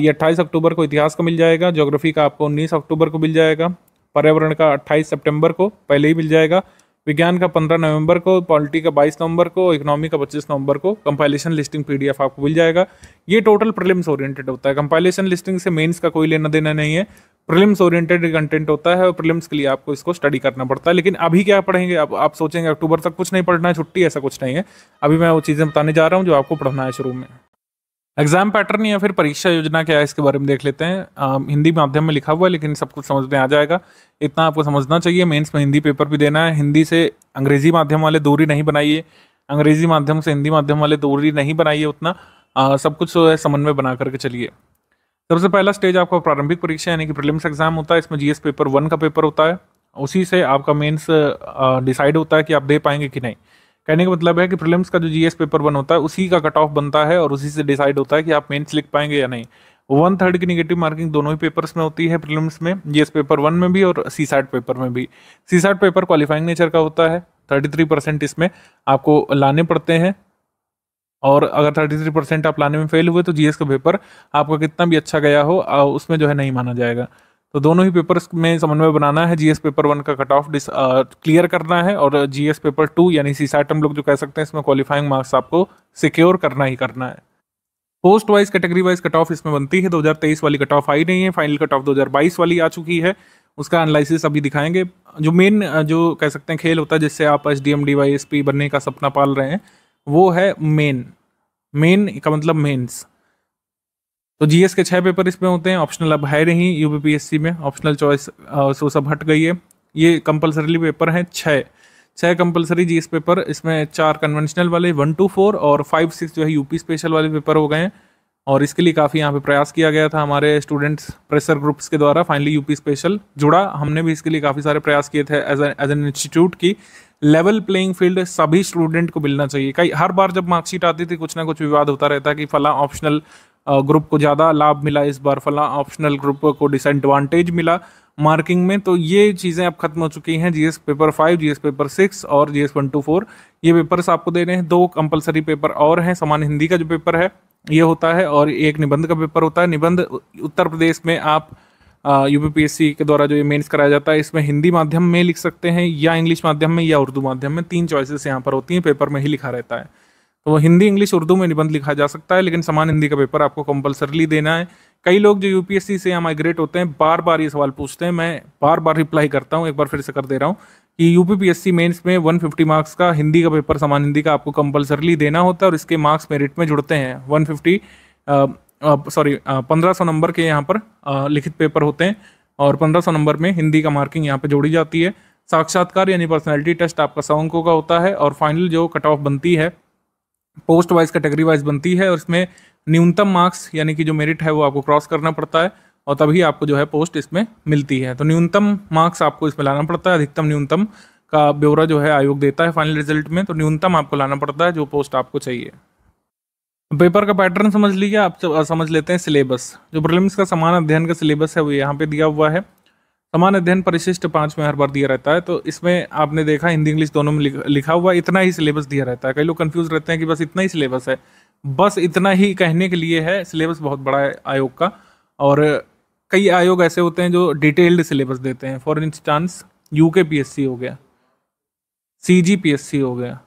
S2: ये अट्ठाईस अक्टूबर को इतिहास का मिल जाएगा ज्योग्राफी का आपको उन्नीस अक्टूबर को मिल जाएगा पर्यावरण का 28 सेप्टेम्बर को पहले ही मिल जाएगा विज्ञान का पंद्रह नवंबर को पॉलिटी का बाईस नवंबर को इकोनॉमी का पच्चीस नवंबर को कंपाइलेशन लिस्टिंग पीडीएफ आपको मिल जाएगा ये टोटल प्रीलिम्स ओरिएंटेड होता है कंपाइलेशन लिस्टिंग से मेंस का कोई लेना देना नहीं है प्रिलिम्स ओरिएंटेड कंटेंट होता है और प्रिलिम्स के लिए आपको इसको स्टडी करना पड़ता है लेकिन अभी क्या पढ़ेंगे आप आप सोचेंगे अक्टूबर तक कुछ नहीं पढ़ना है छुट्टी ऐसा कुछ नहीं है अभी मैं वो चीज़ें बताने जा रहा हूँ जो आपको पढ़ना है शुरू में एग्जाम पैटर्न या फिर परीक्षा योजना क्या है इसके बारे में देख लेते हैं आ, हिंदी माध्यम में लिखा हुआ है लेकिन सब कुछ समझ में आ जाएगा इतना आपको समझना चाहिए मेंस में हिंदी पेपर भी देना है हिंदी से अंग्रेजी माध्यम वाले दूरी नहीं बनाइए अंग्रेजी माध्यम से हिंदी माध्यम वाले दूरी नहीं बनाइए उतना आ, सब कुछ समन्वय बना करके चलिए सबसे पहला स्टेज आपका प्रारंभिक परीक्षा यानी कि प्रीलिम्स एग्जाम होता है इसमें जीएस पेपर वन का पेपर होता है उसी से आपका मेंस डिसाइड होता है कि आप दे पाएंगे कि नहीं कहने का मतलब है कि प्रीलिम्स का जो जीएस पेपर वन होता है उसी का कट ऑफ बनता है और उसी से डिसाइड होता है कि आप मेंस लिख पाएंगे या नहीं वन थर्ड की निगेटिव मार्किंग दोनों ही पेपर्स में होती है प्रिलिम्स में जीएस पेपर वन में भी और सी पेपर में भी सी पेपर क्वालिफाइंग नेचर का होता है थर्टी थ्री परसेंट इसमें आपको लाने पड़ते हैं और अगर थर्टी थ्री परसेंट आप लाने में फेल हुए तो जीएस का पेपर आपका कितना भी अच्छा गया हो उसमें जो है नहीं माना जाएगा तो दोनों ही पेपर्स में समन्वय बनाना है जीएस पेपर वन का कट ऑफ डिस क्लियर करना है और जीएस पेपर टू यानी सी हम लोग जो कह सकते हैं इसमें क्वालिफाइंग मार्क्स आपको सिक्योर करना ही करना है post wise category wise cut off इसमें बनती है 2023 वाली कट ऑफ आई नहीं है फाइनल कट ऑफ 2022 वाली आ चुकी है उसका एनालिसिस अभी दिखाएंगे जो मेन जो कह सकते हैं खेल होता है जिससे आप H D M D Y S P बनने का सपना पाल रहे हैं वो है मेन मेन का मतलब मेंस तो जीएस के छह पेपर इसमें होते हैं ऑप्शनल अब है नहीं यूपीपीएससी में ऑप्शनल चॉइस सो सब हट गई है ये कंपलसरीली पेपर हैं छः छः कंपलसरी जीएस पेपर इसमें चार कन्वेंशनल वाले वन टू फोर और फाइव सिक्स जो है यूपी स्पेशल वाले पेपर हो गए हैं और इसके लिए काफ़ी यहाँ पे प्रयास किया गया था हमारे स्टूडेंट्स प्रेशर ग्रुप्स के द्वारा फाइनली यूपी स्पेशल जुड़ा हमने भी इसके लिए काफ़ी सारे प्रयास किए थे एज एन इंस्टीट्यूट की लेवल प्लेइंग फील्ड सभी स्टूडेंट को मिलना चाहिए कई हर बार जब मार्कशीट आती थी कुछ ना कुछ विवाद होता रहता कि फला ऑप्शनल ग्रुप को ज़्यादा लाभ मिला इस बार फला ऑप्शनल ग्रुप को डिसएडवांटेज मिला मार्किंग में तो ये चीज़ें अब खत्म हो चुकी हैं GS paper five GS paper six और जीएस वन टू फोर ये पेपर्स आपको देने हैं दो कंपलसरी पेपर और हैं सामान्य हिंदी का जो पेपर है ये होता है और एक निबंध का पेपर होता है निबंध उत्तर प्रदेश में आप यू के द्वारा जो ये मेन्स कराया जाता है इसमें हिंदी माध्यम में लिख सकते हैं या इंग्लिश माध्यम में या उर्दू माध्यम में तीन चॉइसेस यहाँ पर होती हैं पेपर में ही लिखा रहता है तो हिंदी इंग्लिश उर्दू में निबंध लिखा जा सकता है लेकिन समान हिंदी का पेपर आपको कंपलसरली देना है कई लोग जो यूपीएससी से यहाँ माइग्रेट होते हैं बार बार ये सवाल पूछते हैं मैं बार बार रिप्लाई करता हूँ एक बार फिर से कर दे रहा हूँ कि यूपीपीएससी मेंस में वन मार्क्स का हिंदी का पेपर समान हिंदी का आपको कंपलसरली देना होता है और इसके मार्क्स मेरिट में जुड़ते हैं वन सॉरी पंद्रह सौ नंबर के यहाँ पर आ, लिखित पेपर होते हैं और पंद्रह सौ नंबर में हिंदी का मार्किंग यहाँ पे जोड़ी जाती है साक्षात्कार यानी पर्सनैलिटी टेस्ट आपका सौ अंकों का होता है और फाइनल जो कट ऑफ बनती है पोस्ट वाइज कैटेगरी वाइज बनती है और इसमें न्यूनतम मार्क्स यानी कि जो मेरिट है वो आपको क्रॉस करना पड़ता है और तभी आपको जो है पोस्ट इसमें मिलती है तो न्यूनतम मार्क्स आपको इसमें लाना पड़ता है अधिकतम न्यूनतम का ब्यौरा जो है आयोग देता है फाइनल रिजल्ट में तो न्यूनतम आपको लाना पड़ता है जो पोस्ट आपको चाहिए पेपर का पैटर्न समझ लीजिए आप समझ लेते हैं सिलेबस जो प्रिलिम्स का समान अध्ययन का सिलेबस है वो यहाँ पे दिया हुआ है समान अध्ययन परिशिष्ट पाँच में हर बार दिया रहता है तो इसमें आपने देखा हिंदी इंग्लिश दोनों में लिखा हुआ इतना ही सिलेबस दिया रहता है कई लोग कन्फ्यूज रहते हैं कि बस इतना ही सिलेबस है बस इतना ही कहने के लिए है सिलेबस बहुत बड़ा है आयोग का और कई आयोग ऐसे होते हैं जो डिटेल्ड सिलेबस देते हैं for instance U K P S C हो गया सी जी पी एस सी हो गया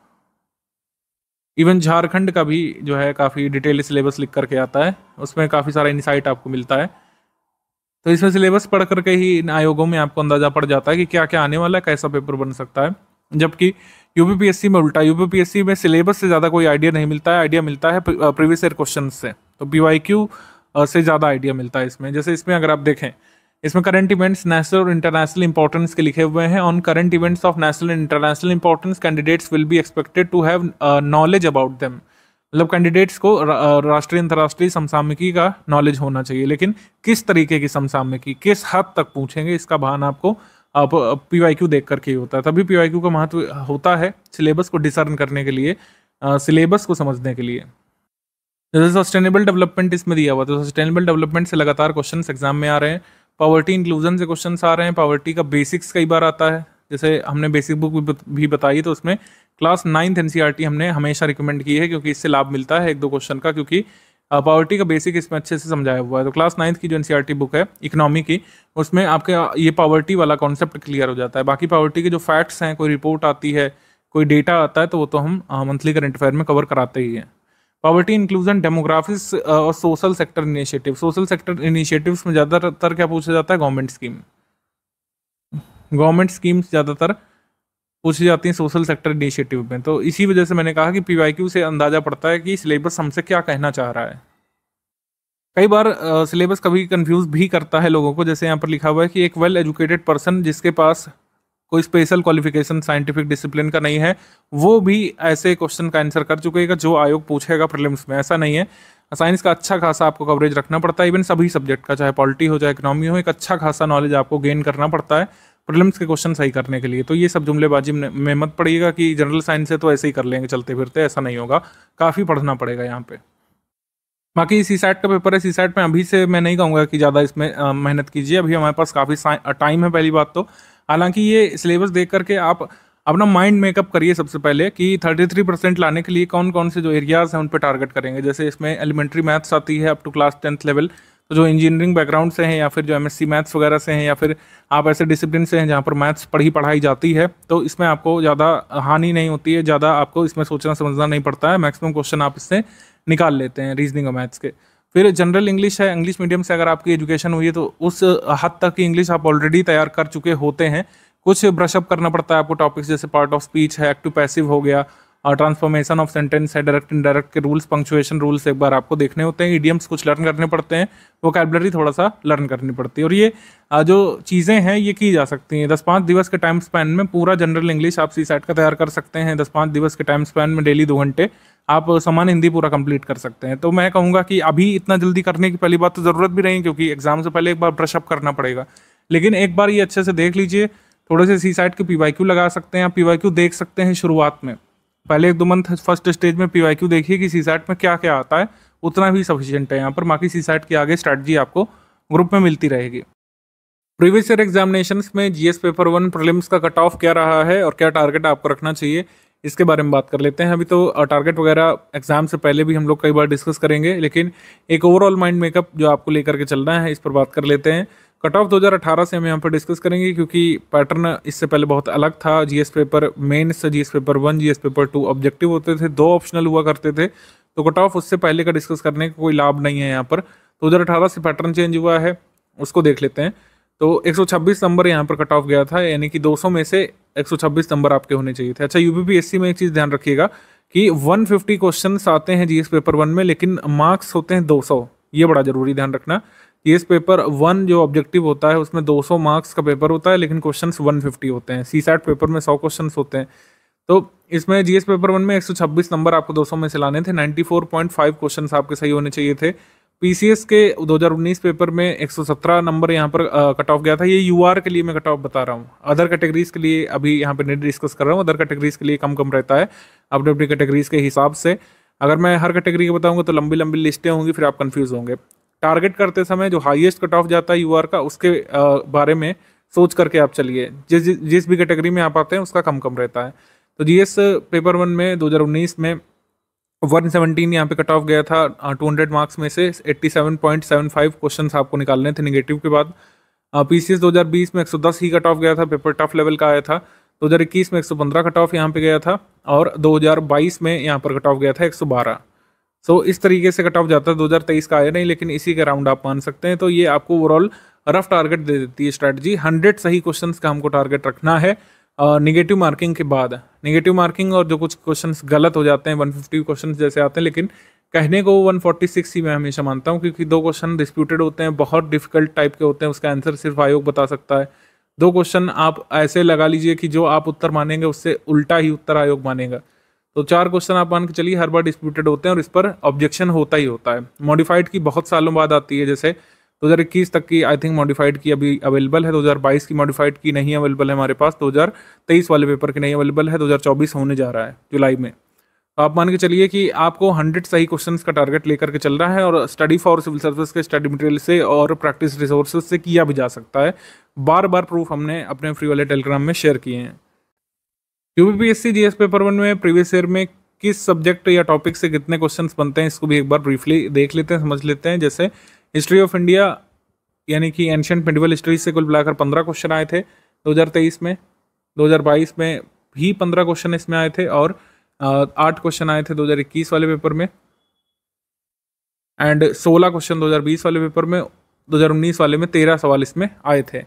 S2: इवन झारखंड का भी जो है काफ़ी डिटेल सिलेबस लिख करके आता है उसमें काफ़ी सारा इंसाइट आपको मिलता है तो इसमें सिलेबस पढ़ करके ही इन आयोगों में आपको अंदाजा पड़ जाता है कि क्या क्या आने वाला है कैसा पेपर बन सकता है जबकि यूपीपीएससी में उल्टा यूपीपीएससी में सिलेबस से ज़्यादा कोई आइडिया नहीं मिलता है आइडिया मिलता है प्रीवियस ईयर क्वेश्चन से तो पी से ज़्यादा आइडिया मिलता है इसमें जैसे इसमें अगर आप देखें इसमें करंट इवेंट्स नेशनल और इंटरनेशनल इंपॉर्टेंस के लिखे हुए हैं on current events of national and international importance candidates will be expected to have knowledge about them मतलब कैंडिडेट्स को uh, राष्ट्रीय अंतर्राष्ट्रीय समसामिकी का नॉलेज होना चाहिए लेकिन किस तरीके की समसामिकी किस हद तक पूछेंगे इसका भान आपको आप पी वाई क्यू देख करके ही होता है तभी पी वाई क्यू का महत्व होता है सिलेबस को डिसर्न करने के लिए सिलेबस uh, को समझने के लिए जैसे सस्टेनेबल डेवलपमेंट इसमें दिया हुआ तो सस्टेनेबल डेवलपमेंट से लगातार क्वेश्चन एग्जाम में आ रहे हैं पावर्टी इंक्लूजन से क्वेश्चन आ रहे हैं पावर्टी का बेसिक्स कई बार आता है जैसे हमने बेसिक बुक भी बताई तो उसमें क्लास नाइन्थ एन हमने हमेशा रिकमेंड की है क्योंकि इससे लाभ मिलता है एक दो क्वेश्चन का क्योंकि पावर्टी का बेसिक इसमें अच्छे से समझाया हुआ है तो क्लास नाइन्थ की जो एन बुक e है इकनॉमी की उसमें आपके ये पावर्टी वाला कॉन्सेप्ट क्लियर हो जाता है बाकी पावर्टी के जो फैक्ट्स हैं कोई रिपोर्ट आती है कोई डेटा आता है तो वो तो हम मंथली करंट अफेयर में कवर कराते ही हैं पॉवर्टी इंक्लूजन डेमोग्राफिक्स और social sector initiative social sector initiatives में ज़्यादातर क्या पूछा जाता है गवर्नमेंट स्कीम गवर्नमेंट स्कीम्स ज़्यादातर पूछी जाती हैं सोशल सेक्टर इनिशिएटिव में तो इसी वजह से मैंने कहा कि पी से अंदाज़ा पड़ता है कि सिलेबस हमसे क्या कहना चाह रहा है कई बार सिलेबस uh, कभी कंफ्यूज भी करता है लोगों को जैसे यहाँ पर लिखा हुआ है कि एक वेल एजुकेटेड पर्सन जिसके पास कोई स्पेशल क्वालिफिकेशन साइंटिफिक डिसिप्लिन का नहीं है वो भी ऐसे क्वेश्चन का आंसर कर चुके जो आयोग पूछेगा प्रिलिम्स में ऐसा नहीं है साइंस का अच्छा खासा आपको कवरेज रखना पड़ता है इवन सभी सब्जेक्ट का चाहे पॉलिटी हो चाहे इकोनॉमी हो एक अच्छा खासा नॉलेज आपको गेन करना पड़ता है प्रिलिम्स के क्वेश्चन सही करने के लिए तो ये सब जुमलेबाजी में मत पड़िएगा कि जनरल साइंस से तो ऐसे ही कर लेंगे चलते फिरते ऐसा नहीं होगा काफ़ी पढ़ना पड़ेगा यहाँ पे बाकी सी सैट का पेपर है सी सैट में अभी से मैं नहीं कहूँगा कि ज़्यादा इसमें मेहनत कीजिए अभी हमारे पास काफ़ी टाइम है पहली बात तो हालांकि ये सिलेबस देख करके आप अपना माइंड मेकअप करिए सबसे पहले कि 33 परसेंट लाने के लिए कौन कौन से जो एरियाज़ हैं उन पर टारगेट करेंगे जैसे इसमें एलिमेंट्री मैथ्स आती है up to class tenth level तो जो इंजीनियरिंग बैकग्राउंड से हैं या फिर जो एम मैथ्स वगैरह से हैं या फिर आप ऐसे डिसिप्लिन से हैं जहाँ पर मैथ्स पढ़ी पढ़ाई जाती है तो इसमें आपको ज़्यादा हानि नहीं होती है ज़्यादा आपको इसमें सोचना समझना नहीं पड़ता है मैक्सिमम क्वेश्चन आप इससे निकाल लेते हैं रीजनिंग और मैथ्स के फिर जनरल इंग्लिश है इंग्लिश मीडियम से अगर आपकी एजुकेशन हुई है तो उस हद तक की इंग्लिश आप ऑलरेडी तैयार कर चुके होते हैं कुछ ब्रशअप करना पड़ता है आपको टॉपिक्स जैसे पार्ट ऑफ स्पीच है एक्टिव पैसिव हो गया और ट्रांसफॉर्मेशन ऑफ सेंटेंस है डायरेक्ट इनडायरेक्ट के रूल्स पंक्चुएशन रूल्स एक बार आपको देखने होते हैं ईडियम्स कुछ लर्न करने पड़ते हैं वो कैबलरी थोड़ा सा लर्न करनी पड़ती है और ये जो चीज़ें हैं ये की जा सकती हैं दस पाँच दिवस के टाइम स्पैन में पूरा जनरल इंग्लिश आप सी सेट का तैयार कर सकते हैं दस पाँच दिवस के टाइम स्पैन में डेली दो घंटे आप समान हिंदी पूरा कंप्लीट कर सकते हैं तो मैं कहूँगा कि अभी इतना जल्दी करने की पहली बात तो ज़रूरत भी नहीं क्योंकि एग्ज़ाम से पहले एक बार ब्रशअप करना पड़ेगा लेकिन एक बार ये अच्छे से देख लीजिए थोड़े से सी साइड के पी लगा सकते हैं आप पी देख सकते हैं शुरुआत में पहले एक दो मंथ फर्स्ट स्टेज में पीवाईक्यू देखिए कि सी में क्या क्या आता है उतना भी सफिशियंट है यहाँ पर बाकी सी के आगे स्ट्रैटी आपको ग्रुप में मिलती रहेगी प्रीवियस ईयर एग्जामिनेशन में जीएस पेपर वन प्रलिम्स का कट ऑफ क्या रहा है और क्या टारगेट आपको रखना चाहिए इसके बारे में बात कर लेते हैं अभी तो टारगेट वगैरह एग्जाम से पहले भी हम लोग कई बार डिस्कस करेंगे लेकिन एक ओवरऑल माइंड मेकअप जो आपको लेकर के चलना है इस पर बात कर लेते हैं कट ऑफ दो से हम यहाँ पर डिस्कस करेंगे क्योंकि पैटर्न इससे पहले बहुत अलग था GS paper mains GS paper one GS paper two objective होते थे दो ऑप्शनल हुआ करते थे तो कट ऑफ उससे पहले का डिस्कस करने का कोई लाभ नहीं है यहाँ पर तो दो हज़ार से पैटर्न चेंज हुआ है उसको देख लेते हैं तो 126 नंबर यहाँ पर कट ऑफ गया था यानी कि 200 में से 126 नंबर आपके होने चाहिए थे अच्छा यूपीपीएससी में एक चीज़ ध्यान रखिएगा कि 150 क्वेश्चन आते हैं जीएस पेपर वन में लेकिन मार्क्स होते हैं 200 ये बड़ा जरूरी ध्यान रखना एस पेपर वन जो ऑब्जेक्टिव होता है उसमें 200 मार्क्स का पेपर होता है लेकिन क्वेश्चंस 150 होते हैं सी सैट पेपर में 100 क्वेश्चंस होते हैं तो इसमें जीएस पेपर वन में 126 नंबर आपको 200 में से लाने थे 94.5 क्वेश्चंस आपके सही होने चाहिए थे पीसीएस के 2019 पेपर में 117 नंबर यहाँ पर कट ऑफ गया था ये यू के लिए मैं कट ऑफ बता रहा हूँ अदर कैटेगरीज के लिए अभी यहाँ पर नहीं डिस्कस कर रहा हूँ अदर कैटेगरीज के लिए कम कम रहता है अपने अपनी कैटेगरीज के हिसाब से अगर मैं हर कैटेगरी के बताऊंगा तो लंबी लंबी लिस्टें होंगी फिर आप कंफ्यूज होंगे टारगेट करते समय जो हाईएस्ट कट ऑफ जाता है यू का उसके बारे में सोच करके आप चलिए जिस जिस भी कैटेगरी में आप आते हैं उसका कम कम रहता है तो जी पेपर वन में 2019 में 117 सेवनटीन यहाँ पे कट ऑफ गया था 200 मार्क्स में से 87.75 क्वेश्चंस आपको निकालने थे निगेटिव के बाद पी सी में 110 ही कट ऑफ गया था पेपर टफ लेवल का आया था 2021 में 115 कट ऑफ यहाँ पे गया था और 2022 में यहाँ पर कट ऑफ गया था 112 सो इस तरीके से कट ऑफ जाता है दो का आया नहीं लेकिन इसी के राउंड आप मान सकते हैं तो ये आपको ओवरऑल रफ टारगेट दे देती है स्ट्रैटेजी हंड्रेड सही क्वेश्चन का हमको टारगेट रखना है निगेटिव मार्किंग के बाद निगेटिव मार्किंग और जो कुछ क्वेश्चन गलत हो जाते हैं 150 क्वेश्चन जैसे आते हैं लेकिन कहने को 146 ही मैं हमेशा मानता हूँ क्योंकि दो क्वेश्चन डिस्प्यूटेड होते हैं बहुत डिफिकल्ट टाइप के होते हैं उसका आंसर सिर्फ आयोग बता सकता है दो क्वेश्चन आप ऐसे लगा लीजिए कि जो आप उत्तर मानेंगे उससे उल्टा ही उत्तर आयोग मानेगा तो चार क्वेश्चन आप मान के चलिए हर बार डिस्प्यूटेड होते हैं और इस पर ऑब्जेक्शन होता ही होता है मॉडिफाइड की बहुत सालों बाद आती है जैसे 2021 तक की आई थिंक मॉडिफाइड की अभी अवेलेबल है 2022 की मॉडिफाइड की नहीं अवेलेबल है हमारे पास 2023 वाले पेपर की नहीं अवेलेबल है 2024 होने जा रहा है जुलाई में तो आप मान के चलिए कि आपको हंड्रेड सही क्वेश्चन का टारगेट लेकर के चल रहा है और स्टडी फॉर सिविल सर्विस के स्टडी मटेरियल से और प्रैक्टिस रिसोर्सेज से किया भी जा सकता है बार बार प्रूफ हमने अपने फ्री वाले टेलीग्राम में शेयर किए हैं यूपीपीएससी जीएस पेपर वन में प्रीवियस ईयर में किस सब्जेक्ट या टॉपिक से कितने क्वेश्चन बनते हैं इसको भी एक बार ब्रीफली देख लेते हैं समझ लेते हैं जैसे हिस्ट्री ऑफ इंडिया यानी कि एंशंट मेडिवल हिस्ट्री से कुल मिलाकर पंद्रह क्वेश्चन आए थे दो में दो में ही पंद्रह क्वेश्चन इसमें आए थे और आठ क्वेश्चन आए थे दो वाले पेपर में एंड सोलह क्वेश्चन 2020 वाले पेपर में 2019 वाले में तेरह सवाल इसमें आए थे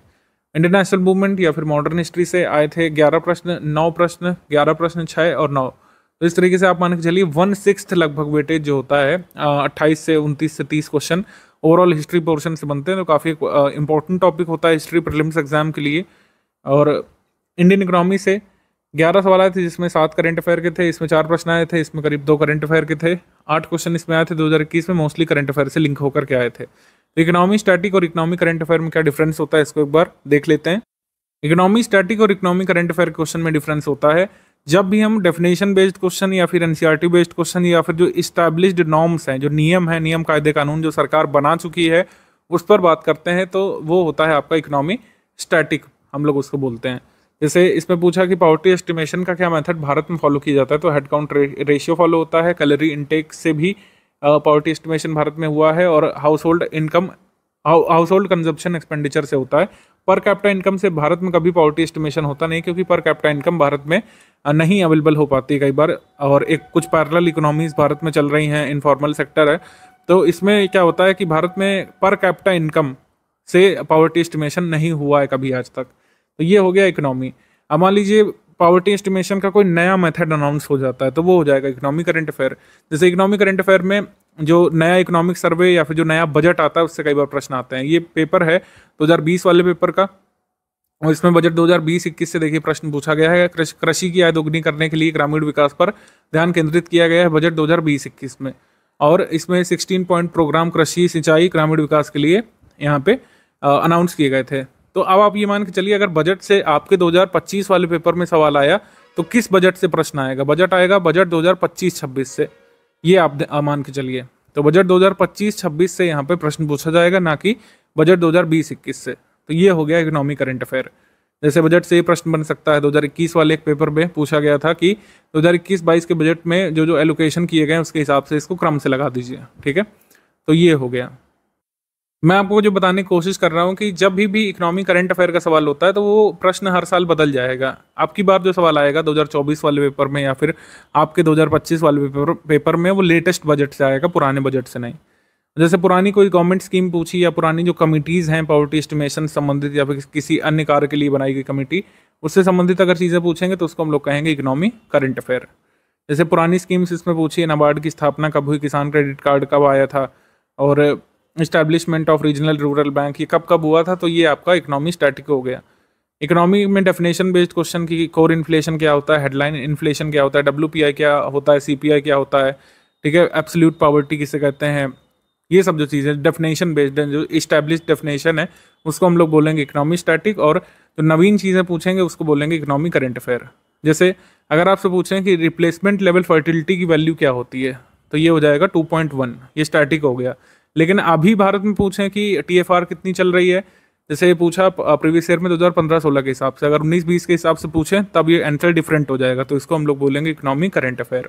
S2: इंटरनेशनल मूवमेंट या फिर मॉडर्न हिस्ट्री से आए थे ग्यारह प्रश्न नौ प्रश्न ग्यारह प्रश्न छः और नौ तो इस तरीके से आप मान के चलिए वन सिक्स लगभग वेटेज जो होता है अट्ठाईस से उनतीस से तीस क्वेश्चन ओवरऑल हिस्ट्री पोर्शन से बनते हैं तो काफ़ी इंपॉर्टेंट टॉपिक होता है हिस्ट्री प्रिलिम्स एग्जाम के लिए और इंडियन इकोनॉमी से ग्यारह सवाल आए थे जिसमें सात करंट अफेयर के थे इसमें चार प्रश्न आए थे इसमें करीब दो करंट अफेयर के थे आठ क्वेश्चन इसमें आए थे दो में मोस्टली करंट अफेयर से लिंक होकर के आए थे तो इकोनॉमी स्टैटिक और इकोनॉमी करंट अफेयर में क्या डिफरेंस होता है इसको एक बार देख लेते हैं इकोनॉमी स्टैटिक और इकोनॉमी करंट अफेयर क्वेश्चन में डिफरेंस होता है जब भी हम डेफिनेशन बेस्ड क्वेश्चन या फिर एनसीईआरटी बेस्ड क्वेश्चन या फिर जो इस्टेब्लिश्ड नॉर्म्स हैं जो नियम है नियम कायदे कानून जो सरकार बना चुकी है उस पर बात करते हैं तो वो होता है आपका इकोनॉमी स्टैटिक हम लोग उसको बोलते हैं जैसे इसमें पूछा कि पॉवर्टी एस्टिमेशन का क्या मेथड भारत में फॉलो किया जाता है तो हेडकाउंट काउंट रेशियो फॉलो होता है कैलरी इनटेक से भी पॉवर्टी एस्टिमेशन भारत में हुआ है और household income household consumption expenditure से होता है पर कैपिटा इनकम से भारत में कभी पॉवर्टी एस्टिमेशन होता नहीं क्योंकि पर कैपिटा इनकम भारत में नहीं अवेलेबल हो पाती कई बार और एक कुछ पैरल इकोनॉमीज भारत में चल रही हैं इनफॉर्मल सेक्टर है तो इसमें क्या होता है कि भारत में पर कैपिटा इनकम से पॉवर्टी एस्टिमेशन नहीं हुआ है कभी आज तक तो ये हो गया इकोनॉमी अब मान लीजिए पावर्टी एस्टिमेशन का कोई नया मेथड अनाउंस हो जाता है तो वो हो जाएगा इकोनॉमिक करंट अफेयर जैसे इकोनॉमिक करंट अफेयर में जो नया इकोनॉमिक सर्वे या फिर जो नया बजट आता है उससे कई बार प्रश्न आते हैं ये पेपर है दो वाले पेपर का और इसमें बजट 2020-21 से देखिए प्रश्न पूछा गया है कृषि की आय दोगुनी करने के लिए ग्रामीण विकास पर ध्यान केंद्रित किया गया है बजट 2020-21 में और इसमें 16 पॉइंट प्रोग्राम कृषि सिंचाई ग्रामीण विकास के लिए यहाँ पे अनाउंस किए गए थे तो अब आप ये मान के चलिए अगर बजट से आपके 2025 वाले पेपर में सवाल आया तो किस बजट से प्रश्न आएगा बजट आएगा बजट 2025-26 से ये आप मान के चलिए तो बजट 2025-26 से यहाँ पे प्रश्न पूछा जाएगा ना कि बजट 2020-21 से तो ये हो गया इकोनॉमी करंट अफेयर जैसे बजट से ये प्रश्न बन सकता है 2021 वाले एक पेपर में पूछा गया था कि 2021-22 के बजट में जो जो एलोकेशन किए गए उसके हिसाब से इसको क्रम से लगा दीजिए ठीक है तो ये हो गया मैं आपको जो बताने की कोशिश कर रहा हूँ कि जब भी भी इकोनॉमी करंट अफेयर का सवाल होता है तो वो प्रश्न हर साल बदल जाएगा आपकी बार जो सवाल आएगा 2024 वाले पेपर में या फिर आपके 2025 वाले पेपर पेपर में वो लेटेस्ट बजट से आएगा पुराने बजट से नहीं जैसे पुरानी कोई गवर्नमेंट स्कीम पूछी या पुरानी जो कमिटीज़ हैं पॉवर्टी एस्टिमेशन संबंधित या फिर किसी अन्य कार्य के लिए बनाई गई कमेटी उससे संबंधित अगर चीज़ें पूछेंगे तो उसको हम लोग कहेंगे इकोनॉमी करंट अफेयर जैसे पुरानी स्कीम्स इसमें पूछी नाबार्ड की स्थापना कब हुई किसान क्रेडिट कार्ड कब आया था और establishment of regional rural bank ये कब कब हुआ था तो ये आपका इकनॉमी स्टैटिक हो गया इकोनॉमी में डेफिनेशन बेस्ड क्वेश्चन की कोर इन्फ्लेशन क्या होता है हेडलाइन इन्फ्लेशन क्या होता है डब्ल्यू क्या होता है सी क्या होता है ठीक है एब्सोल्यूट पावर्टी किसे कहते हैं ये सब जो चीज़ें डेफिनेशन बेस्ड जो इस्टेब्लिश डेफिनेशन है उसको हम लोग बोलेंगे इकोनॉमी स्टैटिक और जो नवीन चीज़ें पूछेंगे उसको बोलेंगे इकोनॉमी करेंट अफेयर जैसे अगर आपसे पूछें कि रिप्लेसमेंट लेवल फर्टिलिटी की वैल्यू क्या होती है तो ये हो जाएगा 2.1 ये स्टैटिक हो गया लेकिन अभी भारत में पूछें कि टी कितनी चल रही है जैसे पूछा प्रीवियस ईयर में पंद्रह सोलह के हिसाब से अगर उन्नीस बीस के हिसाब से पूछें तब ये आंसर डिफरेंट हो जाएगा तो इसको हम लोग बोलेंगे economy current affair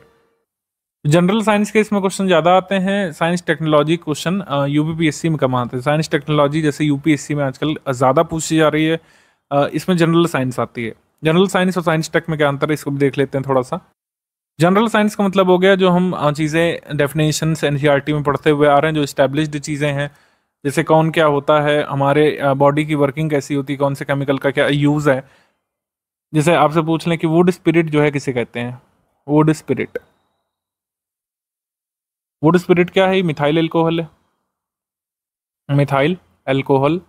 S2: general science के इसमें क्वेश्चन ज़्यादा आते हैं साइंस टेक्नोलॉजी क्वेश्चन यूपीपीएससी में कम आते हैं साइंस टेक्नोलॉजी जैसे यूपीएससी में आजकल ज़्यादा पूछी जा रही है इसमें जनरल साइंस आती है जनरल साइंस और साइंस टेक में क्या अंतर है इसको भी देख लेते हैं थोड़ा सा जनरल साइंस का मतलब हो गया जो हम चीज़ें डेफिनेशन एन में पढ़ते हुए आ रहे हैं जो इस्टेब्लिश्ड चीज़ें हैं जैसे कौन क्या होता है हमारे बॉडी की वर्किंग कैसी होती है कौन से केमिकल का क्या यूज़ है जैसे आपसे पूछ लें कि वुड स्पिरिट जो है किसे कहते हैं वुड स्पिरिट वुड स्पिरिट क्या है मिथाइल एल्कोहल है मिथाइल एल्कोहल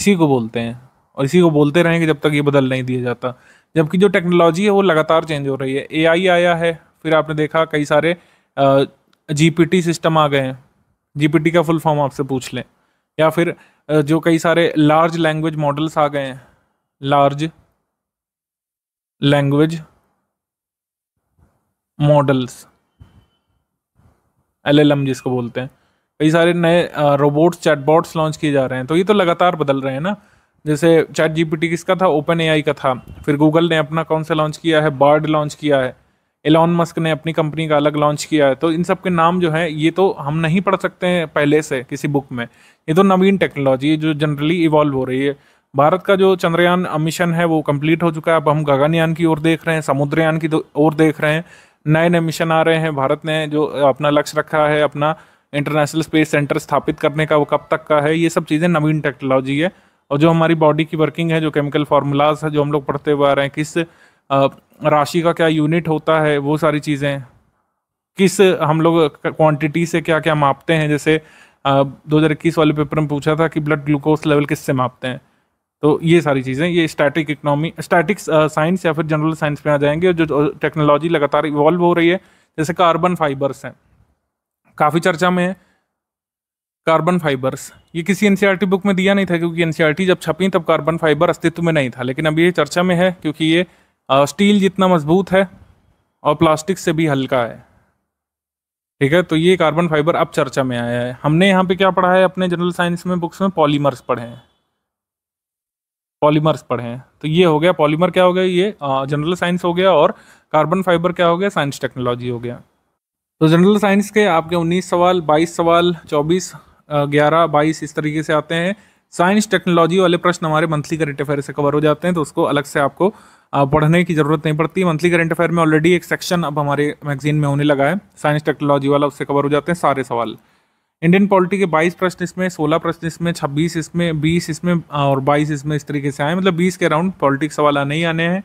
S2: इसी को बोलते हैं और इसी को बोलते रहेंगे जब तक ये बदल नहीं दिया जाता जबकि जो टेक्नोलॉजी है वो लगातार चेंज हो रही है ए आया है फिर आपने देखा कई सारे जीपीटी सिस्टम आ गए हैं जीपीटी का फुल फॉर्म आपसे पूछ लें या फिर जो कई सारे लार्ज लैंग्वेज मॉडल्स आ गए हैं लार्ज लैंग्वेज मॉडल्स एल जिसको बोलते हैं कई सारे नए रोबोट्स चैटबॉट्स लॉन्च किए जा रहे हैं तो ये तो लगातार बदल रहे हैं ना जैसे चैट जीपीटी किसका था ओपन एआई का था फिर गूगल ने अपना कौन सा लॉन्च किया है बार्ड लॉन्च किया है एलॉन मस्क ने अपनी कंपनी का अलग लॉन्च किया है तो इन सब के नाम जो है ये तो हम नहीं पढ़ सकते हैं पहले से किसी बुक में ये तो नवीन टेक्नोलॉजी है जो जनरली इवॉल्व हो रही है भारत का जो चंद्रयान मिशन है वो कंप्लीट हो चुका है अब हम गगनयान की ओर देख रहे हैं समुद्रयान की ओर देख रहे हैं नए नए मिशन आ रहे हैं भारत ने जो अपना लक्ष्य रखा है अपना इंटरनेशनल स्पेस सेंटर स्थापित करने का वो कब तक का है ये सब चीज़ें नवीन टेक्नोलॉजी है और जो हमारी बॉडी की वर्किंग है जो केमिकल फार्मूलाज है जो हम लोग पढ़ते हुए आ रहे हैं किस राशि का क्या यूनिट होता है वो सारी चीज़ें किस हम लोग क्वांटिटी से क्या क्या मापते हैं जैसे दो हज़ार इक्कीस वाले पेपर में पूछा था कि ब्लड ग्लूकोज लेवल किससे मापते हैं तो ये सारी चीज़ें ये स्टैटिक इकोनॉमी स्टैटिक्स साइंस या फिर जनरल साइंस में आ जाएंगे जो टेक्नोलॉजी लगातार इवॉल्व हो रही है जैसे कार्बन फाइबर्स हैं काफ़ी चर्चा में है कार्बन फाइबर्स ये किसी एनसीईआरटी बुक में दिया नहीं था क्योंकि एनसीईआरटी जब छपी तब कार्बन फाइबर अस्तित्व में नहीं था लेकिन अब ये चर्चा में है क्योंकि ये स्टील जितना मजबूत है और प्लास्टिक से भी हल्का है ठीक है तो ये कार्बन फाइबर अब चर्चा में आया है हमने यहाँ पे क्या पढ़ा है अपने जनरल साइंस में बुक्स में पॉलीमर्स पढ़े हैं पॉलीमर्स पढ़े हैं तो ये हो गया पॉलीमर क्या हो गया ये जनरल साइंस हो गया और कार्बन फाइबर क्या हो गया साइंस टेक्नोलॉजी हो गया तो जनरल साइंस के आपके 19 सवाल 22 सवाल 24 ग्यारह बाईस इस तरीके से आते हैं साइंस टेक्नोलॉजी वाले प्रश्न हमारे मंथली करंट अफेयर से कवर हो जाते हैं तो उसको अलग से आपको पढ़ने की ज़रूरत नहीं पड़ती मंथली करंट अफेयर में ऑलरेडी एक सेक्शन अब हमारे मैगजीन में होने लगा है साइंस टेक्नोलॉजी वाला उससे कवर हो जाते हैं सारे सवाल इंडियन पॉलिटी के 22 प्रश्न इसमें 16 प्रश्न इसमें 26 इसमें 20 इसमें और 22 इसमें इस तरीके से आए मतलब 20 के राउंड पॉलिटिक्स सवाल आने ही आने हैं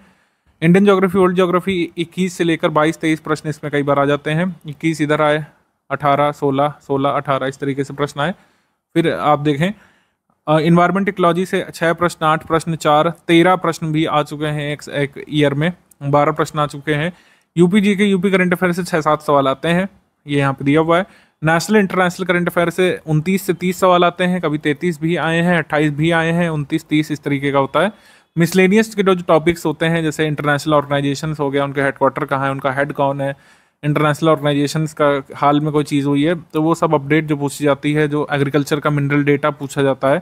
S2: इंडियन जोग्राफी वर्ल्ड ज्योग्राफी 21 से लेकर 22 23 प्रश्न इसमें कई बार आ जाते हैं 21 इधर आए अठारह सोलह सोलह अठारह इस तरीके से प्रश्न आए फिर आप देखें इन्वायरमेंट टेक्नोलॉजी से छः प्रश्न आठ प्रश्न चार तेरह प्रश्न भी आ चुके हैं एक, एक ईयर में बारह प्रश्न आ चुके हैं यूपी जी के यूपी करंट अफेयर से छः सात सवाल आते हैं ये यहाँ पे दिया हुआ है नेशनल इंटरनेशनल करंट अफेयर से उनतीस से तीस सवाल आते हैं कभी तैंतीस भी आए हैं अट्ठाईस भी आए हैं उनतीस तीस इस तरीके का होता है मिसलेनियस के जो टॉपिक्स होते हैं जैसे इंटरनेशनल ऑर्गेनाइजेशन हो गया उनके हेडक्वार्टर कहाँ है उनका हेड कौन है इंटरनेशनल ऑर्गेनाइजेशन का हाल में कोई चीज़ हुई है तो वो सब अपडेट जो पूछी जाती है जो एग्रीकल्चर का मिनरल डेटा पूछा जाता है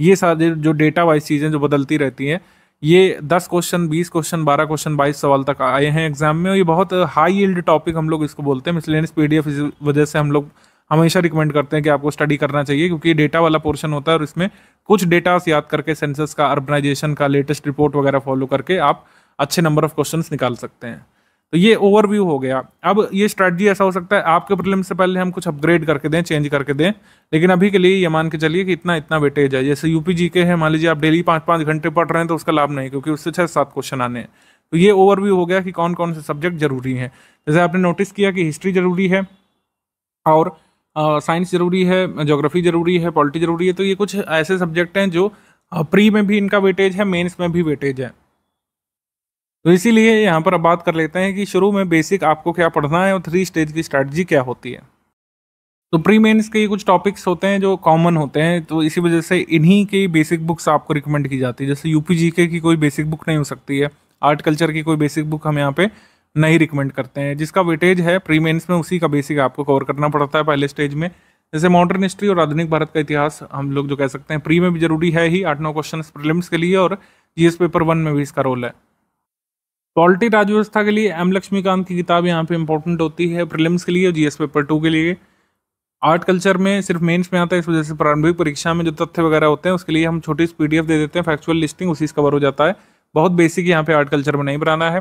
S2: ये सारे जो डेटा वाइज चीज़ें जो बदलती रहती हैं ये दस क्वेश्चन बीस क्वेश्चन बारह क्वेश्चन बाईस सवाल तक आए हैं एग्जाम में और ये बहुत हाई यील्ड टॉपिक हम लोग इसको बोलते हैं मिसलेनियस पी डी इस वजह से हम लोग हमेशा रिकमेंड करते हैं कि आपको स्टडी करना चाहिए क्योंकि डेटा वाला पोर्शन होता है और इसमें कुछ डेटास याद करके सेंसस का अर्बनाइजेशन का लेटेस्ट रिपोर्ट वगैरह फॉलो करके आप अच्छे नंबर ऑफ क्वेश्चन निकाल सकते हैं तो ये ओवरव्यू हो गया अब ये स्ट्रेटजी ऐसा हो सकता है आपके प्रिलिम से पहले हम कुछ अपग्रेड करके दें चेंज करके दें लेकिन अभी के लिए ये मान के चलिए कि इतना इतना वेटेज है जैसे यूपी जी के मान लीजिए आप डेली पाँच पाँच घंटे पढ़ रहे हैं तो उसका लाभ नहीं क्योंकि उससे छः सात क्वेश्चन आने हैं तो ये ओवरव्यू हो गया कि कौन कौन से सब्जेक्ट जरूरी हैं जैसे आपने नोटिस किया कि हिस्ट्री ज़रूरी है और साइंस ज़रूरी है जोग्राफी ज़रूरी है पॉलिटी ज़रूरी है तो ये कुछ ऐसे सब्जेक्ट हैं जो प्री में भी इनका वेटेज है मेंस में भी वेटेज है तो इसीलिए यहाँ पर अब बात कर लेते हैं कि शुरू में बेसिक आपको क्या पढ़ना है और थ्री स्टेज की स्ट्रैटी क्या होती है तो प्री मेन्स के कुछ टॉपिक्स होते हैं जो कॉमन होते हैं तो इसी वजह से इन्हीं की बेसिक बुक्स आपको रिकमेंड की जाती है जैसे यूपी के की कोई बेसिक बुक नहीं हो सकती है आर्ट कल्चर की कोई बेसिक बुक हम यहाँ पे नहीं रिकमेंड करते हैं जिसका वेटेज है प्री मेन्स में उसी का बेसिक आपको कवर करना पड़ता है पहले स्टेज में जैसे मॉडर्न हिस्ट्री और आधुनिक भारत का इतिहास हम लोग जो कह सकते हैं प्री में भी जरूरी है ही आठ नौ क्वेश्चन प्रिलिम्स के लिए और जीएस पेपर वन में भी इसका रोल है पॉलिटी राज्य व्यवस्था के लिए एम लक्ष्मीकांत की किताब यहाँ पे इंपॉर्टेंट होती है प्रिलिम्स के लिए और जीएस पेपर टू के लिए आर्ट कल्चर में सिर्फ मेंस में आता है इस वजह से प्रारंभिक परीक्षा में जो तथ्य वगैरह होते हैं उसके लिए हम छोटी पी दे देते हैं फैक्चुअल लिस्टिंग उसी से कवर हो जाता है बहुत बेसिक यहाँ पे आर्ट कल्चर में नहीं बनाना है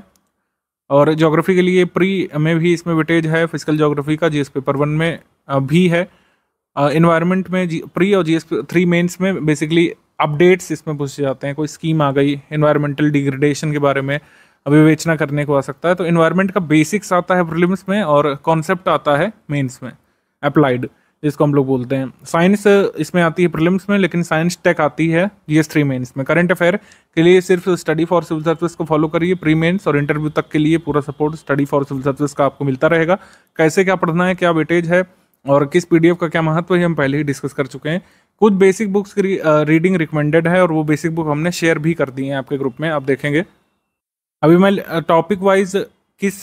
S2: और जोग्राफी के लिए प्री में भी इसमें वेटेज है फिजिकल जोग्राफी का जी पेपर वन में भी है इन्वायरमेंट में प्री और जीएस थ्री मेन्स में बेसिकली अपडेट्स इसमें पूछे जाते हैं कोई स्कीम आ गई इन्वायरमेंटल डिग्रेडेशन के बारे में अभिवेचना करने को आ सकता है तो इन्वायरमेंट का बेसिक्स आता है प्रिलिम्स में और कॉन्सेप्ट आता है मेंस में अप्लाइड जिसको हम लोग बोलते हैं साइंस इसमें आती है प्रिलिम्स में लेकिन साइंस टेक आती है जी एस थ्री मेन्स में करंट अफेयर के लिए सिर्फ स्टडी फॉर सिविल सर्विस को फॉलो करिए प्री मेन्स और इंटरव्यू तक के लिए पूरा support study for civil service का आपको मिलता रहेगा कैसे क्या पढ़ना है क्या वेटेज है और किस पी का क्या महत्व है हम पहले ही डिस्कस कर चुके हैं कुछ बेसिक बुक्स की रीडिंग रिकमेंडेड है और वो बेसिक बुक हमने शेयर भी कर दी है आपके ग्रुप में आप देखेंगे अभी मैं टॉपिक वाइज किस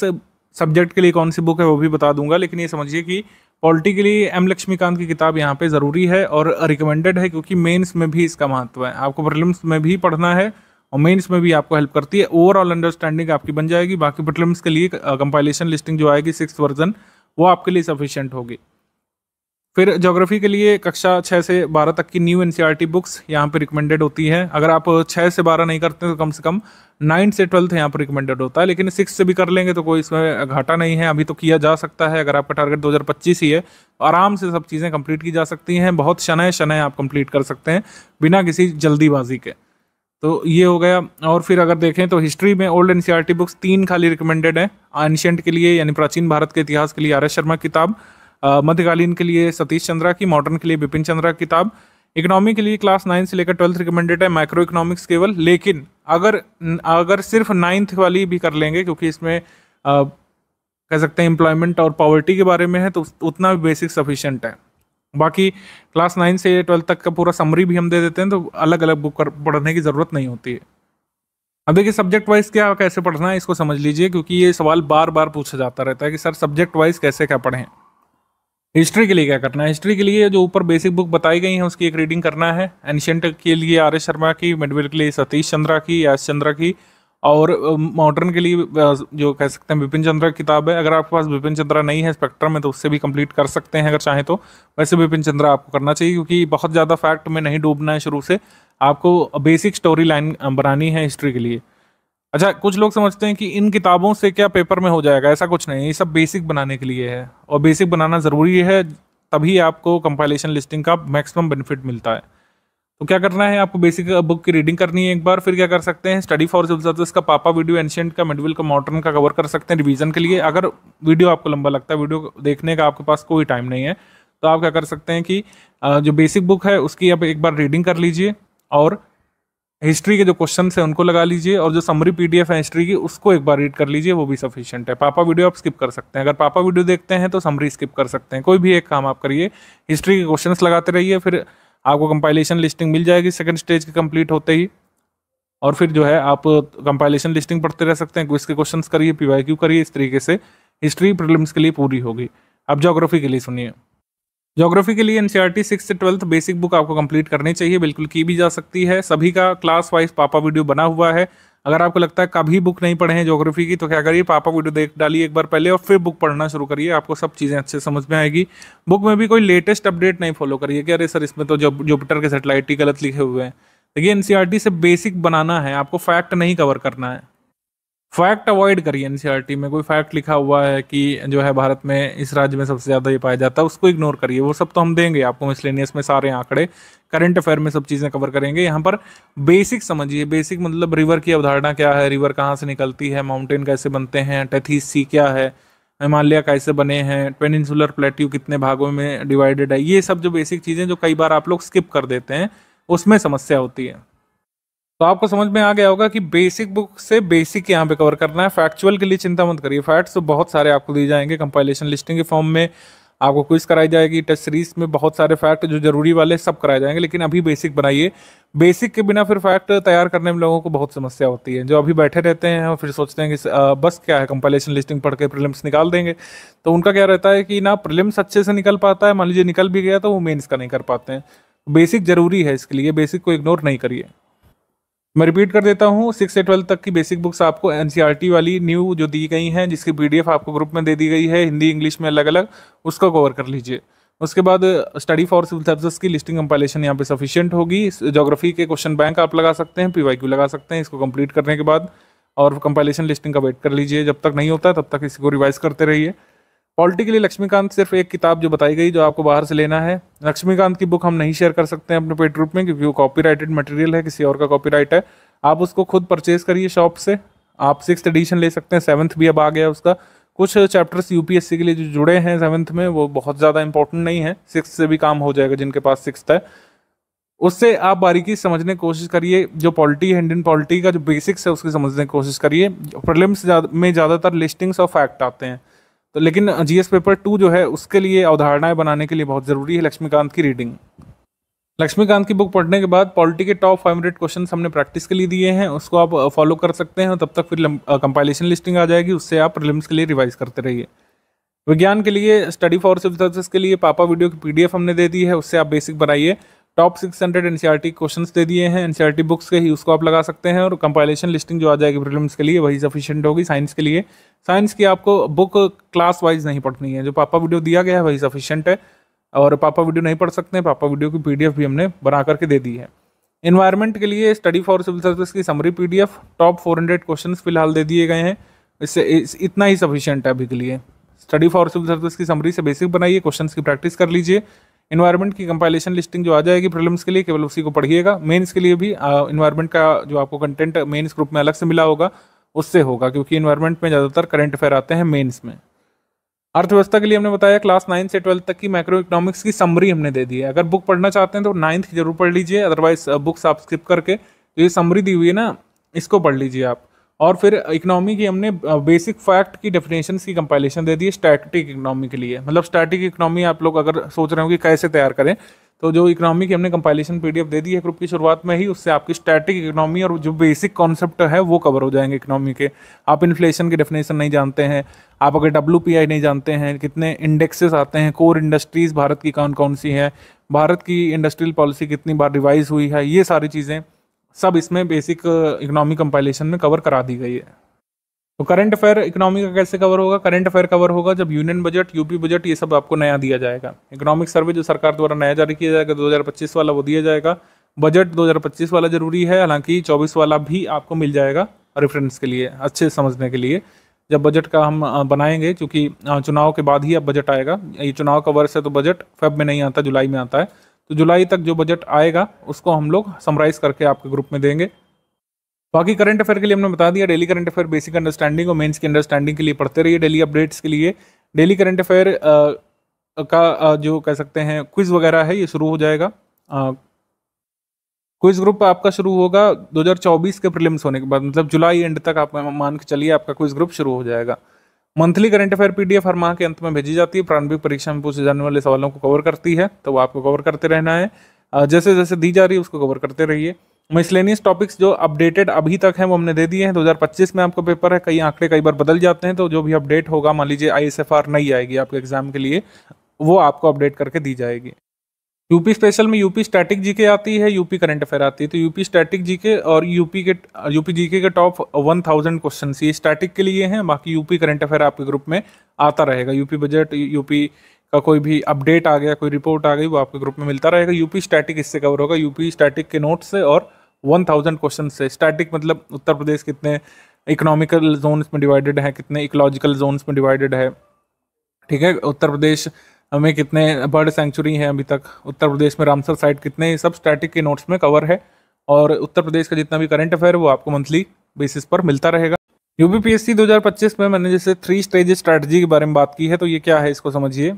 S2: सब्जेक्ट के लिए कौन सी बुक है वो भी बता दूंगा लेकिन ये समझिए कि पॉलिटी के लिए एम लक्ष्मीकांत की किताब यहाँ पे ज़रूरी है और रिकमेंडेड है क्योंकि मेंस में भी इसका महत्व है आपको प्रिलिम्स में भी पढ़ना है और मेंस में भी आपको हेल्प करती है ओवरऑल अंडरस्टैंडिंग आपकी बन जाएगी बाकी प्रिलिम्स के लिए कंपाइलेशन लिस्टिंग जो आएगी सिक्स वर्जन वो आपके लिए सफिशियंट होगी फिर जोग्राफी के लिए कक्षा छः से बारह तक की न्यू एन बुक्स यहाँ पर रिकमेंडेड होती है अगर आप छः से बारह नहीं करते तो कम से कम नाइन्थ से ट्वेल्थ यहाँ पर रिकमेंडेड होता है लेकिन सिक्स से भी कर लेंगे तो कोई इसमें घाटा नहीं है अभी तो किया जा सकता है अगर आपका टारगेट 2025 ही है तो आराम से सब चीज़ें कंप्लीट की जा सकती हैं बहुत शनय शनय आप कंप्लीट कर सकते हैं बिना किसी जल्दीबाजी के तो ये हो गया और फिर अगर देखें तो हिस्ट्री में ओल्ड एन बुक्स तीन खाली रिकमेंडेड हैं एंशेंट के लिए यानी प्राचीन भारत के इतिहास के लिए आर शर्मा किताब मध्यकालीन के लिए सतीश चंद्रा की मॉडर्न के लिए बिपिन चंद्रा किताब इकोनॉमी के लिए क्लास नाइन्थ से लेकर ट्वेल्थ रिकमेंडेड है माइक्रो इकोनॉमिक्स केवल लेकिन अगर अगर सिर्फ नाइन्थ वाली भी कर लेंगे क्योंकि इसमें आ, कह सकते हैं एम्प्लॉयमेंट और पॉवर्टी के बारे में है तो उतना भी बेसिक सफिशेंट है बाकी क्लास नाइन से ट्वेल्थ तक का पूरा समरी भी हम दे देते हैं तो अलग अलग बुक कर पढ़ने की ज़रूरत नहीं होती है अब देखिए सब्जेक्ट वाइज क्या कैसे पढ़ना है इसको समझ लीजिए क्योंकि ये सवाल बार बार पूछा जाता रहता है कि सर सब्जेक्ट वाइज कैसे क्या पढ़ें हिस्ट्री के लिए क्या करना है हिस्ट्री के लिए जो ऊपर बेसिक बुक बताई गई है उसकी एक रीडिंग करना है एनशियट के लिए आर एस शर्मा की मिडवेल के लिए सतीश चंद्रा की एस चंद्रा की और मॉडर्न के लिए जो कह सकते हैं विपिन चंद्रा की किताब है अगर आपके पास विपिन चंद्रा नहीं है स्पेक्ट्रम में तो उससे भी कंप्लीट कर सकते हैं अगर चाहें तो वैसे विपिन चंद्रा आपको करना चाहिए क्योंकि बहुत ज़्यादा फैक्ट में नहीं डूबना है शुरू से आपको बेसिक स्टोरी लाइन बनानी है हिस्ट्री के लिए अच्छा कुछ लोग समझते हैं कि इन किताबों से क्या पेपर में हो जाएगा ऐसा कुछ नहीं ये सब बेसिक बनाने के लिए है और बेसिक बनाना ज़रूरी है तभी आपको कंपाइलेशन लिस्टिंग का मैक्सिमम बेनिफिट मिलता है तो क्या करना है आपको बेसिक बुक की रीडिंग करनी है एक बार फिर क्या कर सकते हैं स्टडी फॉर सिविल का पापा वीडियो एंशियंट का मिडविल का मॉडर्न का कवर कर सकते हैं रिवीजन के लिए अगर वीडियो आपको लंबा लगता है वीडियो देखने का आपके पास कोई टाइम नहीं है तो आप क्या कर सकते हैं कि जो बेसिक बुक है उसकी आप एक बार रीडिंग कर लीजिए और हिस्ट्री के जो क्वेश्चन है उनको लगा लीजिए और जो समरी पीडीएफ है हिस्ट्री की उसको एक बार रीड कर लीजिए वो भी सफिशियंट है पापा वीडियो आप स्किप कर सकते हैं अगर पापा वीडियो देखते हैं तो समरी स्किप कर सकते हैं कोई भी एक काम आप करिए हिस्ट्री के क्वेश्चन लगाते रहिए फिर आपको कंपाइलेशन लिस्टिंग मिल जाएगी सेकंड स्टेज के कंप्लीट होते ही और फिर जो है आप कंपाइलेशन लिस्टिंग पढ़ते रह सकते हैं क्विज के क्वेश्चन करिए पी करिए इस तरीके से हिस्ट्री प्रॉब्लम्स के लिए पूरी होगी अब जोग्राफी के लिए सुनिए ज्योग्राफी के लिए एनसीईआरटी सिक्स e से ट्वेल्थ बेसिक बुक आपको कंप्लीट करनी चाहिए बिल्कुल की भी जा सकती है सभी का क्लास वाइज पापा वीडियो बना हुआ है अगर आपको लगता है कभी बुक नहीं पढ़े हैं जोग्राफी की तो क्या करिए पापा वीडियो देख डालिए एक बार पहले और फिर बुक पढ़ना शुरू करिए आपको सब चीज़ें अच्छे समझ में आएगी बुक में भी कोई लेटेस्ट अपडेट नहीं फॉलो करिए कि अरे सर इसमें तो जुपिटर के सेटेलाइट ही गलत लिखे हुए हैं देखिए एन e से बेसिक बनाना है आपको फैक्ट नहीं कवर करना है फैक्ट अवॉइड करिए एनसीईआरटी e में कोई फैक्ट लिखा हुआ है कि जो है भारत में इस राज्य में सबसे ज़्यादा ये पाया जाता है उसको इग्नोर करिए वो सब तो हम देंगे आपको मिसलेनियस में सारे आंकड़े करंट अफेयर में सब चीज़ें कवर करेंगे यहाँ पर बेसिक समझिए बेसिक मतलब रिवर की अवधारणा क्या है रिवर कहाँ से निकलती है माउंटेन कैसे बनते हैं टेथीस सी क्या है हिमालय कैसे बने हैं पेनिनसुलर प्लेट्यू कितने भागों में डिवाइडेड है ये सब जो बेसिक चीज़ें जो कई बार आप लोग स्किप कर देते हैं उसमें समस्या होती है तो आपको समझ में आ गया होगा कि बेसिक बुक से बेसिक यहाँ पे कवर करना है फैक्चुअल के लिए चिंता मत करिए फैक्ट्स तो बहुत सारे आपको दिए जाएंगे कंपाइलेशन लिस्टिंग के फॉर्म में आपको क्विज कराई जाएगी टेस्ट सीरीज में बहुत सारे फैक्ट जो जरूरी वाले सब कराए जाएंगे लेकिन अभी बेसिक बनाइए बेसिक के बिना फिर फैक्ट तैयार करने में लोगों को बहुत समस्या होती है जो अभी बैठे रहते हैं और फिर सोचते हैं कि बस क्या है कंपाइलेशन लिस्टिंग पढ़ के प्रिलिम्स निकाल देंगे तो उनका क्या रहता है कि ना प्रिलिम्स अच्छे से निकल पाता है मान लीजिए निकल भी गया तो वो मेन्स का नहीं कर पाते हैं बेसिक जरूरी है इसके लिए बेसिक को इग्नोर नहीं करिए मैं रिपीट कर देता हूँ सिक्स से ट्वेल्थ तक की बेसिक बुक्स आपको एन e वाली न्यू जो दी गई हैं जिसकी पी आपको ग्रुप में दे दी गई है हिंदी इंग्लिश में अलग अलग उसको कवर कर लीजिए उसके बाद स्टडी फॉर सिविल सर्विसेज की लिस्टिंग कंपाइलेशन यहाँ पे सफिशिएंट होगी जोग्राफी uh, के क्वेश्चन बैंक आप लगा सकते हैं पी लगा सकते हैं इसको कंप्लीट करने के बाद और कंपाइलेशन लिस्टिंग का वेट कर लीजिए जब तक नहीं होता तब तक इसको रिवाइज करते रहिए पॉलिटी के लिए लक्ष्मीकांत सिर्फ एक किताब जो बताई गई जो आपको बाहर से लेना है लक्ष्मीकांत की बुक हम नहीं शेयर कर सकते हैं अपने पेट रूप में क्योंकि वो राइटेड मटेरियल है किसी और का कॉपी है आप उसको खुद परचेज करिए शॉप से आप सिक्स एडिशन ले सकते हैं सेवन्थ भी अब आ गया उसका कुछ चैप्टर्स यूपीएससी के लिए जो जुड़े हैं सेवन्थ में वो बहुत ज़्यादा इंपॉर्टेंट नहीं है सिक्स से भी काम हो जाएगा जिनके पास सिक्स है उससे आप बारीकी समझने की कोशिश करिए जो पॉलिटी है इंडियन पॉलिटी का जो बेसिक्स है उसकी समझने की कोशिश करिए प्रिलिम्स में ज़्यादातर लिस्टिंग्स ऑफ फैक्ट आते हैं तो लेकिन जीएस पेपर टू जो है उसके लिए अवधारणाएं बनाने के लिए बहुत ज़रूरी है लक्ष्मीकांत की रीडिंग लक्ष्मीकांत की बुक पढ़ने के बाद पॉलिटी के टॉप फाइव हंड्रेड क्वेश्चन हमने प्रैक्टिस के लिए दिए हैं उसको आप फॉलो कर सकते हैं तब तक फिर कंपाइलेशन लिस्टिंग आ जाएगी उससे आप प्रिलिम्स के लिए रिवाइज करते रहिए विज्ञान के लिए स्टडी फॉर सिविल सर्विस के लिए पापा वीडियो की पीडीएफ हमने दे दी है उससे आप बेसिक बनाइए टॉप 600 हंड्रेड एनसीईआरटी क्वेश्चन दे दिए हैं एनसीईआरटी बुक्स e के ही उसको आप लगा सकते हैं और कंपाइलेशन लिस्टिंग जो आ जाएगी प्रीलिम्स के लिए वही सफिशिएंट होगी साइंस के लिए साइंस की आपको बुक क्लास वाइज नहीं पढ़नी है जो पापा वीडियो दिया गया है वही सफिशिएंट है और पापा वीडियो नहीं पढ़ सकते हैं पापा वीडियो की पी भी हमने बना करके दे दी है इन्वायरमेंट के लिए स्टडी फॉर सिविल सर्विस की summary P top four hundred फिलहाल दे दिए गए हैं इससे इतना ही सफिशियंट है अभी के लिए स्टडी फॉर सिविल सर्विस की समरी से बेसिक बनाइए क्वेश्चन की प्रैक्टिस कर लीजिए इन्वायरमेंट की कंपाइलेशन लिस्टिंग जो आ जाएगी प्रिलिम्स के लिए केवल उसी को पढ़िएगा मेंस के लिए भी इन्वायरमेंट का जो आपको कंटेंट मेंस ग्रुप में अलग से मिला होगा उससे होगा क्योंकि इन्वायरमेंट में ज़्यादातर करंट अफेयर आते हैं मेंस में अर्थव्यवस्था के लिए हमने बताया क्लास नाइन्थ से ट्वेल्थ तक की माइक्रो इकोनॉमिक्स की समरी हमने दे दी है अगर बुक पढ़ना चाहते हैं तो नाइन्थ जरूर पढ़ लीजिए अदरवाइज बुक्स uh, आप स्किप करके तो ये समरी दी हुई है ना इसको पढ़ लीजिए आप और फिर इकनॉमी की हमने बेसिक फैक्ट की डेफिनेशन की कंपाइलेशन दे दी है स्टैटिक इकनॉमी के लिए मतलब स्टैटिक इकनॉमी आप लोग अगर सोच रहे हो कि कैसे तैयार करें तो जो इकनॉमी की हमने कंपाइलेशन पीडीएफ दे दी है ग्रुप की शुरुआत में ही उससे आपकी स्टैटिक इकोनॉमी और जो बेसिक कॉन्सेप्ट है वो कवर हो जाएंगे इकनॉमी के आप इन्फ्लेशन की डेफिनेशन नहीं जानते हैं आप अगर डब्ल्यू नहीं जानते हैं कितने इंडेक्सेस आते हैं कोर इंडस्ट्रीज़ भारत की कौन कौन सी है भारत की इंडस्ट्रियल पॉलिसी कितनी बार रिवाइज हुई है ये सारी चीज़ें सब इसमें बेसिक इकोनॉमी कंपाइलेशन में कवर करा दी गई है तो करंट अफेयर इकोनॉमी का कैसे कवर होगा करंट अफेयर कवर होगा जब यूनियन बजट यूपी बजट ये सब आपको नया दिया जाएगा इकोनॉमिक सर्वे जो सरकार द्वारा नया जारी किया जाएगा 2025 वाला वो दिया जाएगा बजट 2025 वाला जरूरी है हालांकि 24 वाला भी आपको मिल जाएगा रेफरेंस के लिए अच्छे समझने के लिए जब बजट का हम uh, बनाएंगे क्योंकि uh, चुनाव के बाद ही अब बजट आएगा ये चुनाव का वर्ष है तो बजट फेब में नहीं आता जुलाई में आता है तो जुलाई तक जो बजट आएगा उसको हम लोग समराइज करके आपके ग्रुप में देंगे बाकी करंट अफेयर के लिए हमने बता दिया daily current affair basic understanding और मेंस की अंडरस्टैंडिंग के लिए पढ़ते रहिए डेली अपडेट्स के लिए डेली करंट अफेयर का जो कह सकते हैं क्विज वगैरह है ये शुरू हो जाएगा क्विज ग्रुप आपका शुरू होगा 2024 के प्रीलिम्स होने के बाद मतलब जुलाई एंड तक आप मान के चलिए आपका क्विज ग्रुप शुरू हो जाएगा मंथली करंट अफेयर पीडीएफ हर माह के अंत में भेजी जाती है प्रारंभिक परीक्षा में पूछे जाने वाले सवालों को कवर करती है तो वो आपको कवर करते रहना है जैसे जैसे दी जा रही है उसको कवर करते रहिए मिसलेनियस टॉपिक्स जो अपडेटेड अभी तक हैं वो हमने दे दिए हैं 2025 में आपका पेपर है कई आंकड़े कई बार बदल जाते हैं तो जो भी अपडेट होगा मान लीजिए आई नहीं आएगी आपके एग्जाम के लिए वो आपको अपडेट करके दी जाएगी यूपी स्पेशल में यूपी स्टैटिक जीके आती है यूपी करंट अफेयर आती है तो यूपी स्टैटिक जीके और यूपी के यूपी जीके के टॉप वन थाउजेंड क्वेश्चन ये स्टैटिक के लिए हैं बाकी यूपी करंट अफेयर आपके ग्रुप में आता रहेगा यूपी बजट यूपी का कोई भी अपडेट आ गया कोई रिपोर्ट आ गई वो आपके ग्रुप में मिलता रहेगा यूपी स्टैटिक इससे कवर होगा यूपी स्टैटिक के नोट्स से और वन थाउजेंड क्वेश्चन से स्टैटिक मतलब उत्तर प्रदेश कितने इकोनॉमिकल जोन्स में डिवाइडेड है कितने इकोलॉजिकल जोन्स में डिवाइडेड है ठीक है उत्तर प्रदेश हमें कितने बर्ड सेंचुरी हैं अभी तक उत्तर प्रदेश में रामसर साइट कितने सब स्टैटिक के नोट्स में कवर है और उत्तर प्रदेश का जितना भी करंट अफेयर वो आपको मंथली बेसिस पर मिलता रहेगा यू पी एस सी दो हज़ार पच्चीस में मैंने जैसे थ्री स्टेज स्ट्रैटेजी के बारे में बात की है तो ये क्या है इसको समझिए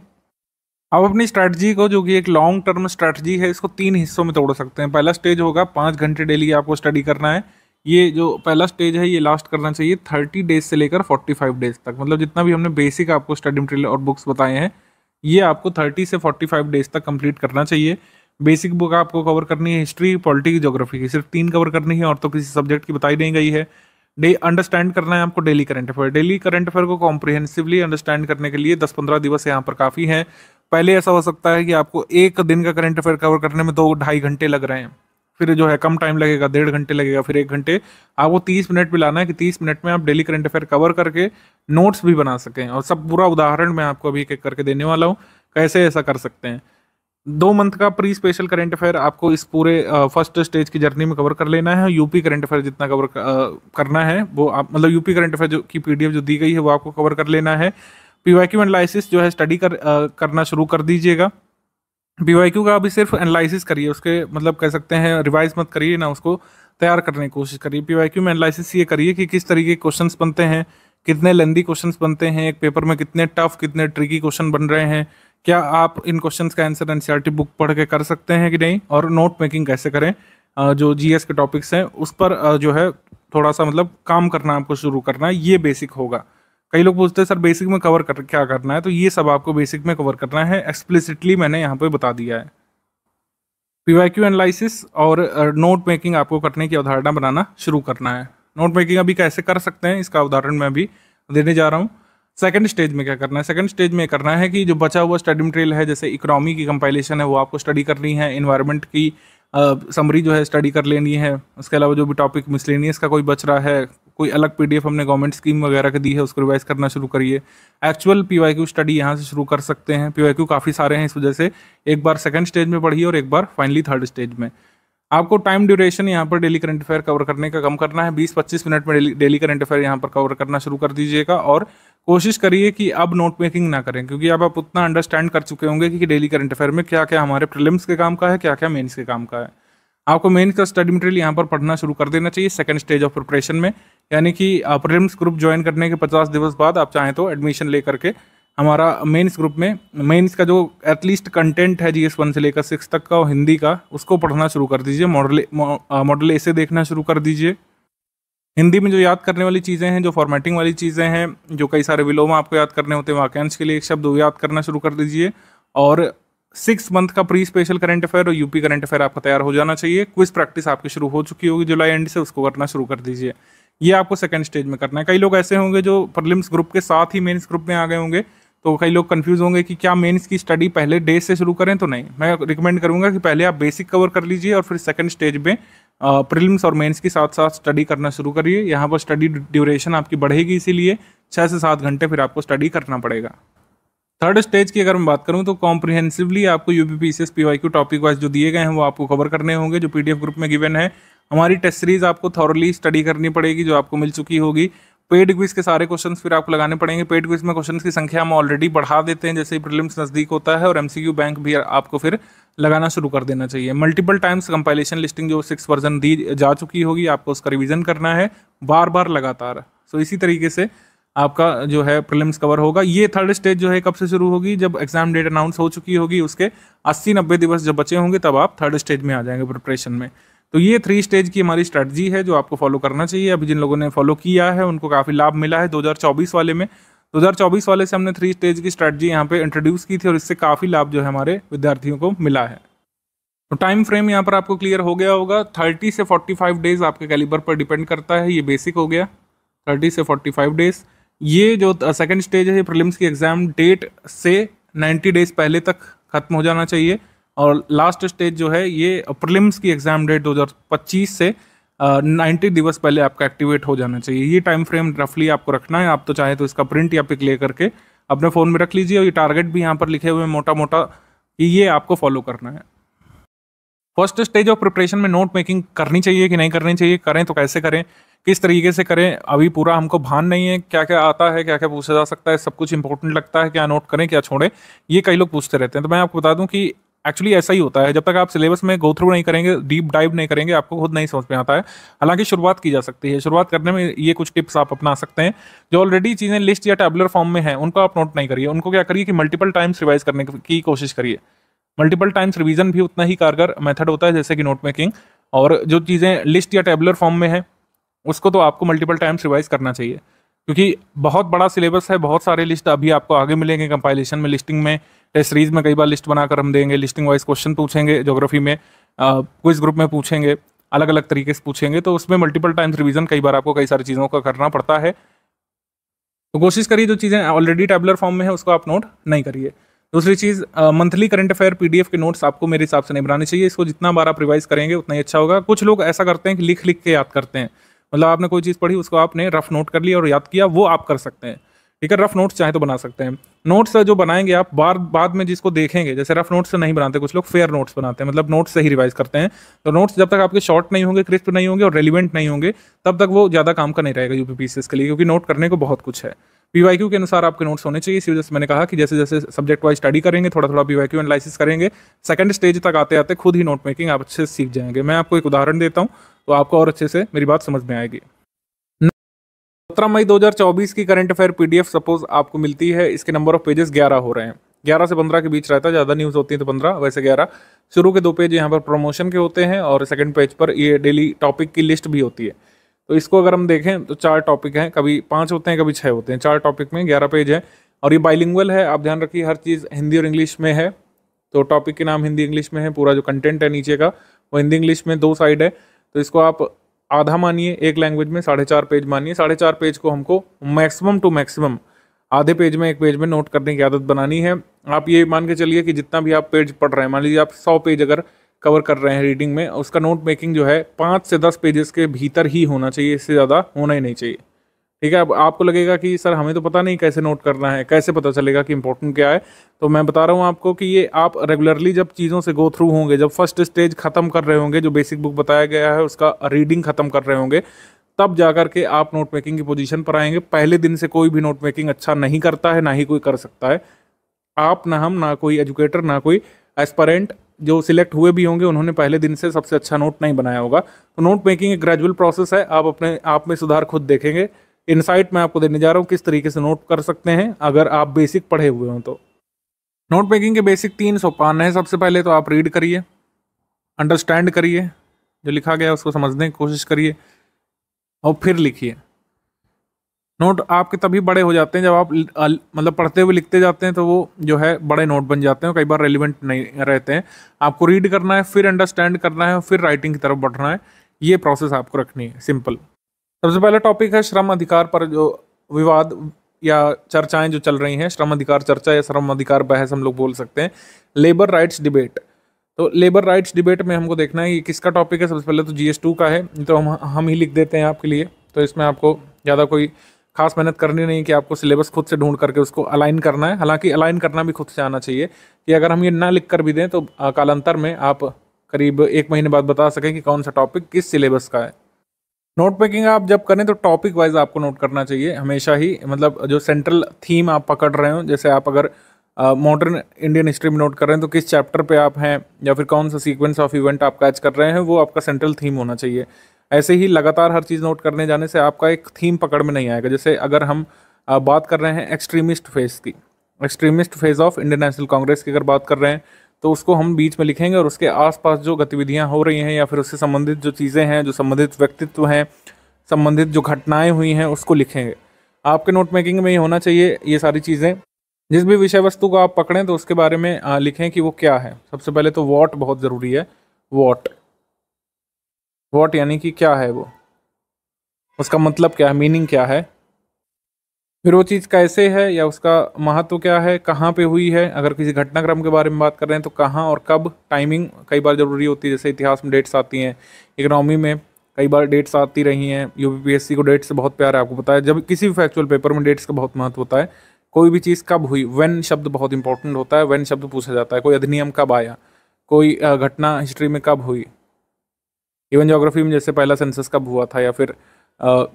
S2: आप अपनी स्ट्रैटेजी को जो कि एक लॉन्ग टर्म स्ट्रैटेजी है इसको तीन हिस्सों में तोड़ सकते हैं पहला स्टेज होगा पाँच घंटे डेली आपको स्टडी करना है ये जो पहला स्टेज है ये लास्ट करना चाहिए थर्टी डेज से लेकर फोर्टी फाइव डेज तक मतलब जितना भी हमने बेसिक आपको स्टडी मटेरियल और बुक्स बताए हैं ये आपको थर्टी से फोर्टी फाइव डेज तक कंप्लीट करना चाहिए बेसिक बुक आपको कवर करनी है हिस्ट्री पॉलिटिक्स जोग्राफी की सिर्फ तीन कवर करनी है और तो किसी सब्जेक्ट की बताई नहीं गई है डे अंडरस्टैंड करना है आपको daily current affair daily current affair को कॉम्प्रिहेंसिवली अंडरस्टैंड करने के लिए दस पंद्रह दिवस यहाँ पर काफ़ी हैं पहले ऐसा हो सकता है कि आपको एक दिन का करंट अफेयर कवर करने में दो ढाई घंटे लग रहे हैं फिर जो है कम टाइम लगेगा डेढ़ घंटे लगेगा फिर एक घंटे आप वो तीस मिनट भी लाना है कि तीस मिनट में आप डेली करंट अफेयर कवर करके नोट्स भी बना सकें और सब पूरा उदाहरण मैं आपको अभी एक एक करके देने वाला हूँ कैसे ऐसा कर सकते हैं दो मंथ का प्री स्पेशल करंट अफेयर आपको इस पूरे फर्स्ट स्टेज की जर्नी में कवर कर लेना है यूपी करंट अफेयर जितना कवर करना है वो आप मतलब यूपी करंट अफेयर जो की पीडीएफ जो दी गई है वो आपको कवर कर लेना है पीवाई क्यू एनालिसिस जो है स्टडी कर, करना शुरू कर दीजिएगा बी का अभी सिर्फ एनालिसिस करिए उसके मतलब कह सकते हैं रिवाइज मत करिए ना उसको तैयार करने की कोशिश करिए बीवाईक्यू में एनालिसिस ये करिए कि किस तरीके के क्वेश्चन बनते हैं कितने लेंदी क्वेश्चन बनते हैं एक पेपर में कितने टफ कितने ट्रिकी क्वेश्चन बन रहे हैं क्या आप इन क्वेश्चन का आंसर एन बुक पढ़ के कर सकते हैं कि नहीं और नोट मेकिंग कैसे करें जो जी के टॉपिक्स हैं उस पर जो है थोड़ा सा मतलब काम करना आपको शुरू करना ये बेसिक होगा कई लोग पूछते हैं सर बेसिक में कवर कर क्या करना है तो ये सब आपको बेसिक में कवर करना है एक्सप्लिसिटली मैंने यहाँ पे बता दिया है पीवाईक्यू एनालिसिस और नोट मेकिंग आपको करने की अवधारणा बनाना शुरू करना है नोट मेकिंग अभी कैसे कर सकते हैं इसका उदाहरण मैं अभी देने जा रहा हूँ सेकंड स्टेज में क्या करना है सेकंड स्टेज में करना है कि जो बचा हुआ स्टडी मटेरियल है जैसे इकोनॉमी की कंपाइलेशन है वो आपको स्टडी करनी है इन्वायरमेंट की समरी जो है स्टडी कर लेनी है उसके अलावा जो भी टॉपिक मिसलेनियस का कोई बच रहा है कोई अलग पीडीएफ हमने गवर्नमेंट स्कीम वगैरह की दी है उसको रिवाइज करना शुरू करिए एक्चुअल पीवाईक्यू स्टडी यहाँ से शुरू कर सकते हैं पीवाईक्यू काफ़ी सारे हैं इस वजह से एक बार सेकेंड स्टेज में पढ़िए और एक बार फाइनली थर्ड स्टेज में आपको टाइम ड्यूरेशन यहाँ पर डेली करंट अफेयर कवर करने का कम करना है 20-25 मिनट में डेली करंट अफेयर यहाँ पर कवर करना शुरू कर दीजिएगा और कोशिश करिए कि अब नोट मेकिंग ना करें क्योंकि अब आप उतना अंडरस्टैंड कर चुके होंगे कि डेली करंट अफेयर में क्या क्या हमारे प्रिलिम्स के काम का है क्या क्या मेन्स के काम का है आपको मेन्स का स्टडी मटेरियल यहाँ पर पढ़ना शुरू कर देना चाहिए सेकंड स्टेज ऑफ प्रिपरेशन में यानी कि प्रिलिम्स ग्रुप ज्वाइन करने के पचास दिवस बाद आप चाहें तो एडमिशन ले करके हमारा मेंस ग्रुप में मेंस का जो एटलीस्ट कंटेंट है जी एस वन से लेकर सिक्स तक का और हिंदी का उसको पढ़ना शुरू कर दीजिए मॉडल मॉडल ऐसे देखना शुरू कर दीजिए हिंदी में जो याद करने वाली चीज़ें हैं जो फॉर्मेटिंग वाली चीज़ें हैं जो कई सारे विलोम आपको याद करने होते हैं वाक्यांश के लिए एक शब्द वो याद करना शुरू कर दीजिए और सिक्स मंथ का प्री स्पेशल करंट अफेयर और यूपी करंट अफेयर आपका तैयार हो जाना चाहिए क्विज प्रैक्टिस आपकी शुरू हो चुकी होगी जुलाई एंड से उसको करना शुरू कर दीजिए ये आपको सेकंड स्टेज में करना है कई लोग ऐसे होंगे जो प्रलिम्स ग्रुप के साथ ही मेन्स ग्रुप में आ गए होंगे तो कई लोग कंफ्यूज होंगे कि क्या मेंस की स्टडी पहले डे से शुरू करें तो नहीं मैं रिकमेंड करूंगा कि पहले आप बेसिक कवर कर लीजिए और फिर सेकंड स्टेज में प्रिलिम्स और मेंस के साथ साथ स्टडी करना शुरू करिए यहाँ पर स्टडी ड्यूरेशन आपकी बढ़ेगी इसीलिए छः से सात घंटे फिर आपको स्टडी करना पड़ेगा थर्ड स्टेज की अगर मैं बात करूं तो कॉम्प्रिहेंसिवली आपको U P P C S P Y Q topic wise जो दिए गए हैं वो आपको कवर करने होंगे जो पी डी एफ ग्रुप में गिवन है हमारी टेस्ट सीरीज आपको थॉरली स्टडी करनी पड़ेगी जो आपको मिल चुकी होगी पेड क्विज के सारे क्वेश्चन फिर आपको लगाने पड़ेंगे पेड क्विज में क्वेश्चन की संख्या हम ऑलरेडी बढ़ा देते हैं जैसे ही प्रिलिम्स नज़दीक होता है और एमसीक्यू बैंक भी आपको फिर लगाना शुरू कर देना चाहिए मल्टीपल टाइम्स कंपाइलेशन लिस्टिंग जो सिक्स वर्जन दी जा चुकी होगी आपको उसका रिविजन करना है बार बार लगातार सो इसी तरीके से आपका जो है प्रिलिम्स कवर होगा ये थर्ड स्टेज जो है कब से शुरू होगी जब एग्जाम डेट अनाउंस हो चुकी होगी उसके अस्सी नब्बे दिवस जब बचे होंगे तब आप थर्ड स्टेज में आ जाएंगे प्रिपरेशन में तो ये थ्री स्टेज की हमारी स्ट्रेटजी है जो आपको फॉलो करना चाहिए अभी जिन लोगों ने फॉलो किया है उनको काफ़ी लाभ मिला है 2024 वाले में 2024 वाले से हमने थ्री स्टेज की स्ट्रेटजी यहाँ पे इंट्रोड्यूस की थी और इससे काफ़ी लाभ जो है हमारे विद्यार्थियों को मिला है तो टाइम फ्रेम यहाँ पर आपको क्लियर हो गया होगा थर्टी से फोर्टी फाइव डेज आपके कैलिबर पर डिपेंड करता है ये बेसिक हो गया थर्टी से फोर्टी फाइव डेज ये जो सेकेंड स्टेज है ये प्रिलिम्स की एग्ज़ाम डेट से नाइन्टी डेज पहले तक खत्म हो जाना चाहिए और लास्ट स्टेज जो है ये प्रिलिम्स की एग्जाम डेट 2025 से नाइन्टी दिवस पहले आपका एक्टिवेट हो जाना चाहिए ये टाइम फ्रेम रफली आपको रखना है आप तो चाहे तो इसका प्रिंट या पिक ले करके अपने फ़ोन में रख लीजिए और ये टारगेट भी यहाँ पर लिखे हुए मोटा मोटा कि ये आपको फॉलो करना है फर्स्ट स्टेज ऑफ प्रिपरेशन में नोट मेकिंग करनी चाहिए कि नहीं करनी चाहिए करें तो कैसे करें किस तरीके से करें अभी पूरा हमको भान नहीं है क्या क्या आता है क्या क्या पूछा जा सकता है सब कुछ इंपॉर्टेंट लगता है क्या नोट करें क्या छोड़ें ये कई लोग पूछते रहते हैं तो मैं आपको बता दूं कि एक्चुअली ऐसा ही होता है जब तक आप सिलेबस में गो थ्रू नहीं करेंगे डीप डाइव नहीं करेंगे आपको खुद नहीं समझ में आता है हालांकि शुरुआत की जा सकती है शुरुआत करने में ये कुछ टिप्स आप अपना सकते हैं जो ऑलरेडी चीज़ें लिस्ट या टेबलर फॉर्म में हैं उनको आप नोट नहीं करिए उनको क्या करिए कि मल्टीपल टाइम्स रिवाइज करने की कोशिश करिए मल्टीपल टाइम्स रिविज़न भी उतना ही कारगर मेथड होता है जैसे कि नोट मेकिंग और जो चीज़ें लिस्ट या टेबलर फॉर्म में है उसको तो आपको मल्टीपल टाइम्स रिवाइज करना चाहिए क्योंकि बहुत बड़ा सिलेबस है बहुत सारे लिस्ट अभी आपको आगे मिलेंगे कंपाइलेशन में लिस्टिंग में टेस्ट सीरीज में कई बार लिस्ट बनाकर हम देंगे लिस्टिंग वाइज क्वेश्चन पूछेंगे जोग्राफी में क्विज ग्रुप में पूछेंगे अलग अलग तरीके से पूछेंगे तो उसमें मल्टीपल टाइम्स रिवीजन कई बार आपको कई सारी चीज़ों का करना पड़ता है तो कोशिश करिए जो चीज़ें ऑलरेडी टेबलर फॉर्म में है उसको आप नोट नहीं करिए दूसरी चीज़ मंथली करंट अफेयर पीडीएफ के नोट्स आपको मेरे हिसाब से नहीं बनाने चाहिए इसको जितना बार आप रिवाइज करेंगे उतना ही अच्छा होगा कुछ लोग ऐसा करते हैं कि लिख लिख के याद करते हैं मतलब आपने कोई चीज़ पढ़ी उसको आपने रफ नोट कर लिया और याद किया वो आप कर सकते हैं ठीक है रफ नोट्स चाहे तो बना सकते हैं नोट्स जो बनाएंगे आप बार बाद में जिसको देखेंगे जैसे रफ नोट्स नहीं बनाते कुछ लोग फेयर नोट्स बनाते हैं मतलब नोट्स से ही रिवाइज करते हैं तो नोट्स जब तक आपके शॉर्ट नहीं होंगे क्रिस्प नहीं होंगे और रेलिवेंट नहीं होंगे तब तक वो ज़्यादा काम का नहीं रहेगा यू पीसीएस के लिए क्योंकि नोट करने को बहुत कुछ है पी के अनुसार आपके नोट्स होने चाहिए इसी वजह से मैंने कहा कि जैसे जैसे सब्जेक्ट वाइज स्टडी करेंगे थोड़ा थोड़ा पी वाई एनालिसिस करेंगे सेकंड स्टेज तक आते आते खुद ही नोट मेकिंग आप अच्छे से सीख जाएंगे मैं आपको एक उदाहरण देता हूँ तो आपको और अच्छे से मेरी बात समझ में आएगी सत्रह मई 2024 की करंट अफेयर पीडीएफ सपोज आपको मिलती है इसके नंबर ऑफ पेजेस ग्यारह हो रहे हैं ग्यारह से पंद्रह के बीच रहता है ज़्यादा न्यूज़ होती है तो पंद्रह वैसे ग्यारह शुरू के दो पेज यहाँ पर प्रमोशन के होते हैं और सेकंड पेज पर ये डेली टॉपिक की लिस्ट भी होती है तो इसको अगर हम देखें तो चार टॉपिक हैं कभी पाँच होते हैं कभी छः होते हैं चार टॉपिक में ग्यारह पेज है और ये बाइलिंगल है आप ध्यान रखिए हर चीज़ हिंदी और इंग्लिश में है तो टॉपिक के नाम हिंदी इंग्लिश में है पूरा जो कंटेंट है नीचे का वो हिंदी इंग्लिश में दो साइड है तो इसको आप आधा मानिए एक लैंग्वेज में साढ़े चार पेज मानिए साढ़े चार पेज को हमको मैक्सिमम टू मैक्सिमम आधे पेज में एक पेज में नोट करने की आदत बनानी है आप ये मान के चलिए कि जितना भी आप पेज पढ़ रहे हैं मान लीजिए आप सौ पेज अगर कवर कर रहे हैं रीडिंग में उसका नोट मेकिंग जो है पाँच से दस पेजेस के भीतर ही होना चाहिए इससे ज़्यादा होना ही नहीं चाहिए ठीक है अब आपको लगेगा कि सर हमें तो पता नहीं कैसे नोट करना है कैसे पता चलेगा कि इंपॉर्टेंट क्या है तो मैं बता रहा हूँ आपको कि ये आप रेगुलरली जब चीज़ों से गो थ्रू होंगे जब फर्स्ट स्टेज ख़त्म कर रहे होंगे जो बेसिक बुक बताया गया है उसका रीडिंग ख़त्म कर रहे होंगे तब जा कर के आप नोट मेकिंग की पोजिशन पर आएंगे पहले दिन से कोई भी नोट मेकिंग अच्छा नहीं करता है ना ही कोई कर सकता है आप ना हम ना कोई एजुकेटर ना कोई एस्परेंट जो सिलेक्ट हुए भी होंगे उन्होंने पहले दिन से सबसे अच्छा नोट नहीं बनाया होगा तो नोट मेकिंग एक ग्रेजुअल प्रोसेस है आप अपने आप में सुधार खुद देखेंगे इनसाइट मैं आपको देने जा रहा हूँ किस तरीके से नोट कर सकते हैं अगर आप बेसिक पढ़े हुए हों तो नोट मेकिंग के बेसिक तीन सोपान हैं सबसे पहले तो आप रीड करिए अंडरस्टैंड करिए जो लिखा गया उसको समझने की कोशिश करिए और फिर लिखिए नोट आपके तभी बड़े हो जाते हैं जब आप मतलब पढ़ते हुए लिखते जाते हैं तो वो जो है बड़े नोट बन जाते हैं कई बार रेलिवेंट नहीं रहते हैं आपको रीड करना है फिर अंडरस्टैंड करना है और फिर राइटिंग की तरफ बढ़ना है ये प्रोसेस आपको रखनी है सिंपल सबसे पहला टॉपिक है श्रम अधिकार पर जो विवाद या चर्चाएं जो चल रही हैं श्रम अधिकार चर्चा या श्रम अधिकार बहस हम लोग बोल सकते हैं लेबर राइट्स डिबेट तो लेबर राइट्स डिबेट में हमको देखना है कि किसका टॉपिक है सबसे पहले तो जी का है तो हम हम ही लिख देते हैं आपके लिए तो इसमें आपको ज़्यादा कोई खास मेहनत करनी नहीं कि आपको सिलेबस खुद से ढूंढ करके उसको अलाइन करना है हालांकि अलाइन करना भी खुद से आना चाहिए कि अगर हम ये ना लिख कर भी दें तो कालांतर में आप करीब एक महीने बाद बता सकें कि कौन सा टॉपिक किस सिलेबस का है नोट मेकिंग आप जब करें तो टॉपिक वाइज आपको नोट करना चाहिए हमेशा ही मतलब जो सेंट्रल थीम आप पकड़ रहे हो जैसे आप अगर मॉडर्न इंडियन हिस्ट्री में नोट कर रहे हैं तो किस चैप्टर पे आप हैं या फिर कौन सा सीक्वेंस ऑफ इवेंट आप कैच कर रहे हैं वो आपका सेंट्रल थीम होना चाहिए ऐसे ही लगातार हर चीज़ नोट करने जाने से आपका एक थीम पकड़ में नहीं आएगा जैसे अगर हम बात कर रहे हैं एक्सट्रीमिस्ट फेज़ की extremist phase of Indian National Congress की अगर बात कर रहे हैं तो उसको हम बीच में लिखेंगे और उसके आसपास जो गतिविधियाँ हो रही हैं या फिर उससे संबंधित जो चीज़ें हैं जो संबंधित व्यक्तित्व हैं संबंधित जो घटनाएं हुई हैं उसको लिखेंगे आपके नोट मेकिंग में ही होना चाहिए ये सारी चीज़ें जिस भी विषय वस्तु को आप पकड़ें तो उसके बारे में लिखें कि वो क्या है सबसे पहले तो वॉट बहुत ज़रूरी है वॉट वॉट यानी कि क्या है वो उसका मतलब क्या है मीनिंग क्या है फिर वो चीज़ कैसे है या उसका महत्व क्या है कहाँ पे हुई है अगर किसी घटनाक्रम के बारे में बात कर रहे हैं तो कहाँ और कब टाइमिंग कई बार ज़रूरी होती है जैसे इतिहास में डेट्स आती हैं इकनॉमी में कई बार डेट्स आती रही हैं यू को डेट्स से बहुत प्यार है आपको पता है जब किसी भी फैक्चुअल पेपर में डेट्स का बहुत महत्व होता है कोई भी चीज़ कब हुई वैन शब्द बहुत इंपॉर्टेंट होता है वैन शब्द पूछा जाता है कोई अधिनियम कब आया कोई घटना हिस्ट्री में कब हुई इवन जोग्राफी में जैसे पहला सेंसस कब हुआ था या फिर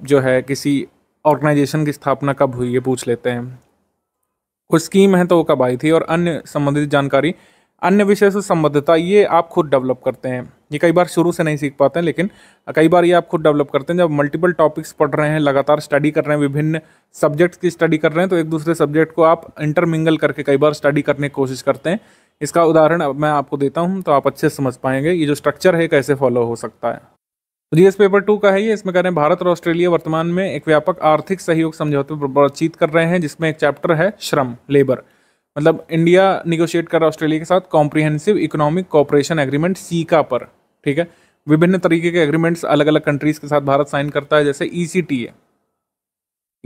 S2: जो है किसी ऑर्गेनाइजेशन की स्थापना कब हुई ये पूछ लेते हैं कुछ स्कीम है तो वो कब आई थी और अन्य संबंधित जानकारी अन्य विषय से संबद्धता ये आप खुद डेवलप करते हैं ये कई बार शुरू से नहीं सीख पाते हैं लेकिन कई बार ये आप खुद डेवलप करते हैं जब मल्टीपल टॉपिक्स पढ़ रहे हैं लगातार स्टडी कर रहे हैं विभिन्न सब्जेक्ट्स की स्टडी कर रहे हैं तो एक दूसरे सब्जेक्ट को आप इंटरमिंगल करके कई बार स्टडी करने की कोशिश करते हैं इसका उदाहरण मैं आपको देता हूँ तो आप अच्छे समझ पाएंगे ये जो स्ट्रक्चर है कैसे फॉलो हो सकता है तो जीएस पेपर टू का है ये इसमें कह रहे हैं भारत और ऑस्ट्रेलिया वर्तमान में एक व्यापक आर्थिक सहयोग समझौते पर बातचीत कर रहे हैं जिसमें एक चैप्टर है श्रम लेबर मतलब इंडिया निगोशिएट कर ऑस्ट्रेलिया के साथ comprehensive economic cooperation agreement CECA पर ठीक है विभिन्न तरीके के एग्रीमेंट्स अलग अलग कंट्रीज के साथ भारत साइन करता है जैसे E C T A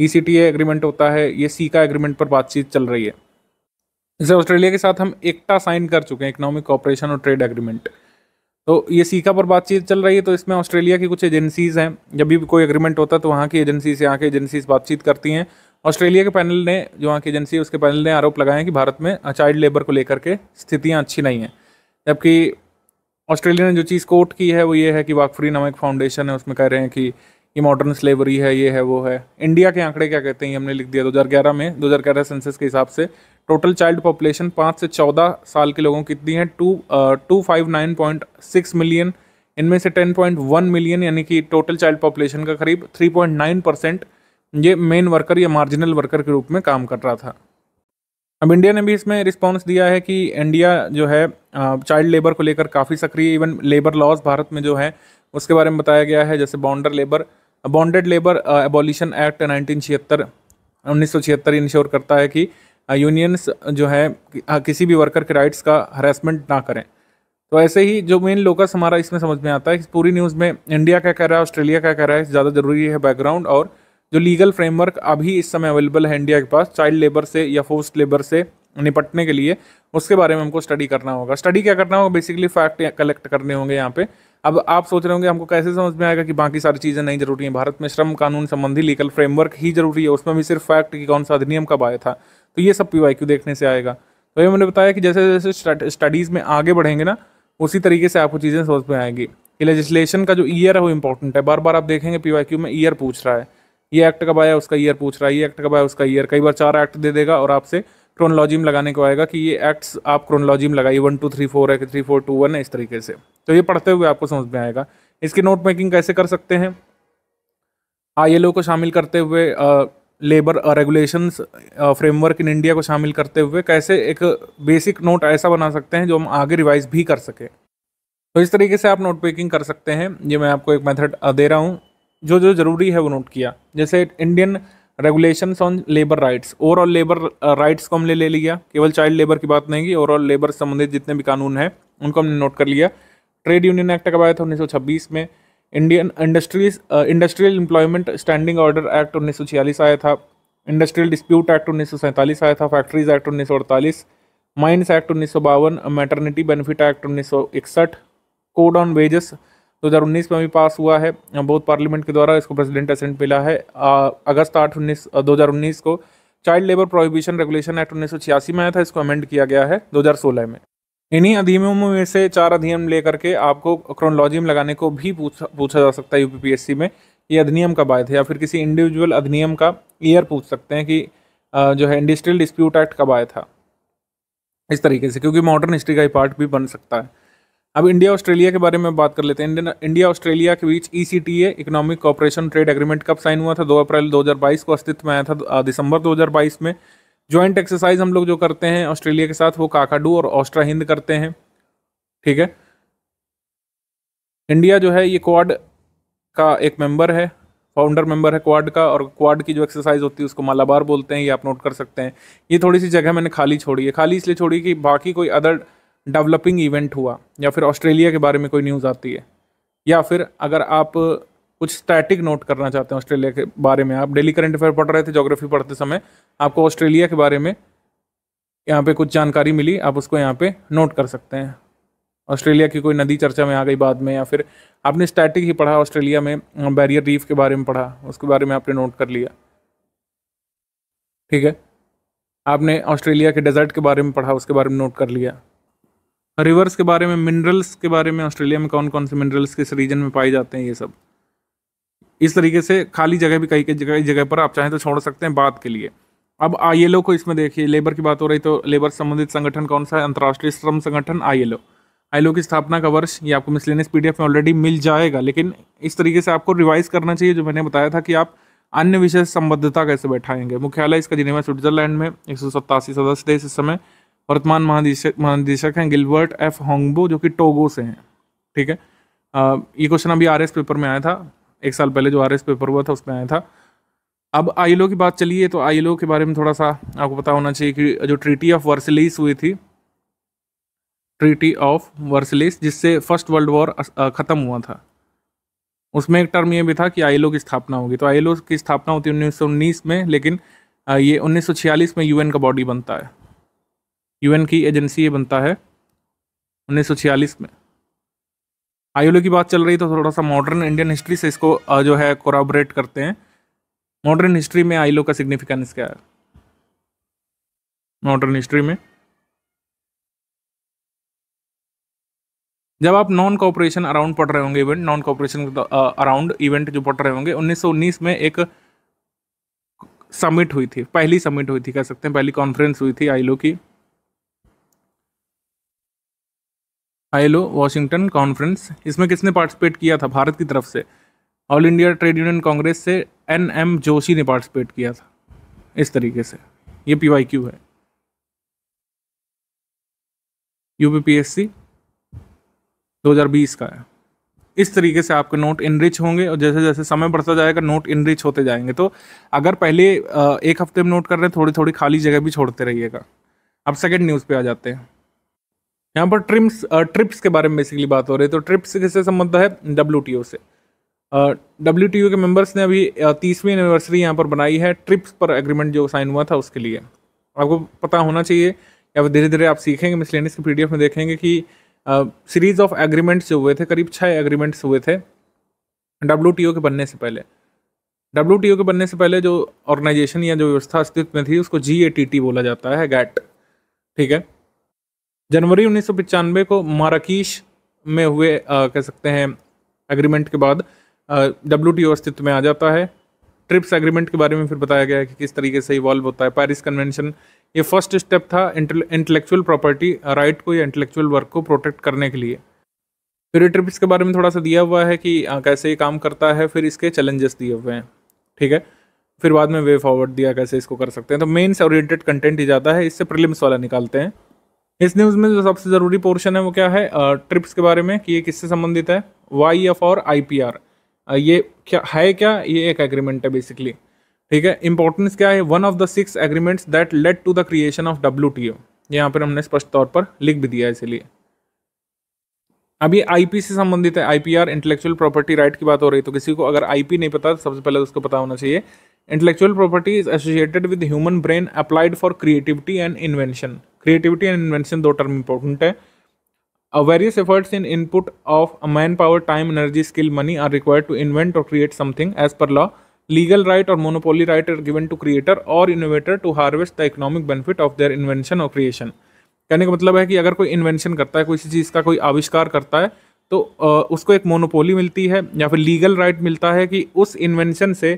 S2: E C T A agreement होता है ये सीका एग्रीमेंट पर बातचीत चल रही है जैसे ऑस्ट्रेलिया के साथ हम एकटा साइन कर चुके हैं इकोनॉमिक कॉपरेशन और ट्रेड एग्रीमेंट तो ये सीखा पर बातचीत चल रही है तो इसमें ऑस्ट्रेलिया की कुछ एजेंसीज़ हैं जब भी कोई एग्रीमेंट होता है तो वहाँ की एजेंसी से यहाँ की एजेंसीज बातचीत करती हैं ऑस्ट्रेलिया के पैनल ने जो वहाँ की एजेंसी है उसके पैनल ने आरोप लगाए हैं कि भारत में चाइल्ड लेबर को लेकर के स्थितियाँ अच्छी नहीं हैं जबकि ऑस्ट्रेलिया ने जो चीज़ कोर्ट की है वो ये है कि वाकफ्री नामक फाउंडेशन है उसमें कह रहे हैं कि ये मॉडर्न स्लेवरी है ये है वो है इंडिया के आंकड़े क्या कहते हैं हमने लिख दिया 2011 में 2011 सेंसस के हिसाब से टोटल चाइल्ड पॉपुलेशन पाँच से चौदह साल के लोगों की कितनी है two two five nine point six million इनमें से टेन पॉइंट वन मिलियन यानी कि टोटल चाइल्ड पॉपुलेशन का करीब थ्री पॉइंट नाइन परसेंट ये मेन वर्कर या मार्जिनल वर्कर के रूप में काम कर रहा था अब इंडिया ने भी इसमें रिस्पॉन्स दिया है कि इंडिया जो है चाइल्ड uh, लेबर को लेकर काफ़ी सक्रिय इवन लेबर लॉज भारत में जो है उसके बारे में बताया गया है जैसे bounder labour bonded labour abolition act nineteen छिहत्तर उन्नीस सौ छिहत्तर इंश्योर करता है कि यूनियंस जो है किसी भी वर्कर के राइट्स का हरासमेंट ना करें तो ऐसे ही जो मेन लोकस हमारा इसमें समझ में आता है इस पूरी न्यूज़ में इंडिया क्या कह रहा है ऑस्ट्रेलिया क्या कह रहा है ज़्यादा ज़रूरी है बैकग्राउंड और जो लीगल फ्रेमवर्क अभी इस समय अवेलेबल है इंडिया के पास चाइल्ड लेबर से या फोर्स लेबर से निपटने के लिए उसके बारे में हमको स्टडी करना होगा स्टडी क्या करना होगा बेसिकली फैक्ट कलेक्ट करने होंगे यहाँ पर अब आप सोच रहे होंगे हमको कैसे समझ में आएगा कि बाकी सारी चीज़ें नहीं जरूरी हैं भारत में श्रम कानून संबंधी लीगल फ्रेमवर्क ही जरूरी है उसमें भी सिर्फ फैक्ट कि कौन सा अधिनियम कब आया था तो ये सब पी देखने से आएगा तो ये मैंने बताया कि जैसे जैसे स्टडीज़ में आगे बढ़ेंगे ना उसी तरीके से आपको चीज़ें समझ में आएंगी कि लेजिस्लेशन का जो ईयर है वो इंपॉर्टेंट है बार बार आप देखेंगे पी में ईयर पूछ रहा है ये एक्ट कब आया उसका ईयर पूछ रहा है ये एक्ट कब आया उसका ईयर कई बार चार एक्ट दे देगा और आपसे क्रोनोलॉजी में लगाने को आएगा कि ये एक्ट्स आप क्रोनोलॉजी में लगाइए वन टू थ्री फोर है थ्री फोर टू वन है इस तरीके से तो ये पढ़ते हुए आपको समझ में आएगा इसकी नोट मेकिंग कैसे कर सकते हैं आई हाँ, को शामिल करते हुए labour regulation framework in India को शामिल करते हुए कैसे एक बेसिक नोट ऐसा बना सकते हैं जो हम आगे रिवाइज भी कर सकें तो इस तरीके से आप नोट मेकिंग कर सकते हैं ये मैं आपको एक मेथड दे रहा हूँ जो जो ज़रूरी है वो नोट किया जैसे Indian regulation on labour rights overall labour rights को हमने ले लिया केवल चाइल्ड लेबर की बात नहीं की ओवरऑल लेबर संबंधित जितने भी कानून हैं उनको हमने नोट कर लिया ट्रेड यूनियन एक्ट कब आया था उन्नीस में Indian industries industrial employment standing order act उन्नीस आया था इंडस्ट्रियल डिस्प्यूट एक्ट उन्नीस आया था फैक्ट्रीज एक्ट उन्नीस माइन्स एक्ट उन्नीस मैटरनिटी बेनिफिट एक्ट उन्नीस कोड ऑन वेजेस दो हजार उन्नीस में भी पास हुआ है बोथ पार्लियामेंट के द्वारा इसको प्रेसिडेंट असेंट मिला है अगस्त आठ उन्नीस दो हजार उन्नीस को child labour prohibition regulation act उन्नीस सौ छियासी में आया था इसको अमेंड किया गया है दो हजार सोलह में इन्हीं अधिनियमों में से चार अधिनियम लेकर के आपको क्रोनोलॉजी में लगाने को भी पूछा पूछा जा सकता है यूपीपीएससी में ये अधिनियम कब आए थे या फिर किसी इंडिविजुअल अधिनियम का ईयर पूछ सकते हैं कि जो है इंडस्ट्रियल डिस्प्यूट एक्ट कब आया था इस तरीके से क्योंकि मॉडर्न हिस्ट्री का ही पार्ट भी बन सकता है अब इंडिया ऑस्ट्रेलिया के बारे में बात कर लेते हैं इंडिया ऑस्ट्रेलिया के बीच E C T A economic cooperation trade agreement कब साइन हुआ था दो अप्रैल 2022 को अस्तित्व में आया था दिसंबर 2022 में ज्वाइंट एक्सरसाइज हम लोग जो करते हैं ऑस्ट्रेलिया के साथ वो काकाडू और ऑस्ट्रा हिंद करते हैं ठीक है इंडिया जो है ये क्वाड का एक मेंबर है फाउंडर मेंबर है क्वाड का और क्वाड की जो एक्सरसाइज होती है उसको मालाबार बोलते हैं ये आप नोट कर सकते हैं ये थोड़ी सी जगह मैंने खाली छोड़ी है खाली इसलिए छोड़ी कि बाकी कोई अदर डेवलपिंग इवेंट हुआ या फिर ऑस्ट्रेलिया के बारे में कोई न्यूज़ आती है या फिर अगर आप कुछ स्टैटिक नोट करना चाहते हैं ऑस्ट्रेलिया के बारे में आप डेली करंट अफेयर पढ़ रहे थे जोग्राफी पढ़ते समय आपको ऑस्ट्रेलिया के बारे में यहाँ पे कुछ जानकारी मिली आप उसको यहाँ पे नोट कर सकते हैं ऑस्ट्रेलिया की कोई नदी चर्चा में आ गई बाद में या फिर आपने स्टैटिक ही पढ़ा ऑस्ट्रेलिया में बैरियर रीफ के बारे में पढ़ा उसके बारे में आपने नोट कर लिया ठीक है आपने ऑस्ट्रेलिया के डेजर्ट के बारे में पढ़ा उसके बारे में नोट कर लिया रिवर्स के बारे में मिनरल्स के बारे में ऑस्ट्रेलिया में कौन कौन से मिनरल्स किस रीजन में पाए जाते हैं ये सब इस तरीके से खाली जगह भी कई कई जगह पर आप चाहें तो छोड़ सकते हैं बात के लिए अब आई को इसमें देखिए लेबर की बात हो रही तो लेबर संबंधित संगठन कौन सा है अंतर्राष्ट्रीय श्रम संगठन आई एल की स्थापना का वर्ष ये आपको मिसलेनियस पी में ऑलरेडी मिल जाएगा लेकिन इस तरीके से आपको रिवाइज करना चाहिए जो मैंने बताया था कि आप अन्य विषय संबद्धता कैसे बैठाएंगे मुख्यालय इसका जिनेवा स्विट्जरलैंड में एक सौ सदस्य देश इस समय वर्तमान महानिदेशक महानिदेशक हैं गिलबर्ट एफ होंगबो जो कि टोगो से हैं ठीक है आ, ये क्वेश्चन अभी आर पेपर में आया था एक साल पहले जो आर पेपर हुआ था उसमें आया था अब आई की बात चलिए तो आई के बारे में थोड़ा सा आपको पता होना चाहिए कि जो ट्रीटी ऑफ वर्सलीस हुई थी ट्रीटी ऑफ वर्सलीस जिससे फर्स्ट वर्ल्ड वॉर ख़त्म हुआ था उसमें एक टर्म ये भी था कि आई की स्थापना होगी तो आई की स्थापना होती है उन्नीस में लेकिन ये 1946 में यूएन का बॉडी बनता है यूएन की एजेंसी ये बनता है छियालीस में आयोलो की बात चल रही तो थोड़ा सा मॉडर्न इंडियन हिस्ट्री से इसको जो है कोराबरेट करते हैं मॉडर्न हिस्ट्री में आईलो का सिग्निफिकेंस क्या है मॉडर्न हिस्ट्री में जब आप नॉन कॉपरेशन अराउंड पढ़ रहे होंगे event non cooperation around event जो पढ़ रहे होंगे 1919 में एक समिट हुई थी पहली समिट हुई थी कह सकते हैं पहली कॉन्फ्रेंस हुई थी आईलो की आईएलओ वाशिंगटन कॉन्फ्रेंस इसमें किसने पार्टिसिपेट किया था भारत की तरफ से All India Trade Union Congress से एन एम जोशी ने पार्टिसिपेट किया था इस तरीके से ये पी वाई क्यू है U P P S C दो हजार बीस का है इस तरीके से आपके नोट इनरिच होंगे और जैसे जैसे समय बढ़ता जाएगा नोट इनरिच होते जाएंगे तो अगर पहले एक हफ्ते में नोट कर रहे हैं थोड़ी थोड़ी खाली जगह भी छोड़ते रहिएगा अब सेकेंड न्यूज़ पे आ जाते हैं यहाँ पर ट्रिम्स ट्रिप्स के बारे में बेसिकली बात हो रही है तो ट्रिप्स किससे संबंध है डब्ल्यू से डब्ल्यू टी के मेंबर्स ने अभी तीसवीं एनिवर्सरी यहाँ पर बनाई है ट्रिप्स पर एग्रीमेंट जो साइन हुआ था उसके लिए आपको पता होना चाहिए या फिर धीरे धीरे आप सीखेंगे मिसलेनिस के पी में देखेंगे कि सीरीज ऑफ एग्रीमेंट्स जो हुए थे करीब छः एग्रीमेंट्स हुए थे डब्ल्यू के बनने से पहले डब्ल्यू के बनने से पहले जो ऑर्गेनाइजेशन या जो व्यवस्था अस्तित्व में थी उसको जी बोला जाता है गैट ठीक है जनवरी उन्नीस को माराकीश में हुए आ, कह सकते हैं एग्रीमेंट के बाद डब्ल्यू अस्तित्व में आ जाता है ट्रिप्स एग्रीमेंट के बारे में फिर बताया गया है कि किस तरीके से इवॉल्व होता है पेरिस कन्वेंशन ये फर्स्ट स्टेप था इंटेलेक्चुअल प्रॉपर्टी राइट को या इंटेलेक्चुअल वर्क को प्रोटेक्ट करने के लिए फिर ये ट्रिप्स के बारे में थोड़ा सा दिया हुआ है कि आ, कैसे ये काम करता है फिर इसके चैलेंजेस दिए हुए हैं ठीक है फिर बाद में वे फॉरवर्ड दिया कैसे इसको कर सकते हैं तो मेन्स ओरिएंटेड कंटेंट ही जाता है इससे प्रिलिम्स वाला निकालते हैं इस न्यूज़ में जो सबसे ज़रूरी पोर्शन है वो क्या है ट्रिप्स के बारे में कि ये किससे संबंधित है वाई एफ और आई पी आर ये क्या है क्या ये एक एग्रीमेंट है बेसिकली ठीक है इंपॉर्टेंस क्या है one of the six agreements that led to the creation of W T O यहाँ पर हमने स्पष्ट तौर पर लिख भी दिया है इसीलिए अभी आईपी से संबंधित है आईपीआर इंटेलेक्चुअल प्रॉपर्टी राइट की बात हो रही है तो किसी को अगर आईपी नहीं पता तो सबसे पहले उसको पता होना चाहिए intellectual property is associated with human brain applied for creativity and invention creativity and invention दो टर्म इंपॉर्टेंट है various efforts in input of man power time energy skill money are required to invent और create something as per law legal right और monopoly right are given to creator और innovator to harvest the economic benefit of their invention और creation कहने का मतलब है कि अगर कोई इन्वेंशन करता है किसी चीज़ का कोई आविष्कार करता है तो uh, उसको एक मोनोपोली मिलती है या फिर लीगल राइट मिलता है कि उस इन्वेंशन से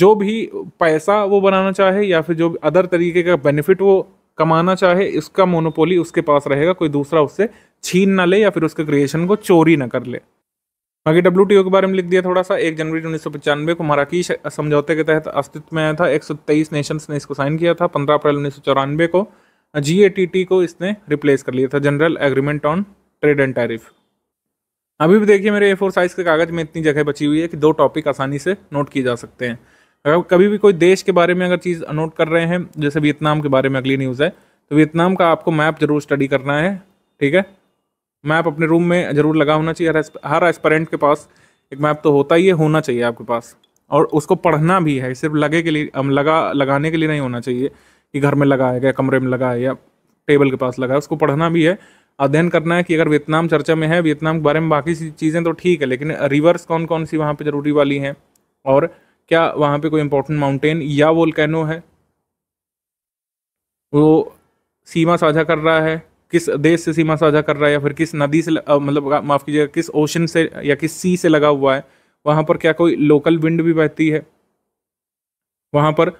S2: जो भी पैसा वो बनाना चाहे या फिर जो अदर तरीके का बेनिफिट वो कमाना चाहे इसका मोनोपोली उसके पास रहेगा कोई दूसरा उससे छीन ना ले या फिर उसके क्रिएशन को चोरी ना कर ले बाकी डब्ल्यू के बारे में लिख दिया थोड़ा सा एक जनवरी उन्नीस सौ पचानवे को मराकी समझौते के तहत अस्तित्व में आया था एक सौ तेईस नेशंस ने इसको साइन किया था पंद्रह अप्रैल उन्नीस सौ चौरानवे को जी ए टी टी को इसने रिप्लेस कर लिया था general agreement on trade and tariff अभी भी देखिए मेरे ए फोर साइज़ के कागज़ में इतनी जगह बची हुई है कि दो टॉपिक आसानी से नोट किए जा सकते हैं अगर कभी भी कोई देश के बारे में अगर चीज़ नोट कर रहे हैं जैसे वियतनाम के बारे में अगली न्यूज़ है तो वियतनाम का आपको मैप जरूर स्टडी करना है ठीक है मैप अपने रूम में ज़रूर लगा होना चाहिए हर एस्पेरेंट के पास एक मैप तो होता ही है होना चाहिए आपके पास और उसको पढ़ना भी है सिर्फ लगे के लिए हम लगा लगाने के लिए नहीं होना चाहिए कि घर में लगा है या कमरे में लगा है या टेबल के पास लगा है उसको पढ़ना भी है अध्ययन करना है कि अगर वियतनाम चर्चा में है वियतनाम के बारे में बाकी चीज़ें तो ठीक है लेकिन रिवर्स कौन कौन सी वहाँ पर ज़रूरी वाली हैं और क्या वहाँ पे कोई इंपॉर्टेंट माउंटेन या वोल्केनो है वो सीमा साझा कर रहा है किस देश से सीमा साझा कर रहा है या फिर किस नदी से मतलब माफ़ कीजिएगा किस ओशन से या किस सी से लगा हुआ है वहाँ पर क्या कोई लोकल विंड भी बहती है वहाँ पर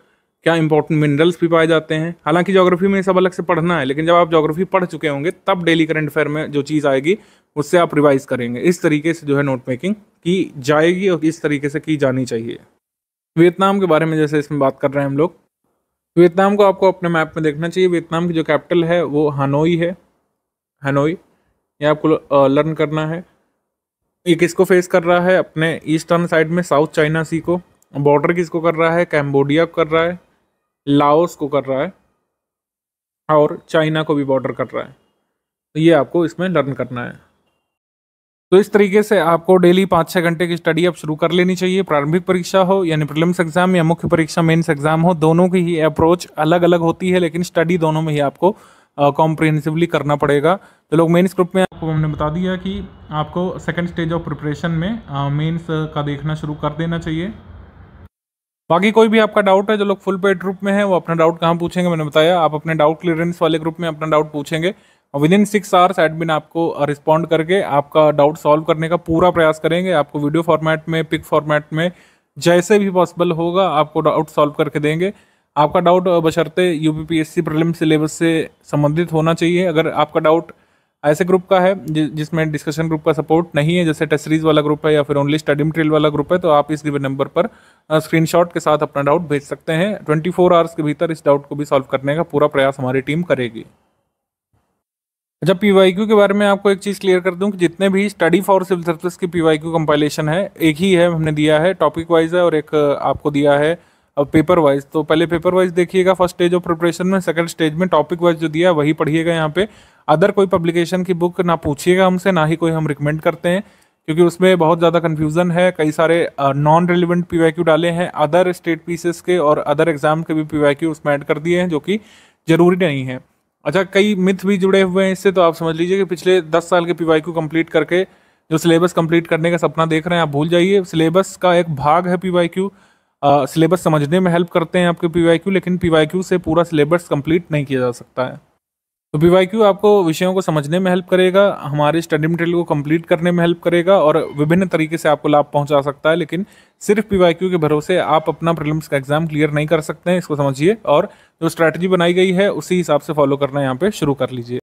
S2: क्या इंपॉर्टेंट मिनरल्स भी पाए जाते हैं हालांकि जोग्राफी में सब अलग से पढ़ना है लेकिन जब आप ज्योग्राफी पढ़ चुके होंगे तब डेली करंट अफेयर में जो चीज़ आएगी उससे आप रिवाइज करेंगे इस तरीके से जो है नोट मेकिंग की जाएगी और इस तरीके से की जानी चाहिए वियतनाम के बारे में जैसे इसमें बात कर रहे हैं हम लोग वियतनाम को आपको अपने मैप में देखना चाहिए वियतनाम की जो कैपिटल है वो हनोई है हनोई ये आपको लर्न करना है ये किसको फेस कर रहा है अपने ईस्टर्न साइड में साउथ चाइना सी को बॉर्डर किसको कर रहा है कैम्बोडिया को कर रहा है लाओस को कर रहा है और चाइना को भी बॉर्डर कर रहा है तो ये आपको इसमें लर्न करना है तो इस तरीके से आपको डेली पाँच छः घंटे की स्टडी आप शुरू कर लेनी चाहिए प्रारंभिक परीक्षा हो यानी प्रिलिम्स एग्जाम या मुख्य परीक्षा मेन्स एग्जाम हो दोनों की ही अप्रोच अलग अलग होती है लेकिन स्टडी दोनों में ही आपको कॉम्प्रिहेंसिवली uh, करना पड़ेगा तो लोग मेन्स ग्रुप में आपको हमने बता दिया कि आपको सेकेंड स्टेज ऑफ प्रिपरेशन में मेन्स uh, का देखना शुरू कर देना चाहिए बाकी कोई भी आपका डाउट है जो लोग फुल पेड ग्रुप में है वो अपना डाउट कहाँ पूछेंगे मैंने बताया आप अपने डाउट क्लियरेंस वाले ग्रुप में अपना डाउट पूछेंगे और within six hours admin आपको रिस्पॉन्ड uh, करके आपका डाउट सॉल्व करने का पूरा प्रयास करेंगे आपको वीडियो फॉर्मेट में पिक फॉर्मेट में जैसे भी पॉसिबल होगा आपको डाउट सॉल्व करके देंगे आपका डाउट uh, बशर्ते U P P S C prelim syllabus से संबंधित होना चाहिए अगर आपका डाउट ऐसे ग्रुप का है जि जिसमें डिस्कशन ग्रुप का सपोर्ट नहीं है जैसे टेस्ट सीरीज वाला ग्रुप है या फिर ओनली स्टडी मटेरियल वाला ग्रुप है तो आप इस गिवन नंबर पर शॉट uh, के साथ अपना डाउट भेज सकते हैं फोर आवर्स के भीतर इस डाउट को भी सॉल्व करने का पूरा प्रयास हमारी टीम करेगी अच्छा क्यू के बारे में आपको एक चीज़ क्लियर कर दूं कि जितने भी स्टडी फॉर सिविल सर्विस की क्यू कंपाइलेशन है एक ही है हमने दिया है टॉपिक वाइज है और एक आपको दिया है पेपर वाइज तो पहले पेपर वाइज देखिएगा फर्स्ट स्टेज ऑफ प्रिपरेशन में सेकंड स्टेज में टॉपिक वाइज जो दिया है वही पढ़िएगा यहाँ पे अदर कोई पब्लिकेशन की बुक ना पूछिएगा हमसे ना ही कोई हम रिकमेंड करते हैं क्योंकि उसमें बहुत ज़्यादा कन्फ्यूज़न है कई सारे नॉन रिलिवेंट पी डाले हैं अदर स्टेट पीसेस के और अदर एग्ज़ाम के भी पी उसमें ऐड कर दिए हैं जो कि ज़रूरी नहीं है अच्छा कई मिथ भी जुड़े हुए हैं इससे तो आप समझ लीजिए कि पिछले दस साल के पीवाई को कम्प्लीट करके जो सिलेबस कंप्लीट करने का सपना देख रहे हैं आप भूल जाइए सिलेबस का एक भाग है पीवाई क्यू सिलेबस समझने में हेल्प करते हैं आपके पीवाई क्यू लेकिन पीवाई क्यू से पूरा सिलेबस कंप्लीट नहीं किया जा सकता है तो क्यू आपको विषयों को समझने में हेल्प करेगा हमारे स्टडी मटेरियल को कंप्लीट करने में हेल्प करेगा और विभिन्न तरीके से आपको लाभ पहुंचा सकता है लेकिन सिर्फ क्यू के भरोसे आप अपना प्रिलिम्स का एग्जाम क्लियर नहीं कर सकते हैं इसको समझिए और जो स्ट्रैटेजी बनाई गई है उसी हिसाब से फॉलो करना यहाँ पे शुरू कर लीजिए